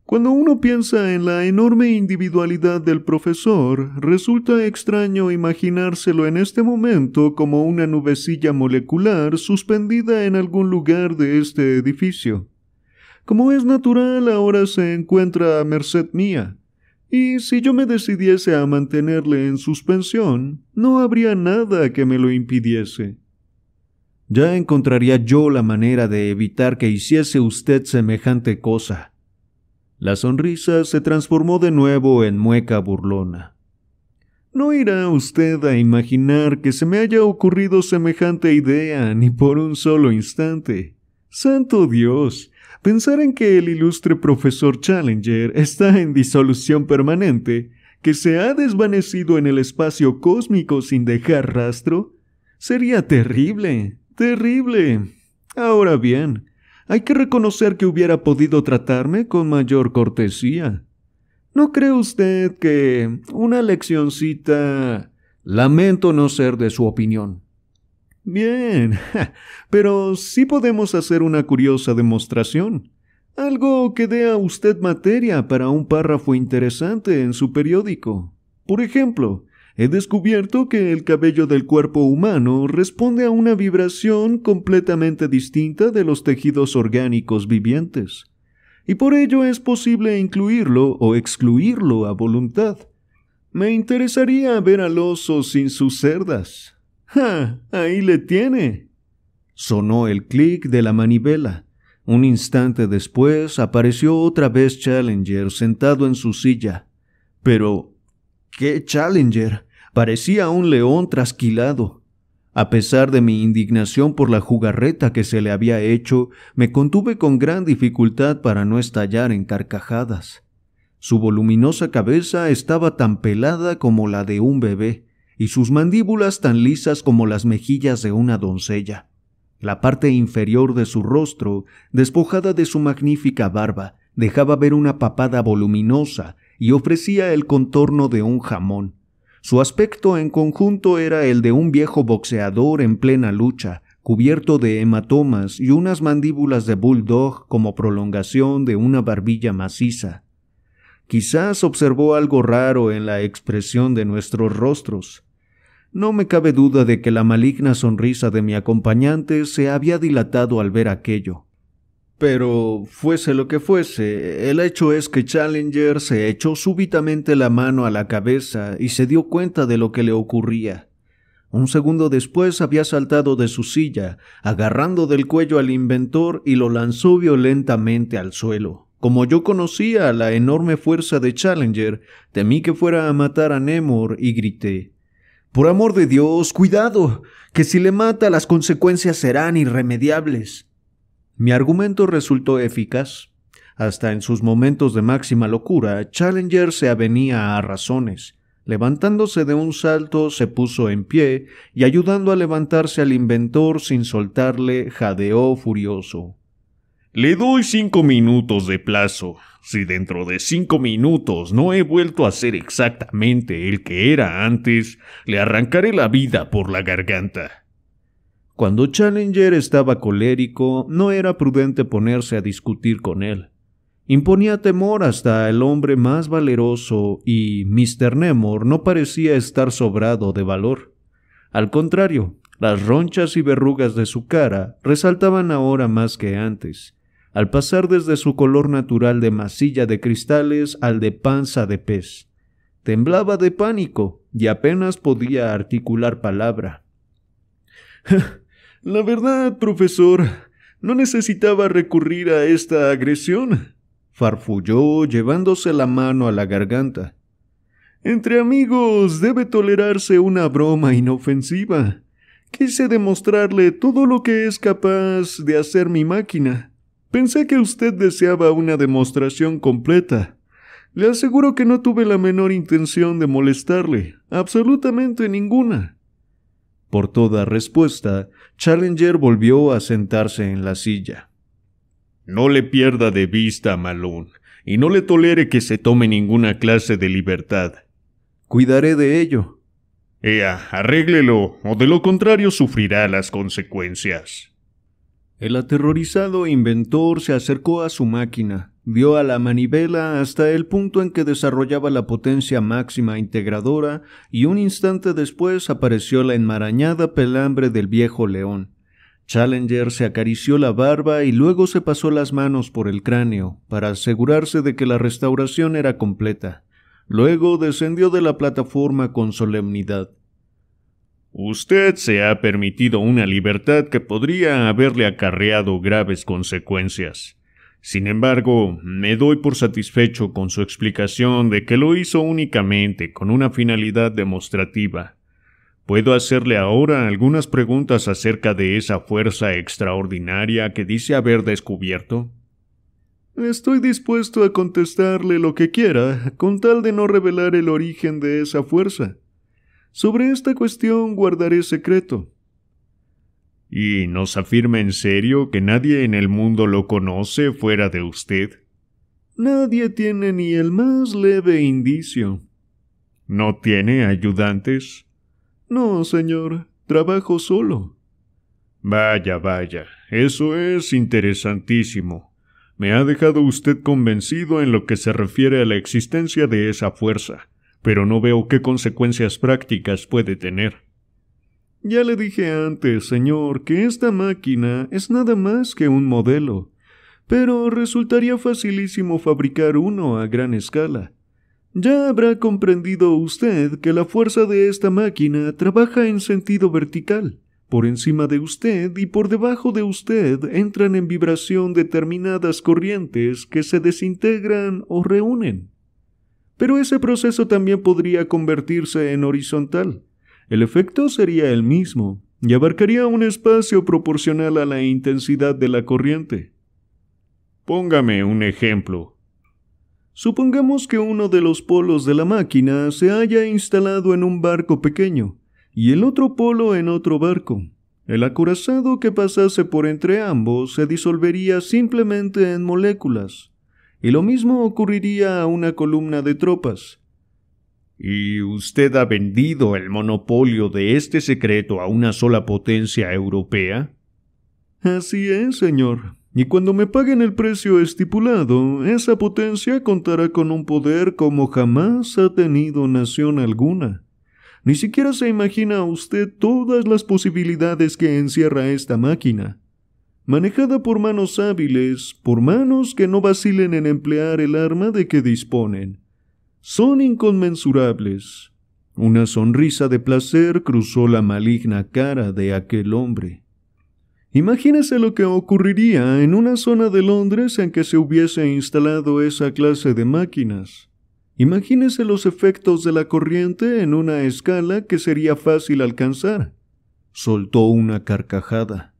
Cuando uno piensa en la enorme individualidad del profesor, resulta extraño imaginárselo en este momento como una nubecilla molecular suspendida en algún lugar de este edificio. Como es natural, ahora se encuentra a merced mía. Y si yo me decidiese a mantenerle en suspensión, no habría nada que me lo impidiese. Ya encontraría yo la manera de evitar que hiciese usted semejante cosa. La sonrisa se transformó de nuevo en mueca burlona. No irá usted a imaginar que se me haya ocurrido semejante idea ni por un solo instante. Santo Dios. Pensar en que el ilustre profesor Challenger está en disolución permanente, que se ha desvanecido en el espacio cósmico sin dejar rastro, sería terrible. Terrible. Ahora bien, hay que reconocer que hubiera podido tratarme con mayor cortesía. ¿No cree usted que una leccioncita... Lamento no ser de su opinión. Bien, pero sí podemos hacer una curiosa demostración. Algo que dé a usted materia para un párrafo interesante en su periódico. Por ejemplo, he descubierto que el cabello del cuerpo humano responde a una vibración completamente distinta de los tejidos orgánicos vivientes, y por ello es posible incluirlo o excluirlo a voluntad. Me interesaría ver al oso sin sus cerdas. ¡Ah! Ahí le tiene. Sonó el clic de la manivela. Un instante después apareció otra vez Challenger sentado en su silla. Pero ¡Qué Challenger! Parecía un león trasquilado. A pesar de mi indignación por la jugarreta que se le había hecho, me contuve con gran dificultad para no estallar en carcajadas. Su voluminosa cabeza estaba tan pelada como la de un bebé, y sus mandíbulas tan lisas como las mejillas de una doncella. La parte inferior de su rostro, despojada de su magnífica barba, dejaba ver una papada voluminosa y ofrecía el contorno de un jamón. Su aspecto en conjunto era el de un viejo boxeador en plena lucha, cubierto de hematomas y unas mandíbulas de bulldog como prolongación de una barbilla maciza. Quizás observó algo raro en la expresión de nuestros rostros. No me cabe duda de que la maligna sonrisa de mi acompañante se había dilatado al ver aquello. Pero fuese lo que fuese, el hecho es que Challenger se echó súbitamente la mano a la cabeza y se dio cuenta de lo que le ocurría. Un segundo después había saltado de su silla, agarrando del cuello al inventor y lo lanzó violentamente al suelo. Como yo conocía la enorme fuerza de Challenger, temí que fuera a matar a Nemor y grité Por amor de Dios, cuidado, que si le mata las consecuencias serán irremediables. Mi argumento resultó eficaz. Hasta en sus momentos de máxima locura, Challenger se avenía a razones. Levantándose de un salto, se puso en pie y ayudando a levantarse al inventor sin soltarle, jadeó furioso. Le doy cinco minutos de plazo. Si dentro de cinco minutos no he vuelto a ser exactamente el que era antes, le arrancaré la vida por la garganta. Cuando Challenger estaba colérico, no era prudente ponerse a discutir con él. Imponía temor hasta el hombre más valeroso y Mr. Nemor no parecía estar sobrado de valor. Al contrario, las ronchas y verrugas de su cara resaltaban ahora más que antes, al pasar desde su color natural de masilla de cristales al de panza de pez. Temblaba de pánico y apenas podía articular palabra. La verdad, profesor, no necesitaba recurrir a esta agresión, farfulló llevándose la mano a la garganta. Entre amigos debe tolerarse una broma inofensiva. Quise demostrarle todo lo que es capaz de hacer mi máquina. Pensé que usted deseaba una demostración completa. Le aseguro que no tuve la menor intención de molestarle, absolutamente ninguna. Por toda respuesta, Challenger volvió a sentarse en la silla. No le pierda de vista a Malone, y no le tolere que se tome ninguna clase de libertad. Cuidaré de ello. Ea, arréglelo, o de lo contrario sufrirá las consecuencias. El aterrorizado inventor se acercó a su máquina, Vio a la manivela hasta el punto en que desarrollaba la potencia máxima integradora y un instante después apareció la enmarañada pelambre del viejo león. Challenger se acarició la barba y luego se pasó las manos por el cráneo para asegurarse de que la restauración era completa. Luego descendió de la plataforma con solemnidad. Usted se ha permitido una libertad que podría haberle acarreado graves consecuencias. Sin embargo, me doy por satisfecho con su explicación de que lo hizo únicamente con una finalidad demostrativa. Puedo hacerle ahora algunas preguntas acerca de esa fuerza extraordinaria que dice haber descubierto. Estoy dispuesto a contestarle lo que quiera, con tal de no revelar el origen de esa fuerza. Sobre esta cuestión guardaré secreto. ¿Y nos afirma en serio que nadie en el mundo lo conoce fuera de usted? Nadie tiene ni el más leve indicio. ¿No tiene ayudantes? No, señor. Trabajo solo. Vaya, vaya. Eso es interesantísimo. Me ha dejado usted convencido en lo que se refiere a la existencia de esa fuerza, pero no veo qué consecuencias prácticas puede tener. Ya le dije antes, señor, que esta máquina es nada más que un modelo, pero resultaría facilísimo fabricar uno a gran escala. Ya habrá comprendido usted que la fuerza de esta máquina trabaja en sentido vertical. Por encima de usted y por debajo de usted entran en vibración determinadas corrientes que se desintegran o reúnen. Pero ese proceso también podría convertirse en horizontal el efecto sería el mismo y abarcaría un espacio proporcional a la intensidad de la corriente. Póngame un ejemplo. Supongamos que uno de los polos de la máquina se haya instalado en un barco pequeño y el otro polo en otro barco. El acorazado que pasase por entre ambos se disolvería simplemente en moléculas, y lo mismo ocurriría a una columna de tropas, ¿Y usted ha vendido el monopolio de este secreto a una sola potencia europea? Así es, señor. Y cuando me paguen el precio estipulado, esa potencia contará con un poder como jamás ha tenido nación alguna. Ni siquiera se imagina usted todas las posibilidades que encierra esta máquina. Manejada por manos hábiles, por manos que no vacilen en emplear el arma de que disponen son inconmensurables. Una sonrisa de placer cruzó la maligna cara de aquel hombre. Imagínese lo que ocurriría en una zona de Londres en que se hubiese instalado esa clase de máquinas. Imagínese los efectos de la corriente en una escala que sería fácil alcanzar. Soltó una carcajada.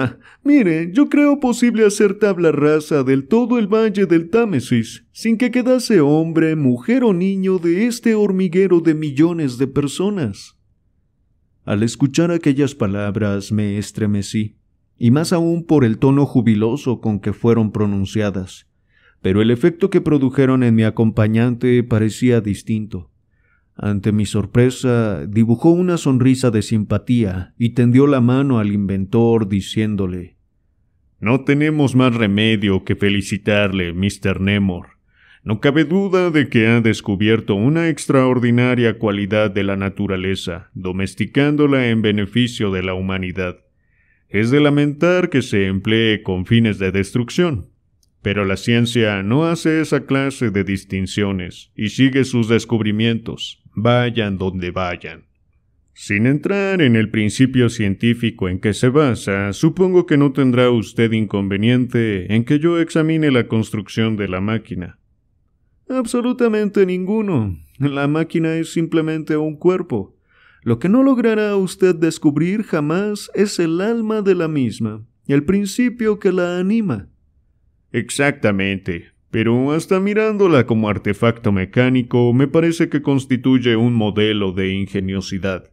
mire, yo creo posible hacer tabla rasa del todo el valle del Támesis, sin que quedase hombre, mujer o niño de este hormiguero de millones de personas. Al escuchar aquellas palabras me estremecí, y más aún por el tono jubiloso con que fueron pronunciadas, pero el efecto que produjeron en mi acompañante parecía distinto. Ante mi sorpresa, dibujó una sonrisa de simpatía y tendió la mano al inventor diciéndole No tenemos más remedio que felicitarle, Mr. Nemor. No cabe duda de que ha descubierto una extraordinaria cualidad de la naturaleza, domesticándola en beneficio de la humanidad. Es de lamentar que se emplee con fines de destrucción, pero la ciencia no hace esa clase de distinciones y sigue sus descubrimientos, vayan donde vayan. Sin entrar en el principio científico en que se basa, supongo que no tendrá usted inconveniente en que yo examine la construcción de la máquina. Absolutamente ninguno. La máquina es simplemente un cuerpo. Lo que no logrará usted descubrir jamás es el alma de la misma, el principio que la anima. Exactamente, pero hasta mirándola como artefacto mecánico me parece que constituye un modelo de ingeniosidad.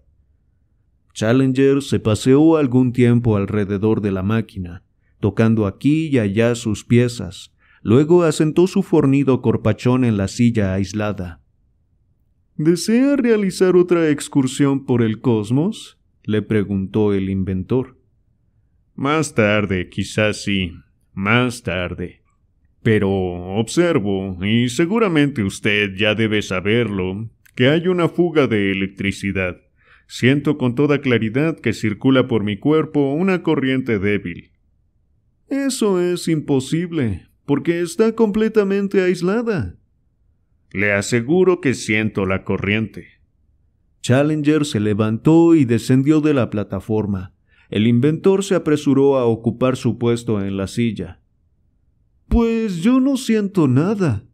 Challenger se paseó algún tiempo alrededor de la máquina, tocando aquí y allá sus piezas, luego asentó su fornido corpachón en la silla aislada. ¿Desea realizar otra excursión por el cosmos? le preguntó el inventor. Más tarde, quizás sí, más tarde. Pero observo, y seguramente usted ya debe saberlo, que hay una fuga de electricidad. Siento con toda claridad que circula por mi cuerpo una corriente débil. Eso es imposible, porque está completamente aislada. Le aseguro que siento la corriente. Challenger se levantó y descendió de la plataforma. El inventor se apresuró a ocupar su puesto en la silla. Pues yo no siento nada.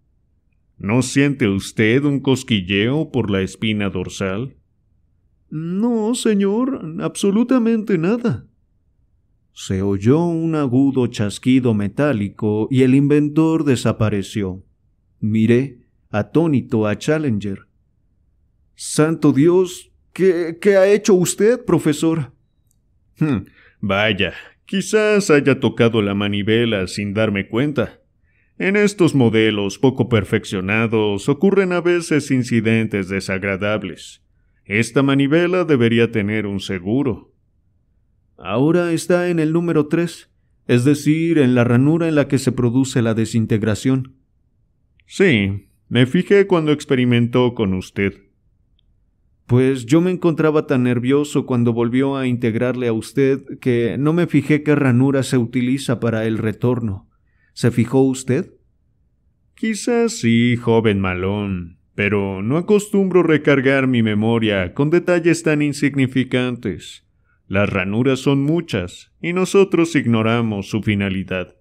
¿No siente usted un cosquilleo por la espina dorsal? No, señor, absolutamente nada. Se oyó un agudo chasquido metálico y el inventor desapareció. Miré, atónito, a Challenger. Santo Dios, ¿qué, ha hecho usted, profesor? Hmm, vaya, quizás haya tocado la manivela sin darme cuenta. En estos modelos poco perfeccionados ocurren a veces incidentes desagradables. Esta manivela debería tener un seguro. Ahora está en el número 3, es decir, en la ranura en la que se produce la desintegración. Sí, me fijé cuando experimentó con usted. Pues yo me encontraba tan nervioso cuando volvió a integrarle a usted que no me fijé qué ranura se utiliza para el retorno. ¿Se fijó usted? Quizás sí, joven Malón, pero no acostumbro recargar mi memoria con detalles tan insignificantes. Las ranuras son muchas, y nosotros ignoramos su finalidad.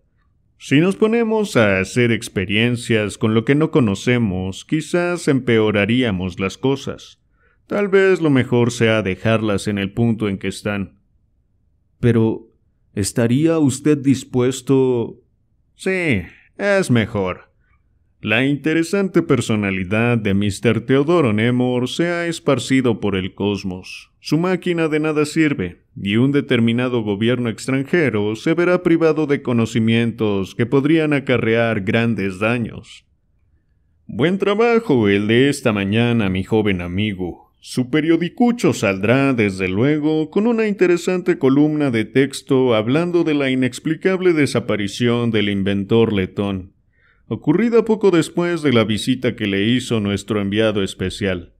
Si nos ponemos a hacer experiencias con lo que no conocemos, quizás empeoraríamos las cosas. Tal vez lo mejor sea dejarlas en el punto en que están. Pero, ¿estaría usted dispuesto? Sí, es mejor. La interesante personalidad de Mr. Teodoro Nemor se ha esparcido por el cosmos. Su máquina de nada sirve, y un determinado gobierno extranjero se verá privado de conocimientos que podrían acarrear grandes daños. Buen trabajo el de esta mañana, mi joven amigo. Su periodicucho saldrá, desde luego, con una interesante columna de texto hablando de la inexplicable desaparición del inventor letón, ocurrida poco después de la visita que le hizo nuestro enviado especial.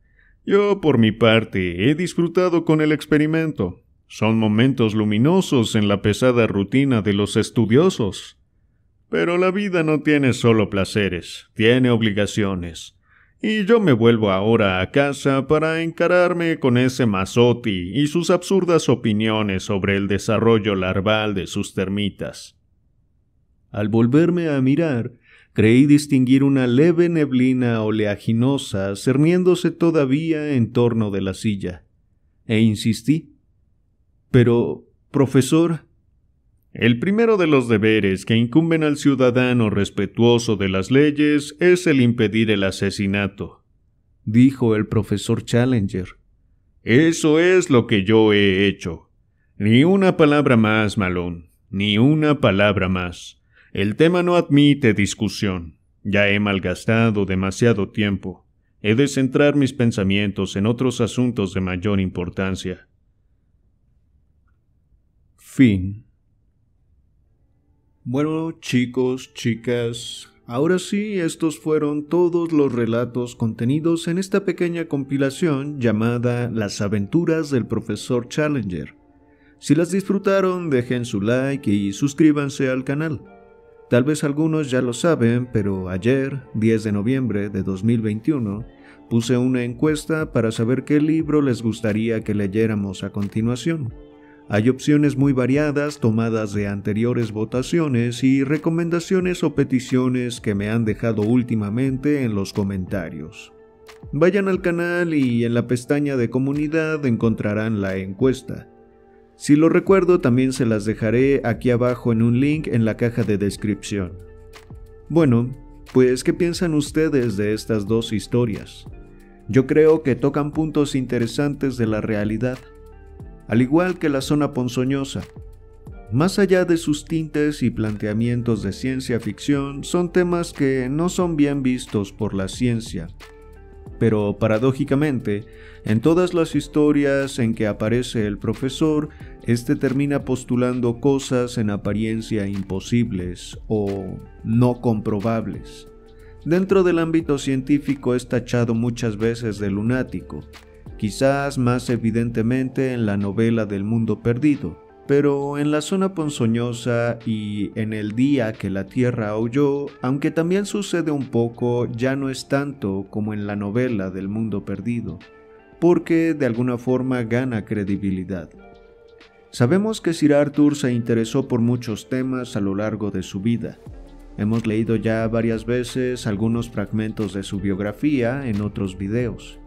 Yo, por mi parte, he disfrutado con el experimento. Son momentos luminosos en la pesada rutina de los estudiosos. Pero la vida no tiene solo placeres, tiene obligaciones. Y yo me vuelvo ahora a casa para encararme con ese Mazotti y sus absurdas opiniones sobre el desarrollo larval de sus termitas. Al volverme a mirar, creí distinguir una leve neblina oleaginosa cerniéndose todavía en torno de la silla, e insistí. Pero, profesor, el primero de los deberes que incumben al ciudadano respetuoso de las leyes es el impedir el asesinato, dijo el profesor Challenger. Eso es lo que yo he hecho. Ni una palabra más, Malone. ni una palabra más. El tema no admite discusión. Ya he malgastado demasiado tiempo. He de centrar mis pensamientos en otros asuntos de mayor importancia. Fin. Bueno chicos, chicas, ahora sí, estos fueron todos los relatos contenidos en esta pequeña compilación llamada Las aventuras del profesor Challenger. Si las disfrutaron, dejen su like y suscríbanse al canal. Tal vez algunos ya lo saben, pero ayer, 10 de noviembre de 2021, puse una encuesta para saber qué libro les gustaría que leyéramos a continuación. Hay opciones muy variadas tomadas de anteriores votaciones y recomendaciones o peticiones que me han dejado últimamente en los comentarios. Vayan al canal y en la pestaña de comunidad encontrarán la encuesta. Si lo recuerdo también se las dejaré aquí abajo en un link en la caja de descripción. Bueno, pues ¿qué piensan ustedes de estas dos historias? Yo creo que tocan puntos interesantes de la realidad al igual que la zona ponzoñosa. Más allá de sus tintes y planteamientos de ciencia ficción, son temas que no son bien vistos por la ciencia. Pero paradójicamente, en todas las historias en que aparece el profesor, este termina postulando cosas en apariencia imposibles o no comprobables. Dentro del ámbito científico es tachado muchas veces de lunático, quizás más evidentemente en la novela del mundo perdido, pero en la zona ponzoñosa y en el día que la tierra aulló, aunque también sucede un poco, ya no es tanto como en la novela del mundo perdido, porque de alguna forma gana credibilidad. Sabemos que Sir Arthur se interesó por muchos temas a lo largo de su vida. Hemos leído ya varias veces algunos fragmentos de su biografía en otros videos.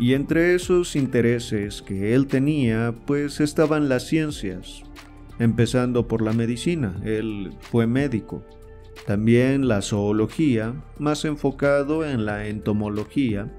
Y entre esos intereses que él tenía, pues estaban las ciencias, empezando por la medicina, él fue médico. También la zoología, más enfocado en la entomología,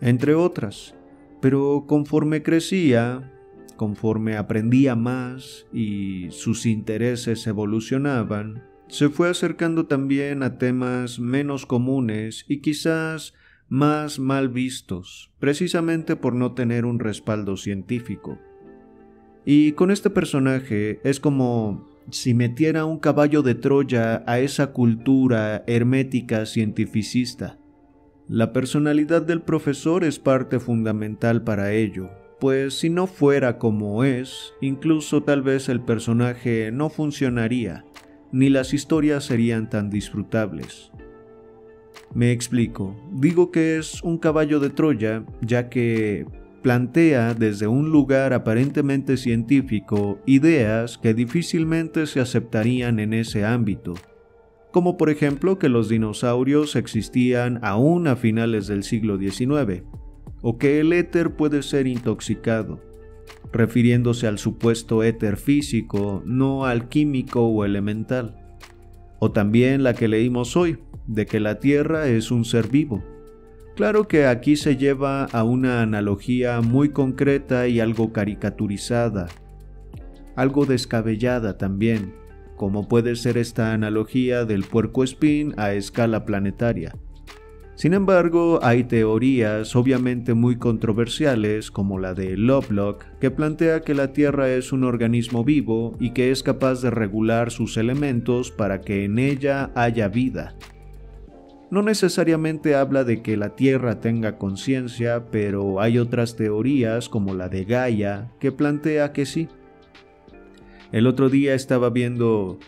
entre otras. Pero conforme crecía, conforme aprendía más y sus intereses evolucionaban, se fue acercando también a temas menos comunes y quizás más mal vistos, precisamente por no tener un respaldo científico. Y con este personaje es como si metiera un caballo de Troya a esa cultura hermética cientificista. La personalidad del profesor es parte fundamental para ello, pues si no fuera como es, incluso tal vez el personaje no funcionaría, ni las historias serían tan disfrutables. Me explico. Digo que es un caballo de Troya, ya que plantea desde un lugar aparentemente científico ideas que difícilmente se aceptarían en ese ámbito, como por ejemplo que los dinosaurios existían aún a finales del siglo XIX, o que el éter puede ser intoxicado, refiriéndose al supuesto éter físico, no al químico o elemental, o también la que leímos hoy, de que la Tierra es un ser vivo. Claro que aquí se lleva a una analogía muy concreta y algo caricaturizada, algo descabellada también, como puede ser esta analogía del puerco espín a escala planetaria. Sin embargo, hay teorías obviamente muy controversiales como la de Lovelock, que plantea que la Tierra es un organismo vivo y que es capaz de regular sus elementos para que en ella haya vida. No necesariamente habla de que la Tierra tenga conciencia, pero hay otras teorías como la de Gaia que plantea que sí. El otro día estaba viendo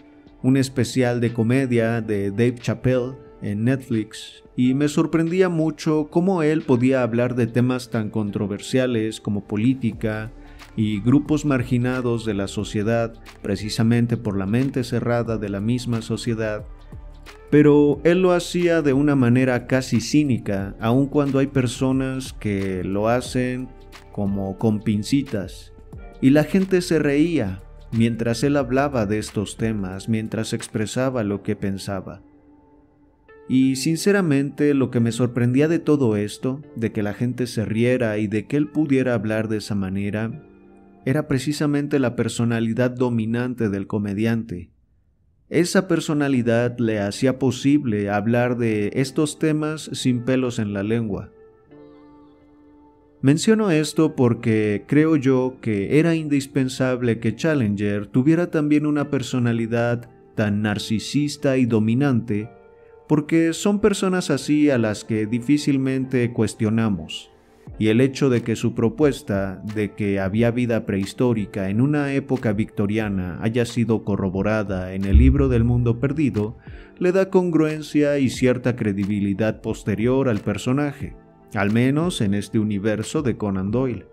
un especial de comedia de Dave Chappelle en Netflix y me sorprendía mucho cómo él podía hablar de temas tan controversiales como política y grupos marginados de la sociedad precisamente por la mente cerrada de la misma sociedad pero él lo hacía de una manera casi cínica, aun cuando hay personas que lo hacen como con pincitas. Y la gente se reía mientras él hablaba de estos temas, mientras expresaba lo que pensaba. Y sinceramente lo que me sorprendía de todo esto, de que la gente se riera y de que él pudiera hablar de esa manera, era precisamente la personalidad dominante del comediante, esa personalidad le hacía posible hablar de estos temas sin pelos en la lengua. Menciono esto porque creo yo que era indispensable que Challenger tuviera también una personalidad tan narcisista y dominante, porque son personas así a las que difícilmente cuestionamos y el hecho de que su propuesta de que había vida prehistórica en una época victoriana haya sido corroborada en el libro del mundo perdido, le da congruencia y cierta credibilidad posterior al personaje, al menos en este universo de Conan Doyle.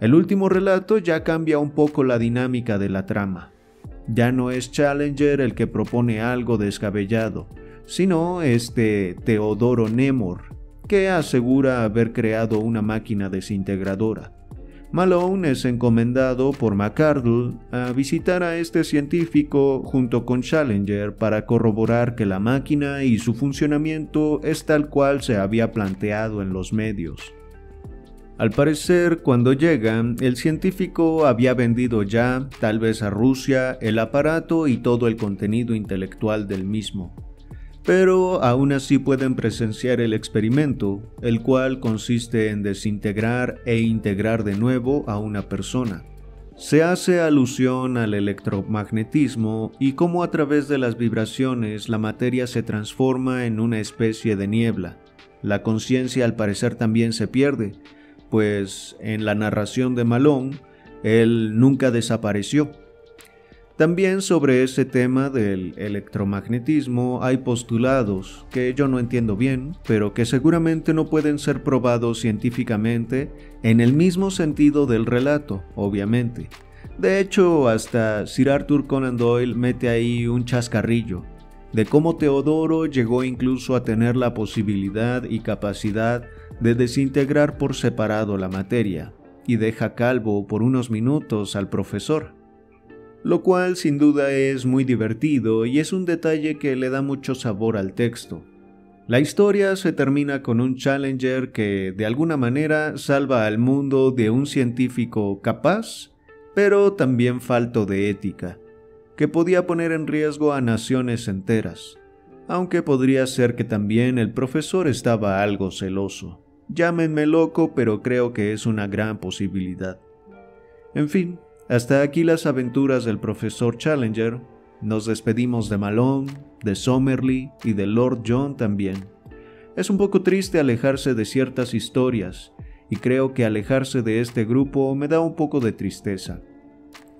El último relato ya cambia un poco la dinámica de la trama. Ya no es Challenger el que propone algo descabellado, sino este Teodoro Nemor, que asegura haber creado una máquina desintegradora. Malone es encomendado por McArdle a visitar a este científico junto con Challenger para corroborar que la máquina y su funcionamiento es tal cual se había planteado en los medios. Al parecer, cuando llega, el científico había vendido ya, tal vez a Rusia, el aparato y todo el contenido intelectual del mismo pero aún así pueden presenciar el experimento, el cual consiste en desintegrar e integrar de nuevo a una persona. Se hace alusión al electromagnetismo y cómo a través de las vibraciones la materia se transforma en una especie de niebla. La conciencia al parecer también se pierde, pues en la narración de Malón, él nunca desapareció. También sobre ese tema del electromagnetismo hay postulados que yo no entiendo bien, pero que seguramente no pueden ser probados científicamente en el mismo sentido del relato, obviamente. De hecho, hasta Sir Arthur Conan Doyle mete ahí un chascarrillo de cómo Teodoro llegó incluso a tener la posibilidad y capacidad de desintegrar por separado la materia, y deja calvo por unos minutos al profesor lo cual sin duda es muy divertido y es un detalle que le da mucho sabor al texto. La historia se termina con un Challenger que de alguna manera salva al mundo de un científico capaz, pero también falto de ética, que podía poner en riesgo a naciones enteras, aunque podría ser que también el profesor estaba algo celoso. Llámenme loco, pero creo que es una gran posibilidad. En fin, hasta aquí las aventuras del profesor Challenger. Nos despedimos de Malone, de Somerly y de Lord John también. Es un poco triste alejarse de ciertas historias, y creo que alejarse de este grupo me da un poco de tristeza.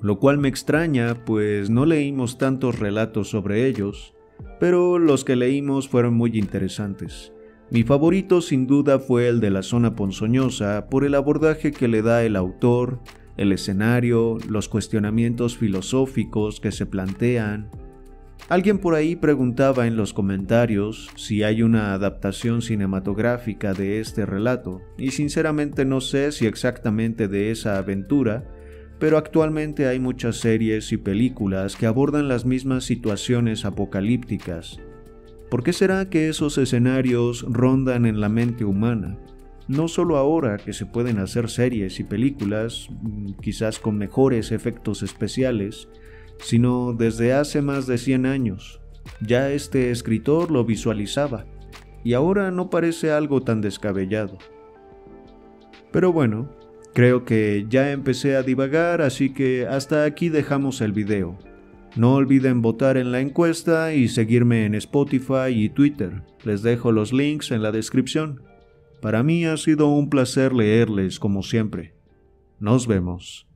Lo cual me extraña, pues no leímos tantos relatos sobre ellos, pero los que leímos fueron muy interesantes. Mi favorito sin duda fue el de la zona ponzoñosa por el abordaje que le da el autor el escenario, los cuestionamientos filosóficos que se plantean. Alguien por ahí preguntaba en los comentarios si hay una adaptación cinematográfica de este relato, y sinceramente no sé si exactamente de esa aventura, pero actualmente hay muchas series y películas que abordan las mismas situaciones apocalípticas. ¿Por qué será que esos escenarios rondan en la mente humana? no solo ahora que se pueden hacer series y películas, mm, quizás con mejores efectos especiales, sino desde hace más de 100 años. Ya este escritor lo visualizaba, y ahora no parece algo tan descabellado. Pero bueno, creo que ya empecé a divagar, así que hasta aquí dejamos el video. No olviden votar en la encuesta y seguirme en Spotify y Twitter. Les dejo los links en la descripción. Para mí ha sido un placer leerles como siempre. Nos vemos.